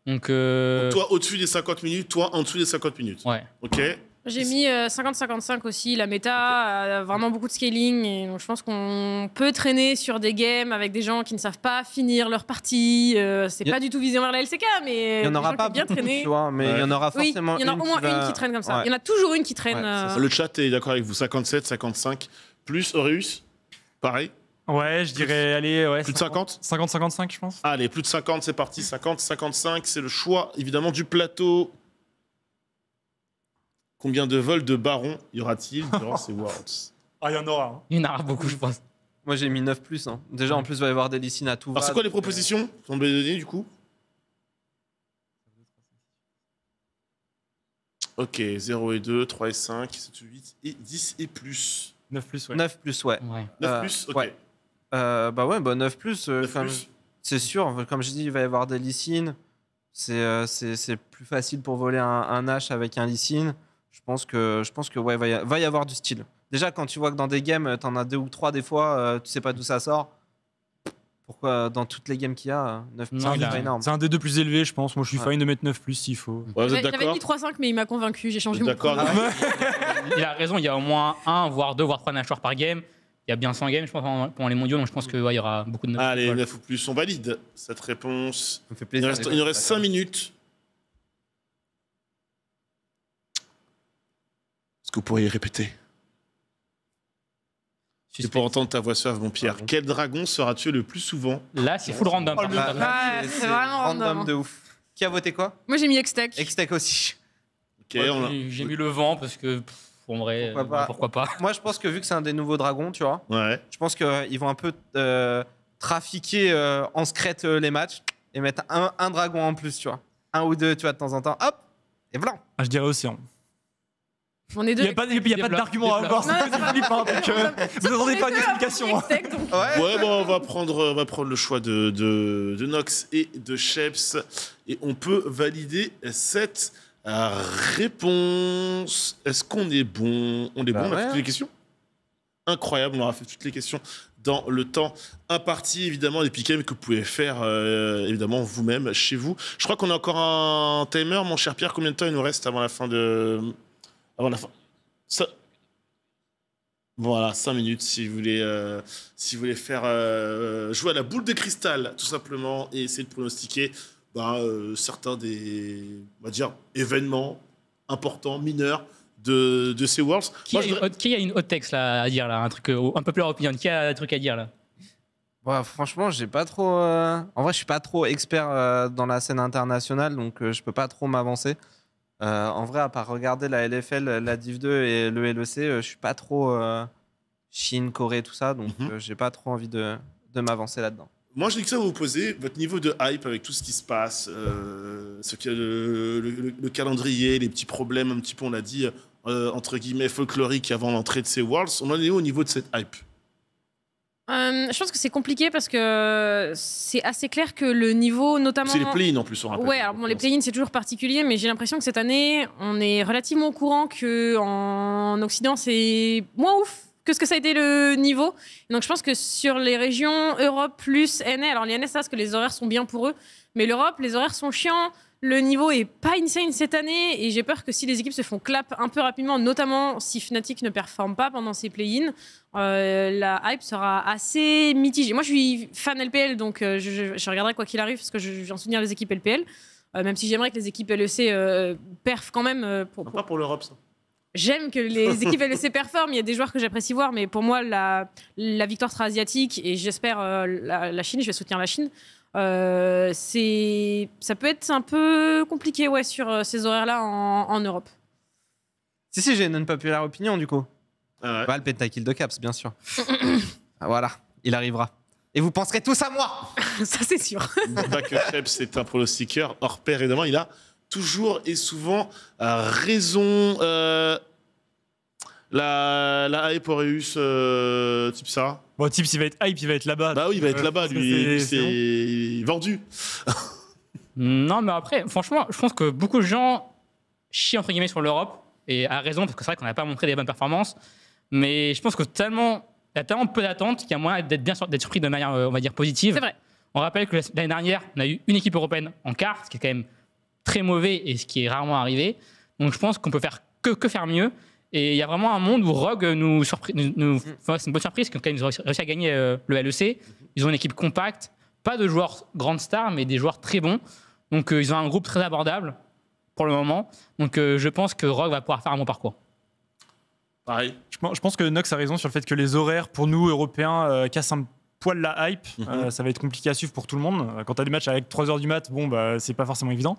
Donc, euh, toi au-dessus des 50 minutes, toi en dessous des 50 minutes. Ok. J'ai mis 50-55 euh, aussi, la méta, euh, vraiment beaucoup de scaling. Et donc je pense qu'on peut traîner sur des games avec des gens qui ne savent pas finir leur partie. Ce euh, c'est pas du tout visé vers la LCK, mais. Il y en aura pas bien traîné. mais il y en aura forcément y en au moins une qui traîne comme ça. Il y en a toujours une qui traîne. Le chat est d'accord avec vous, 57, 55. Plus Aureus, pareil. Ouais, je dirais, allez, ouais. Plus de 50 50-55, je pense. Allez, plus de 50, c'est parti. 50-55, c'est le choix, évidemment, du plateau Combien de vols de barons y aura-t-il durant ces Worlds Ah, il y en aura. Hein. Il y en aura beaucoup, je pense. Moi, j'ai mis 9 plus. Hein. Déjà, en plus, il va y avoir des licines à tout. Alors, c'est quoi les euh, propositions Vous du coup Ok, 0 et 2, 3 et 5, 7 8 et 10 et plus. 9 plus, ouais. 9 plus, ouais. 9 euh, Ok. Euh, bah ouais, bah 9 plus. C'est sûr, comme je dis, il va y avoir des licines. C'est c'est- plus facile pour voler un, un H avec un licine. Je pense que, je pense que ouais, va y, va y avoir du style. Déjà, quand tu vois que dans des games, euh, tu en as deux ou trois des fois, tu euh, tu sais pas d'où ça sort. Pourquoi euh, dans toutes les games qu'il y a, 9 plus, c'est énorme. C'est un des deux plus élevés, je pense. Moi, je suis Ouais. de mettre 9 plus s'il faut. Ouais, vous J'avais mis 3-5, mais il m'a convaincu, j'ai changé mon d'accord Il a raison, il y a au moins un, voire deux, voire trois nageoires par game. Il y a bien 100 games, je pense, pendant- les mondiaux, donc je pense qu'il y aura beaucoup de Allez, 9 ou plus, sont valides. cette réponse. Ça me fait plaisir. il nous reste 5 minutes. Est-ce que vous pourriez répéter c'est pour entendre ta voix suave, mon Pierre. Quel dragon seras-tu le plus souvent Là, c'est full random. Oh, c'est vraiment random. Hein. de ouf. Qui a voté quoi Moi, j'ai mis Extec. Extec aussi. J'ai mis le vent parce que, pour vrai, bah, pourquoi, pas. Moi, je pense que vu que c'est un des nouveaux dragons, tu vois, ouais. je pense qu'ils euh, vont un peu euh, trafiquer euh, en secrète les matchs et mettre un, dragon en plus, tu vois. Un ou deux, tu vois, de temps en temps. Hop Et blanc. Ah, je dirais océan. On est deux. Il n'y a pas, d'argument à avoir, hein, euh, vous n'attendez pas une explication. Hein. Ouais, bon, on va prendre, on va prendre le choix de, de, Nox et de Chefs Et on peut valider cette euh, réponse. Est-ce qu'on est bon On est bon, on a fait bah toutes les questions Incroyable, on aura fait toutes les questions dans le temps imparti, évidemment, des piquets que vous pouvez faire, euh, évidemment, vous-même, chez vous. Je crois qu'on a encore un timer, mon cher Pierre. Combien de temps il nous reste avant la fin de, avant Ça... Voilà, 5 minutes si vous voulez, euh, si vous voulez faire euh, jouer à la boule de cristal, tout simplement, et essayer de pronostiquer bah, euh, certains des on va dire, événements importants, mineurs de, ces Worlds. Qui, a, une, haute a une hot là, à dire, là, un, truc, un peu plus opinion Qui a un truc à dire là bah, franchement, j'ai pas trop. En vrai, je suis pas trop expert dans la scène internationale, donc je je peux pas trop m'avancer. Euh, en vrai, à part regarder la LFL, la Div 2 et le LEC, euh, je ne suis pas trop euh, Chine, Corée, tout ça, donc je mhm. n'ai j'ai pas trop envie de, de m'avancer là-dedans. Moi, je n'ai que ça vous poser votre niveau de hype avec tout ce qui se passe, ce le, calendrier, les petits problèmes, un petit peu, on l'a dit, entre guillemets, folkloriques avant l'entrée de ces Worlds. On en est au niveau de cette hype euh, je pense que c'est compliqué parce que c'est assez clair que le niveau, notamment. C'est les play-in en plus, on rappelle. Ouais, les play c'est toujours particulier, mais j'ai l'impression que cette année, on est relativement au courant que en Occident, c'est moins ouf que ce que ça a été le niveau. Donc je pense que sur les régions Europe plus NA, alors les NA, ça, que les horaires sont bien pour eux, mais l'Europe, les horaires sont chiants. Le niveau est pas insane cette année et j'ai peur que si les équipes se font clap un peu rapidement, notamment si Fnatic ne performe pas pendant ses play in euh, la hype sera assez mitigée. Moi, je suis fan LPL, donc euh, je, regarderai quoi qu'il arrive parce que j'en je, soutenir les équipes LPL, euh, même si j'aimerais que les équipes LEC perfent quand même. Pour, pour... Pas pour l'Europe, ça. J'aime que les équipes LEC performent. Il y a des joueurs que j'apprécie voir, mais pour moi, la, victoire sera asiatique et j'espère la, Chine. Je vais soutenir la Chine. Euh, c'est, ça peut être un peu compliqué ouais, sur euh, ces horaires-là en, Europe. Si, si, j'ai une populaire opinion du coup. Euh... Ah le pentakill de Caps, bien sûr. voilà, il arrivera. Et vous penserez tous à moi Ça, c'est sûr. Pas que Caps est un pronostiqueur hors pair, évidemment. Il a toujours et souvent euh, raison. Euh, la, la hype pour euh, type ça. Bon, type il va être hype, il va être là-bas. Bah oui, il va être euh, là-bas, lui. C'est vendu. non, mais après, franchement, je pense que beaucoup de gens chient entre guillemets sur l'Europe, et à raison, parce que c'est vrai qu'on n'a pas montré des bonnes performances, mais je pense que tellement, il y a tellement peu d'attentes qu'il y a moyen d'être bien d'être surpris de manière, euh, on va dire, positive. C'est vrai. On rappelle que l'année dernière, on a eu une équipe européenne en quart, ce qui est quand même très mauvais et ce qui est rarement arrivé. Donc je pense qu'on peut faire que, que faire mieux. Et il y a vraiment un monde où Rogue nous, nous, mm. une bonne surprise quand ils ont réussi à gagner euh, le LEC. Mm-hmm. Ils ont une équipe compacte, pas de joueurs grandes stars, mais des joueurs très bons. Donc euh, ils ont un groupe très abordable pour le moment. Donc euh, je pense que Rogue va pouvoir faire un bon parcours. Pareil. Je pense que Nox a raison sur le fait que les horaires, pour nous, Européens, cassent un poil la hype. Mhm. Euh, ça va être compliqué à suivre pour tout le monde. Quand tu des matchs avec 3 heures du mat, bon, bah, c'est pas forcément évident.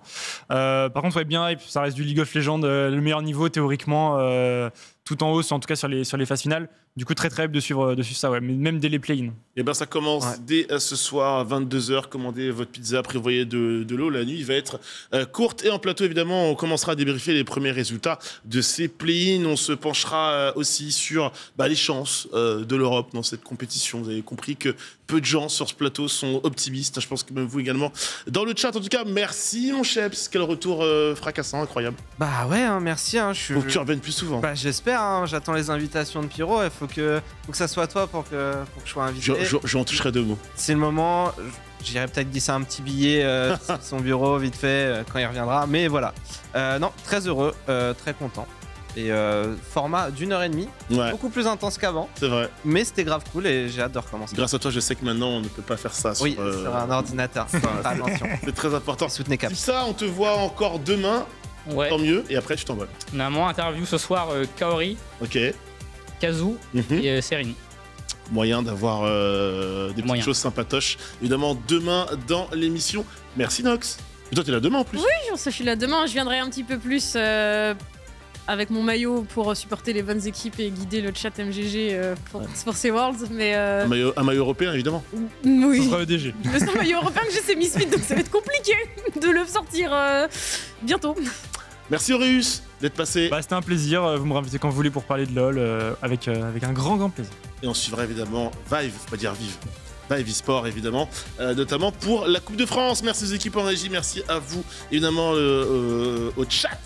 Euh, par contre, ouais, bien hype, ça reste du League of Legends, euh, le meilleur niveau théoriquement tout en hausse, en tout cas sur les, sur les phases finales. Du coup, très très hâte de suivre, de suivre ça, ouais. mais même dès les play-in. Et eh bien ça commence dès euh, ce soir à 22h. Commandez votre pizza, prévoyez de, de l'eau. La nuit va être euh, courte. Et en plateau, évidemment, on commencera à débriefer les premiers résultats de ces play-in. On se penchera euh, aussi sur bah, les chances de l'Europe dans cette compétition. Vous avez compris que peu de gens sur ce plateau sont optimistes. Je pense que même vous également. Dans le chat, en tout cas, merci mon Cheps. Quel retour fracassant, incroyable. Bah ouais, hein, merci. Hein. je... Faut que tu reviennes plus souvent. Bah j'espère. Hein, j'attends les invitations de Pyro. Il faut que, faut que ça soit toi pour que, pour que je sois invité. J'en toucherai deux mots. C'est le moment. J'irai peut-être glisser un petit billet euh, sur son bureau vite fait euh, quand il reviendra. Mais voilà. Euh, non, très heureux, très content. Et format d'une heure et demie, beaucoup plus intense qu'avant. C'est vrai. Mais c'était grave cool et j'ai hâte de recommencer. Grâce à toi, je sais que maintenant on ne peut pas faire ça sur, un ordinateur. C'est très important. Soutenez Cap. Si ça, on te voit encore demain tant mieux, et après tu t'envoies. On a interview ce soir euh, Kaori, Ok. Kazu mhm. et euh, Sereni. Moyen d'avoir euh, des petites choses sympatoches. Évidemment, demain dans l'émission. Merci Nox. Et toi, es là demain en plus. Oui, je suis là demain. Je viendrai un petit peu plus avec mon maillot pour supporter les bonnes équipes et guider le chat MGG euh, pour, Sports Worlds. Mais, euh, un maillot, européen, évidemment. Mm, oui. E c'est sera maillot européen que j'ai, c'est Misfit, donc ça va être compliqué de le sortir euh, bientôt. Merci Auréus d'être passé. Bah, C'était un plaisir, vous me réinvitez quand vous voulez pour parler de LoL, avec, avec un grand grand plaisir. Et on suivra évidemment Vive, faut pas dire Vive, V-Sport, évidemment, euh, notamment pour la Coupe de France. Merci aux équipes en régie, merci à vous évidemment euh, euh, au chat.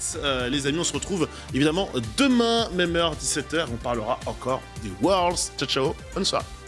les amis, on se retrouve évidemment demain, même heure, 17h. On parlera encore des Worlds. Ciao, ciao, bonne soirée.